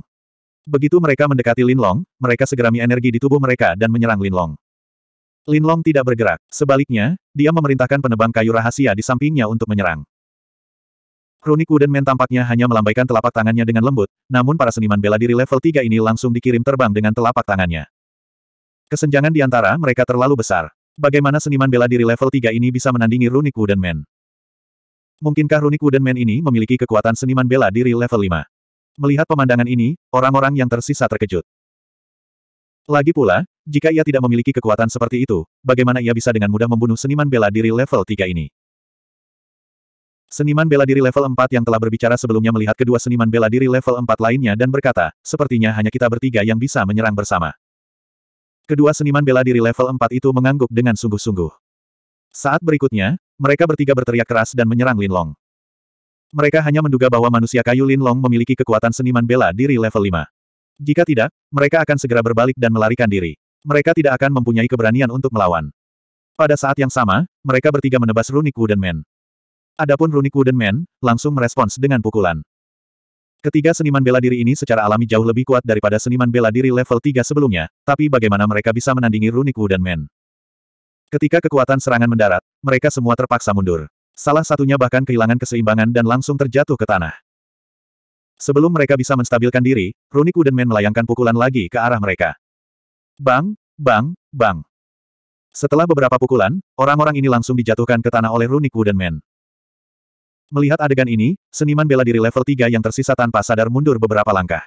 Begitu mereka mendekati Linlong, mereka segera mi energi di tubuh mereka dan menyerang Linlong. Linlong tidak bergerak, sebaliknya, dia memerintahkan penebang kayu rahasia di sampingnya untuk menyerang. Kronik Wooden Man tampaknya hanya melambaikan telapak tangannya dengan lembut, namun para seniman bela diri level 3 ini langsung dikirim terbang dengan telapak tangannya. Kesenjangan di antara mereka terlalu besar. Bagaimana seniman bela diri level 3 ini bisa menandingi Runic Wooden Man? Mungkinkah Runic Wooden Man ini memiliki kekuatan seniman bela diri level 5? Melihat pemandangan ini, orang-orang yang tersisa terkejut. Lagi pula, jika ia tidak memiliki kekuatan seperti itu, bagaimana ia bisa dengan mudah membunuh seniman bela diri level 3 ini? Seniman bela diri level 4 yang telah berbicara sebelumnya melihat kedua seniman bela diri level 4 lainnya dan berkata, sepertinya hanya kita bertiga yang bisa menyerang bersama. Kedua seniman bela diri level 4 itu mengangguk dengan sungguh-sungguh. Saat berikutnya, mereka bertiga berteriak keras dan menyerang Lin Long. Mereka hanya menduga bahwa manusia kayu Lin Long memiliki kekuatan seniman bela diri level 5. Jika tidak, mereka akan segera berbalik dan melarikan diri. Mereka tidak akan mempunyai keberanian untuk melawan. Pada saat yang sama, mereka bertiga menebas runik Wooden Man. Adapun runik Wooden Man, langsung merespons dengan pukulan. Ketiga seniman bela diri ini secara alami jauh lebih kuat daripada seniman bela diri level 3 sebelumnya, tapi bagaimana mereka bisa menandingi Runik Wu dan Men? Ketika kekuatan serangan mendarat, mereka semua terpaksa mundur. Salah satunya bahkan kehilangan keseimbangan dan langsung terjatuh ke tanah. Sebelum mereka bisa menstabilkan diri, Runic Wooden Man melayangkan pukulan lagi ke arah mereka. Bang, bang, bang. Setelah beberapa pukulan, orang-orang ini langsung dijatuhkan ke tanah oleh Runic Wooden Man. Melihat adegan ini, seniman bela diri level 3 yang tersisa tanpa sadar mundur beberapa langkah.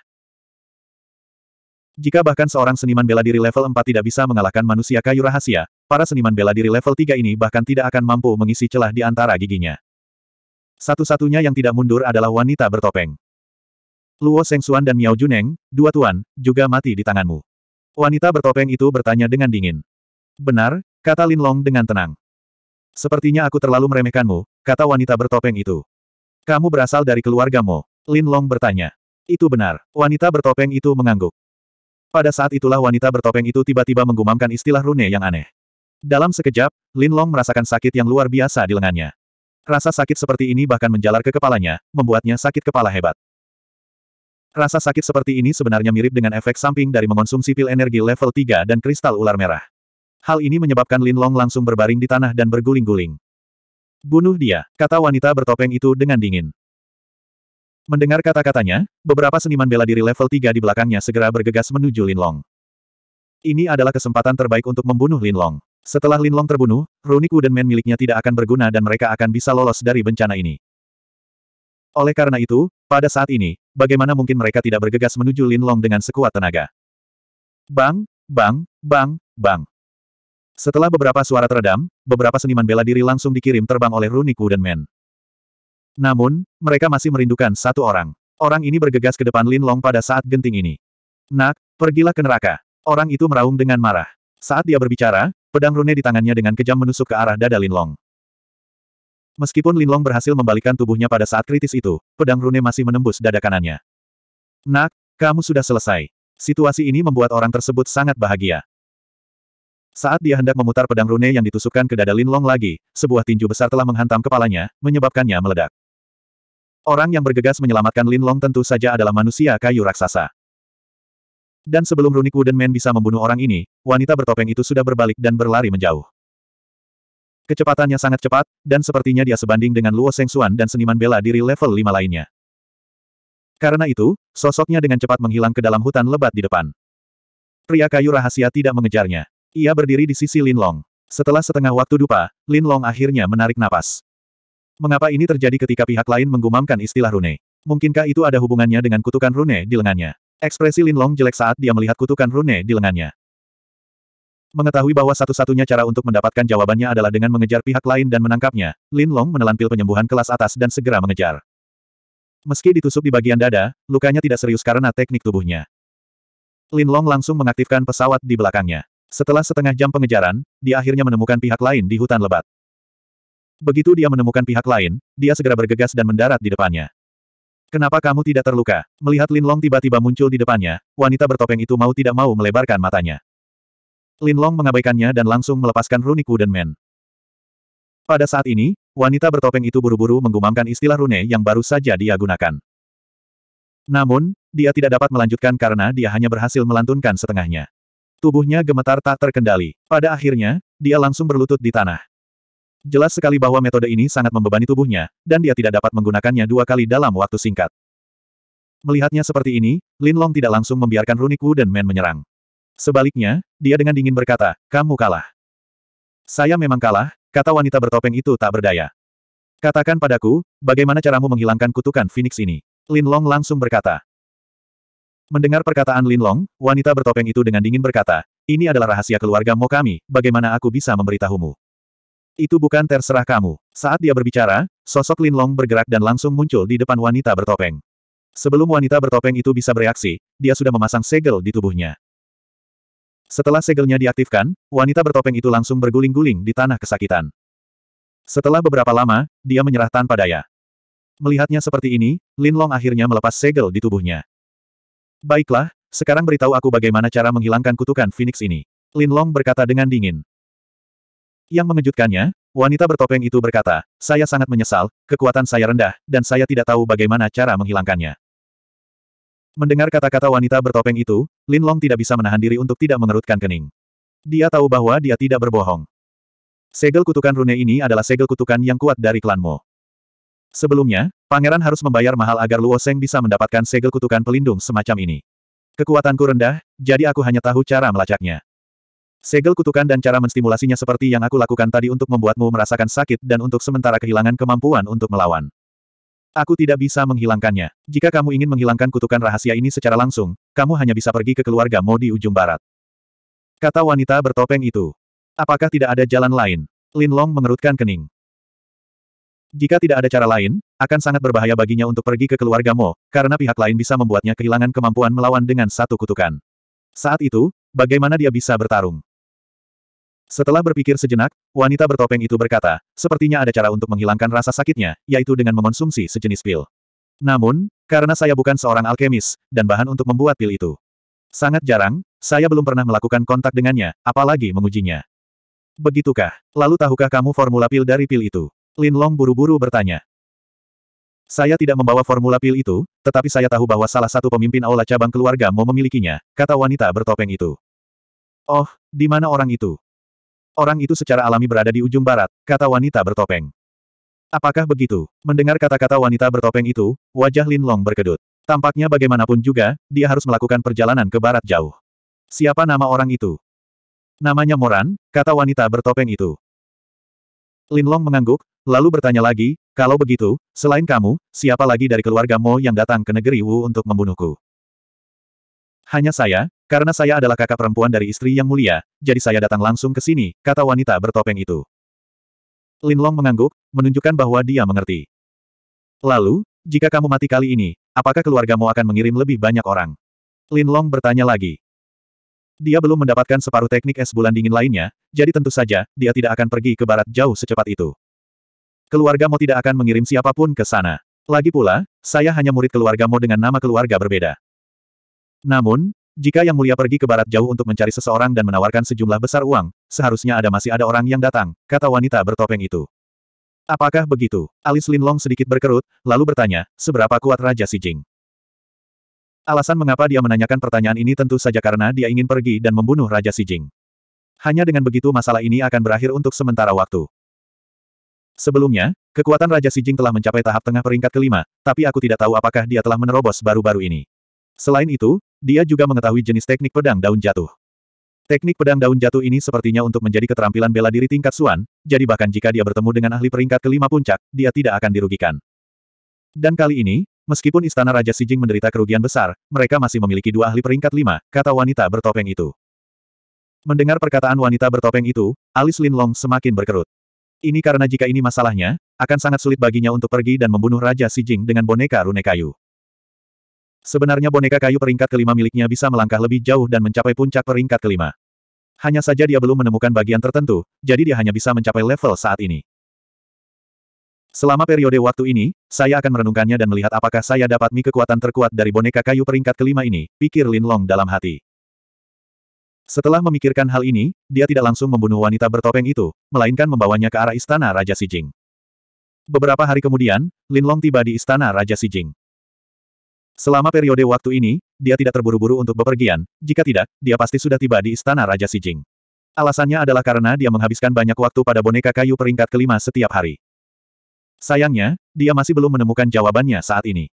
Jika bahkan seorang seniman bela diri level 4 tidak bisa mengalahkan manusia kayu rahasia, para seniman bela diri level 3 ini bahkan tidak akan mampu mengisi celah di antara giginya. Satu-satunya yang tidak mundur adalah wanita bertopeng. Luo Sengsuan dan Miao Juneng, dua tuan, juga mati di tanganmu. Wanita bertopeng itu bertanya dengan dingin. Benar, kata Lin Long dengan tenang. Sepertinya aku terlalu meremehkanmu, kata wanita bertopeng itu. Kamu berasal dari keluargamu?" Lin Long bertanya. Itu benar. Wanita bertopeng itu mengangguk. Pada saat itulah wanita bertopeng itu tiba-tiba menggumamkan istilah rune yang aneh. Dalam sekejap, Lin Long merasakan sakit yang luar biasa di lengannya. Rasa sakit seperti ini bahkan menjalar ke kepalanya, membuatnya sakit kepala hebat. Rasa sakit seperti ini sebenarnya mirip dengan efek samping dari mengonsumsi pil energi level 3 dan kristal ular merah. Hal ini menyebabkan Lin Long langsung berbaring di tanah dan berguling-guling. Bunuh dia, kata wanita bertopeng itu dengan dingin. Mendengar kata-katanya, beberapa seniman bela diri level 3 di belakangnya segera bergegas menuju Lin Long. Ini adalah kesempatan terbaik untuk membunuh Lin Long. Setelah Lin Long terbunuh, runik Wooden Man miliknya tidak akan berguna dan mereka akan bisa lolos dari bencana ini. Oleh karena itu, pada saat ini, bagaimana mungkin mereka tidak bergegas menuju Lin Long dengan sekuat tenaga? Bang, bang, bang, bang. Setelah beberapa suara teredam, beberapa seniman bela diri langsung dikirim terbang oleh Runiku dan Men. Namun, mereka masih merindukan satu orang. Orang ini bergegas ke depan Lin Long pada saat genting ini. Nak, pergilah ke neraka. Orang itu meraung dengan marah. Saat dia berbicara, pedang rune di tangannya dengan kejam menusuk ke arah dada Lin Long. Meskipun Lin Long berhasil membalikkan tubuhnya pada saat kritis itu, pedang rune masih menembus dada kanannya. Nak, kamu sudah selesai. Situasi ini membuat orang tersebut sangat bahagia. Saat dia hendak memutar pedang rune yang ditusukkan ke dada Lin Long lagi, sebuah tinju besar telah menghantam kepalanya, menyebabkannya meledak. Orang yang bergegas menyelamatkan Lin Long tentu saja adalah manusia kayu raksasa. Dan sebelum Runik Wooden Man bisa membunuh orang ini, wanita bertopeng itu sudah berbalik dan berlari menjauh. Kecepatannya sangat cepat, dan sepertinya dia sebanding dengan Luo Sengsuan dan seniman bela diri level 5 lainnya. Karena itu, sosoknya dengan cepat menghilang ke dalam hutan lebat di depan. Pria kayu rahasia tidak mengejarnya. Ia berdiri di sisi Lin Long. Setelah setengah waktu dupa, Lin Long akhirnya menarik napas. Mengapa ini terjadi ketika pihak lain menggumamkan istilah rune? Mungkinkah itu ada hubungannya dengan kutukan rune di lengannya? Ekspresi Lin Long jelek saat dia melihat kutukan rune di lengannya. Mengetahui bahwa satu-satunya cara untuk mendapatkan jawabannya adalah dengan mengejar pihak lain dan menangkapnya, Lin Long menelan pil penyembuhan kelas atas dan segera mengejar. Meski ditusuk di bagian dada, lukanya tidak serius karena teknik tubuhnya. Lin Long langsung mengaktifkan pesawat di belakangnya. Setelah setengah jam pengejaran, dia akhirnya menemukan pihak lain di hutan lebat. Begitu dia menemukan pihak lain, dia segera bergegas dan mendarat di depannya. Kenapa kamu tidak terluka? Melihat Lin Long tiba-tiba muncul di depannya, wanita bertopeng itu mau tidak mau melebarkan matanya. Lin Long mengabaikannya dan langsung melepaskan runiku Wooden Men. Pada saat ini, wanita bertopeng itu buru-buru menggumamkan istilah rune yang baru saja dia gunakan. Namun, dia tidak dapat melanjutkan karena dia hanya berhasil melantunkan setengahnya. Tubuhnya gemetar tak terkendali. Pada akhirnya, dia langsung berlutut di tanah. Jelas sekali bahwa metode ini sangat membebani tubuhnya, dan dia tidak dapat menggunakannya dua kali dalam waktu singkat. Melihatnya seperti ini, Lin Long tidak langsung membiarkan Runik Wu dan Men menyerang. Sebaliknya, dia dengan dingin berkata, kamu kalah. Saya memang kalah, kata wanita bertopeng itu tak berdaya. Katakan padaku, bagaimana caramu menghilangkan kutukan Phoenix ini? Lin Long langsung berkata. Mendengar perkataan Lin Long, wanita bertopeng itu dengan dingin berkata, ini adalah rahasia keluarga Mo kami, bagaimana aku bisa memberitahumu? Itu bukan terserah kamu. Saat dia berbicara, sosok Lin Long bergerak dan langsung muncul di depan wanita bertopeng. Sebelum wanita bertopeng itu bisa bereaksi, dia sudah memasang segel di tubuhnya. Setelah segelnya diaktifkan, wanita bertopeng itu langsung berguling-guling di tanah kesakitan. Setelah beberapa lama, dia menyerah tanpa daya. Melihatnya seperti ini, Lin Long akhirnya melepas segel di tubuhnya. Baiklah, sekarang beritahu aku bagaimana cara menghilangkan kutukan Phoenix ini. Lin Long berkata dengan dingin. Yang mengejutkannya, wanita bertopeng itu berkata, saya sangat menyesal, kekuatan saya rendah, dan saya tidak tahu bagaimana cara menghilangkannya. Mendengar kata-kata wanita bertopeng itu, Lin Long tidak bisa menahan diri untuk tidak mengerutkan kening. Dia tahu bahwa dia tidak berbohong. Segel kutukan rune ini adalah segel kutukan yang kuat dari klanmu. Sebelumnya, pangeran harus membayar mahal agar Luo Seng bisa mendapatkan segel kutukan pelindung semacam ini. Kekuatanku rendah, jadi aku hanya tahu cara melacaknya. Segel kutukan dan cara menstimulasinya seperti yang aku lakukan tadi untuk membuatmu merasakan sakit dan untuk sementara kehilangan kemampuan untuk melawan. Aku tidak bisa menghilangkannya. Jika kamu ingin menghilangkan kutukan rahasia ini secara langsung, kamu hanya bisa pergi ke keluarga Mo di ujung barat. Kata wanita bertopeng itu. Apakah tidak ada jalan lain? Lin Long mengerutkan kening. Jika tidak ada cara lain, akan sangat berbahaya baginya untuk pergi ke keluarga Mo, karena pihak lain bisa membuatnya kehilangan kemampuan melawan dengan satu kutukan. Saat itu, bagaimana dia bisa bertarung? Setelah berpikir sejenak, wanita bertopeng itu berkata, sepertinya ada cara untuk menghilangkan rasa sakitnya, yaitu dengan mengonsumsi sejenis pil. Namun, karena saya bukan seorang alkemis, dan bahan untuk membuat pil itu sangat jarang, saya belum pernah melakukan kontak dengannya, apalagi mengujinya. Begitukah? Lalu tahukah kamu formula pil dari pil itu? Lin Long buru-buru bertanya. Saya tidak membawa formula pil itu, tetapi saya tahu bahwa salah satu pemimpin aula cabang keluarga mau memilikinya, kata wanita bertopeng itu. Oh, di mana orang itu? Orang itu secara alami berada di ujung barat, kata wanita bertopeng. Apakah begitu? Mendengar kata-kata wanita bertopeng itu, wajah Lin Long berkedut. Tampaknya bagaimanapun juga, dia harus melakukan perjalanan ke barat jauh. Siapa nama orang itu? Namanya Moran, kata wanita bertopeng itu. Linlong mengangguk, lalu bertanya lagi, kalau begitu, selain kamu, siapa lagi dari keluarga Mo yang datang ke negeri Wu untuk membunuhku? Hanya saya, karena saya adalah kakak perempuan dari istri yang mulia, jadi saya datang langsung ke sini, kata wanita bertopeng itu. Linlong mengangguk, menunjukkan bahwa dia mengerti. Lalu, jika kamu mati kali ini, apakah keluargamu akan mengirim lebih banyak orang? Linlong bertanya lagi. Dia belum mendapatkan separuh teknik es bulan dingin lainnya, jadi tentu saja, dia tidak akan pergi ke barat jauh secepat itu. Keluarga Mo tidak akan mengirim siapapun ke sana. Lagi pula, saya hanya murid keluarga Mo dengan nama keluarga berbeda. Namun, jika Yang Mulia pergi ke barat jauh untuk mencari seseorang dan menawarkan sejumlah besar uang, seharusnya ada masih ada orang yang datang, kata wanita bertopeng itu. Apakah begitu? Alis Lin Long sedikit berkerut, lalu bertanya, seberapa kuat Raja Si Jing? Alasan mengapa dia menanyakan pertanyaan ini tentu saja karena dia ingin pergi dan membunuh Raja Si Jing. Hanya dengan begitu masalah ini akan berakhir untuk sementara waktu. Sebelumnya, kekuatan Raja Si Jing telah mencapai tahap tengah peringkat kelima, tapi aku tidak tahu apakah dia telah menerobos baru-baru ini. Selain itu, dia juga mengetahui jenis teknik pedang daun jatuh. Teknik pedang daun jatuh ini sepertinya untuk menjadi keterampilan bela diri tingkat Suan, jadi bahkan jika dia bertemu dengan ahli peringkat kelima puncak, dia tidak akan dirugikan. Dan kali ini, Meskipun istana Raja Sijing menderita kerugian besar, mereka masih memiliki dua ahli peringkat lima, kata wanita bertopeng itu. Mendengar perkataan wanita bertopeng itu, alis Lin Long semakin berkerut. Ini karena jika ini masalahnya, akan sangat sulit baginya untuk pergi dan membunuh Raja Sijing dengan boneka rune kayu. Sebenarnya boneka kayu peringkat kelima miliknya bisa melangkah lebih jauh dan mencapai puncak peringkat kelima. Hanya saja dia belum menemukan bagian tertentu, jadi dia hanya bisa mencapai level saat ini. Selama periode waktu ini, saya akan merenungkannya dan melihat apakah saya dapat mi kekuatan terkuat dari boneka kayu peringkat kelima ini, pikir Lin Long dalam hati. Setelah memikirkan hal ini, dia tidak langsung membunuh wanita bertopeng itu, melainkan membawanya ke arah istana Raja Sijing. Beberapa hari kemudian, Lin Long tiba di istana Raja Sijing. Selama periode waktu ini, dia tidak terburu-buru untuk bepergian, jika tidak, dia pasti sudah tiba di istana Raja Sijing. Alasannya adalah karena dia menghabiskan banyak waktu pada boneka kayu peringkat kelima setiap hari. Sayangnya, dia masih belum menemukan jawabannya saat ini.